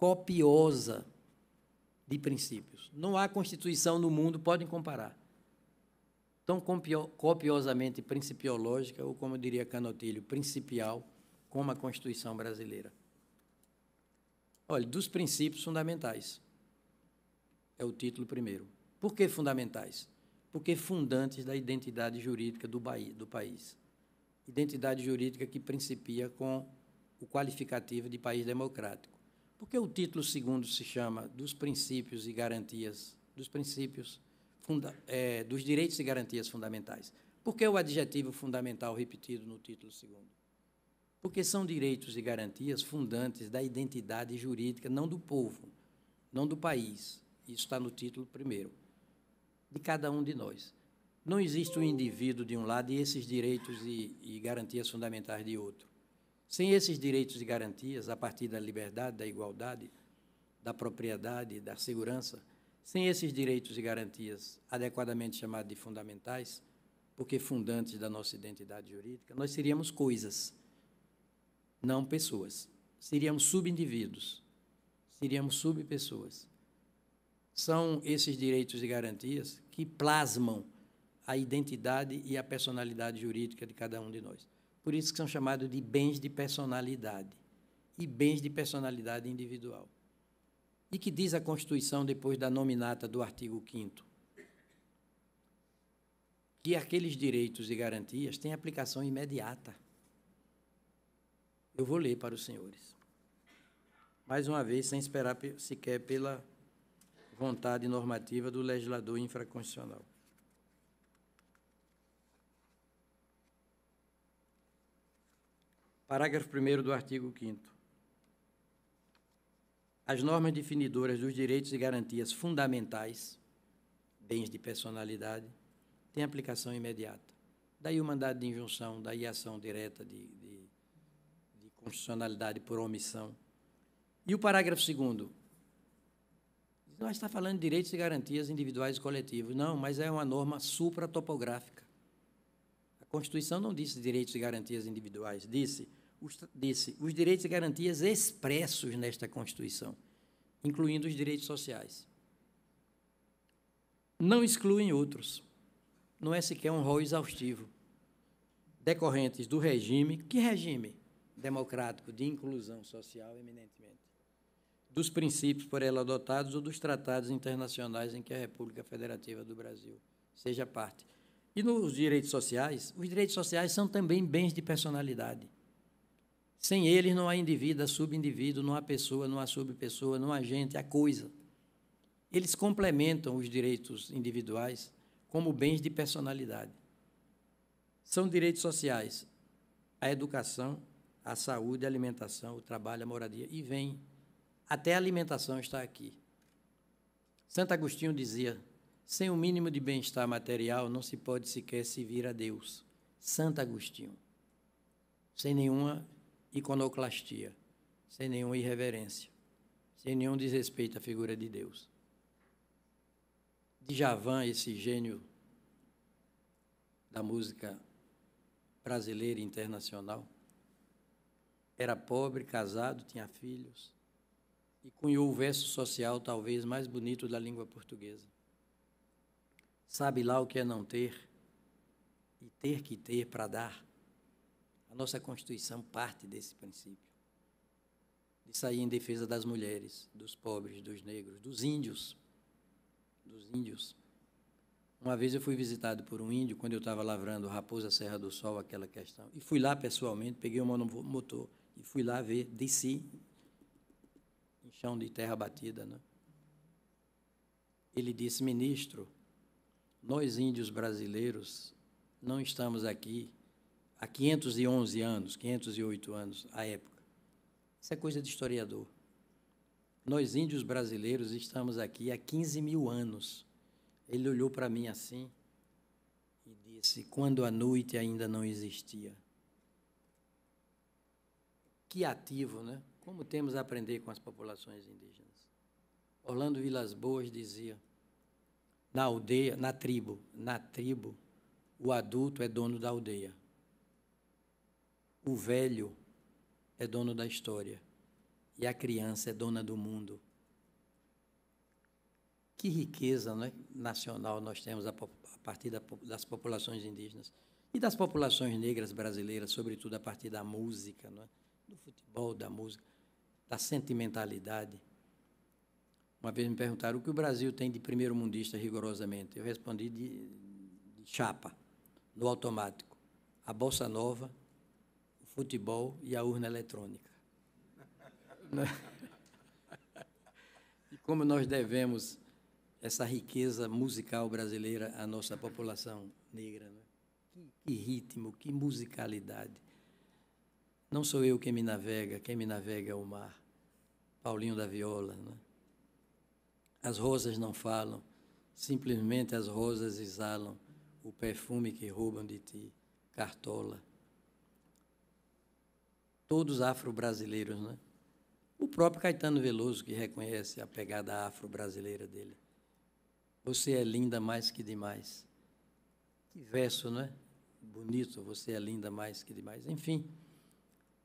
copiosa de princípios. Não há constituição no mundo, podem comparar, tão copiosamente principiológica, ou como diria Canotilho, principial, como a Constituição brasileira. Olha, dos princípios fundamentais. É o título primeiro. Por que fundamentais? Porque fundantes da identidade jurídica do, Bahia, do país. Identidade jurídica que principia com o qualificativo de país democrático. Por que o título segundo se chama dos princípios e garantias, dos princípios funda, é, dos direitos e garantias fundamentais? Por que o adjetivo fundamental repetido no título segundo? Porque são direitos e garantias fundantes da identidade jurídica, não do povo, não do país. Isso está no título primeiro, de cada um de nós. Não existe um indivíduo de um lado e esses direitos e, e garantias fundamentais de outro. Sem esses direitos e garantias, a partir da liberdade, da igualdade, da propriedade, da segurança, sem esses direitos e garantias adequadamente chamados de fundamentais, porque fundantes da nossa identidade jurídica, nós seríamos coisas, não pessoas. Seríamos subindivíduos, seríamos subpessoas. São esses direitos e garantias que plasmam a identidade e a personalidade jurídica de cada um de nós. Por isso que são chamados de bens de personalidade e bens de personalidade individual. E que diz a Constituição depois da nominata do artigo 5 que aqueles direitos e garantias têm aplicação imediata. Eu vou ler para os senhores. Mais uma vez, sem esperar sequer pela vontade normativa do legislador infraconstitucional. Parágrafo 1 do artigo 5. As normas definidoras dos direitos e garantias fundamentais, bens de personalidade, têm aplicação imediata. Daí o mandado de injunção, daí a ação direta de, de, de constitucionalidade por omissão. E o parágrafo 2. Nós está falando de direitos e garantias individuais e coletivos. Não, mas é uma norma supratopográfica. A Constituição não disse direitos e garantias individuais, disse os, disse, os direitos e garantias expressos nesta Constituição, incluindo os direitos sociais. Não excluem outros. Não é sequer um rol exaustivo. Decorrentes do regime, que regime? Democrático, de inclusão social, eminentemente. Dos princípios por ela adotados ou dos tratados internacionais em que a República Federativa do Brasil seja parte. E nos direitos sociais, os direitos sociais são também bens de personalidade sem eles não há indivíduo, subindivíduo, não há pessoa, não há subpessoa, não há gente, há coisa. Eles complementam os direitos individuais como bens de personalidade. São direitos sociais a educação, a saúde, a alimentação, o trabalho, a moradia. E vem, até a alimentação está aqui. Santo Agostinho dizia: sem o mínimo de bem-estar material não se pode sequer se vir a Deus. Santo Agostinho. Sem nenhuma iconoclastia, sem nenhuma irreverência, sem nenhum desrespeito à figura de Deus. Djavan, esse gênio da música brasileira e internacional, era pobre, casado, tinha filhos e cunhou o verso social talvez mais bonito da língua portuguesa. Sabe lá o que é não ter e ter que ter para dar. A nossa Constituição parte desse princípio de sair em defesa das mulheres, dos pobres, dos negros, dos índios. Dos índios. Uma vez eu fui visitado por um índio quando eu estava lavrando Raposa Serra do Sol, aquela questão. E fui lá pessoalmente, peguei um motor e fui lá ver, desci em chão de terra batida. Né? Ele disse, ministro, nós índios brasileiros não estamos aqui há 511 anos, 508 anos à época. Isso é coisa de historiador. Nós, índios brasileiros, estamos aqui há 15 mil anos. Ele olhou para mim assim e disse: Quando a noite ainda não existia. Que ativo, né? Como temos a aprender com as populações indígenas. Orlando Vilas Boas dizia: Na aldeia, na tribo, na tribo, o adulto é dono da aldeia. O velho é dono da história e a criança é dona do mundo. Que riqueza é, nacional nós temos a, a partir da, das populações indígenas e das populações negras brasileiras, sobretudo a partir da música, é, do futebol, da música, da sentimentalidade. Uma vez me perguntaram o que o Brasil tem de primeiro mundista rigorosamente. Eu respondi de, de chapa, no automático. A Bolsa Nova, futebol e a urna eletrônica. Né? e como nós devemos essa riqueza musical brasileira à nossa população negra. Né? Que, que, ritmo, que musicalidade. Não sou eu quem me navega, quem me navega é o mar. Paulinho da Viola. Né? As rosas não falam, simplesmente as rosas exalam o perfume que roubam de ti, Cartola todos afro-brasileiros, né? O próprio Caetano Veloso que reconhece a pegada afro-brasileira dele. Você é linda mais que demais. Que verso, não é? Bonito, você é linda mais que demais. Enfim,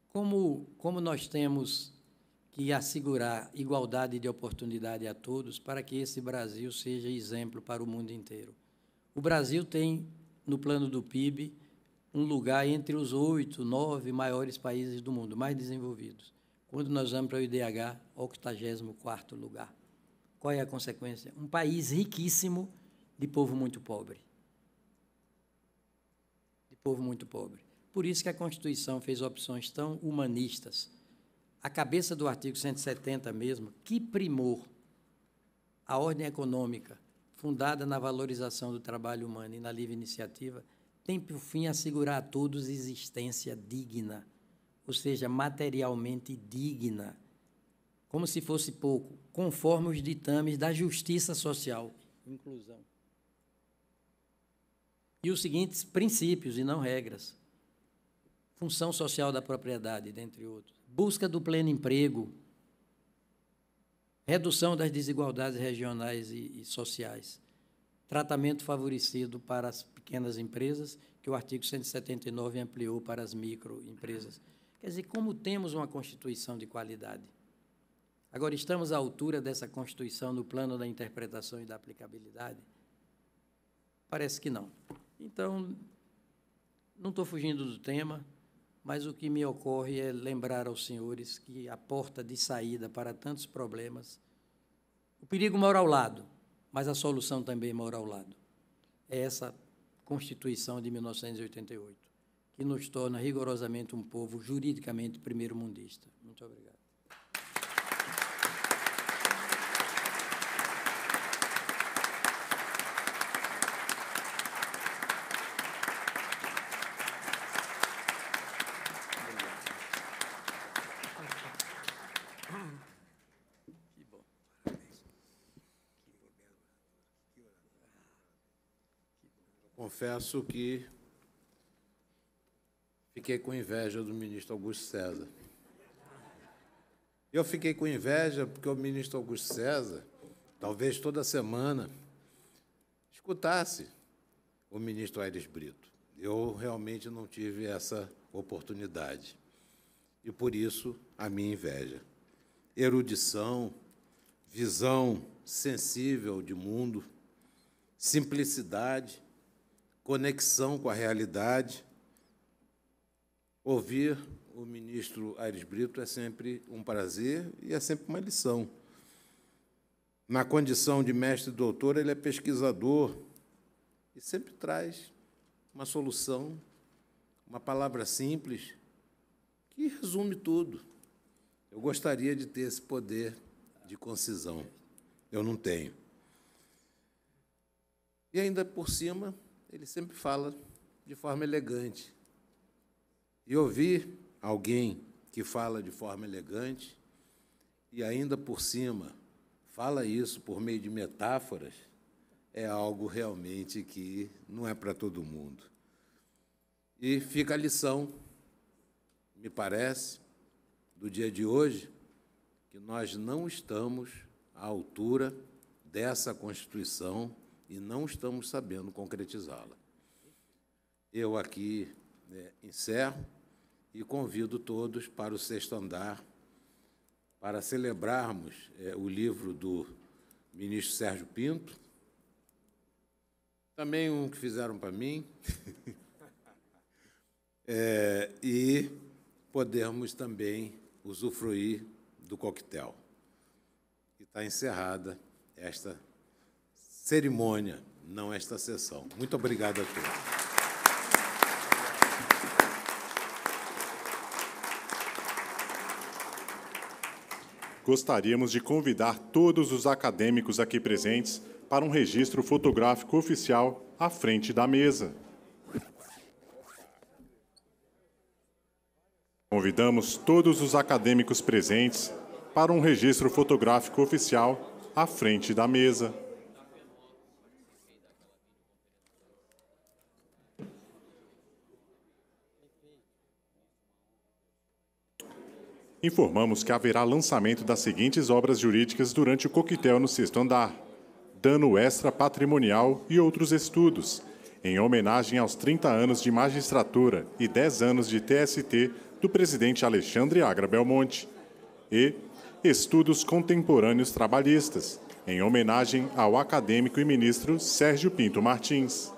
como, como nós temos que assegurar igualdade de oportunidade a todos para que esse Brasil seja exemplo para o mundo inteiro. O Brasil tem, no plano do PIB, um lugar entre os oito, nove maiores países do mundo, mais desenvolvidos. Quando nós vamos para o IDH, 84 lugar. Qual é a consequência? Um país riquíssimo de povo muito pobre. De povo muito pobre. Por isso que a Constituição fez opções tão humanistas. A cabeça do artigo 170 mesmo, que primor a ordem econômica fundada na valorização do trabalho humano e na livre iniciativa tem por fim assegurar a todos existência digna, ou seja, materialmente digna, como se fosse pouco, conforme os ditames da justiça social, inclusão. E os seguintes princípios e não regras: função social da propriedade, dentre outros, busca do pleno emprego, redução das desigualdades regionais e, e sociais, tratamento favorecido para as pequenas empresas, que o artigo 179 ampliou para as microempresas. Quer dizer, como temos uma Constituição de qualidade? Agora, estamos à altura dessa Constituição no plano da interpretação e da aplicabilidade? Parece que não. Então, não estou fugindo do tema, mas o que me ocorre é lembrar aos senhores que a porta de saída para tantos problemas, o perigo mora ao lado, mas a solução também mora ao lado. É essa Constituição de 1988, que nos torna rigorosamente um povo juridicamente primeiro-mundista. Muito obrigado. confesso que fiquei com inveja do ministro Augusto César. Eu fiquei com inveja porque o ministro Augusto César, talvez toda semana, escutasse o ministro Aires Brito. Eu realmente não tive essa oportunidade. E por isso a minha inveja. Erudição, visão sensível de mundo, simplicidade, conexão com a realidade. Ouvir o ministro Aires Brito é sempre um prazer e é sempre uma lição. Na condição de mestre e doutor, ele é pesquisador e sempre traz uma solução, uma palavra simples que resume tudo. Eu gostaria de ter esse poder de concisão. Eu não tenho. E ainda por cima, ele sempre fala de forma elegante. E ouvir alguém que fala de forma elegante e ainda por cima fala isso por meio de metáforas é algo realmente que não é para todo mundo. E fica a lição, me parece, do dia de hoje, que nós não estamos à altura dessa Constituição e não estamos sabendo concretizá-la. Eu aqui né, encerro e convido todos para o sexto andar para celebrarmos é, o livro do ministro Sérgio Pinto, também um que fizeram para mim, é, e podermos também usufruir do coquetel. E está encerrada esta cerimônia, não esta sessão. Muito obrigado a todos. Gostaríamos de convidar todos os acadêmicos aqui presentes para um registro fotográfico oficial à frente da mesa. Convidamos todos os acadêmicos presentes para um registro fotográfico oficial à frente da mesa. informamos que haverá lançamento das seguintes obras jurídicas durante o coquetel no sexto andar: Dano Extra Patrimonial e Outros Estudos, em homenagem aos 30 anos de magistratura e 10 anos de TST do presidente Alexandre Agra Belmonte, e Estudos Contemporâneos Trabalhistas, em homenagem ao acadêmico e ministro Sérgio Pinto Martins.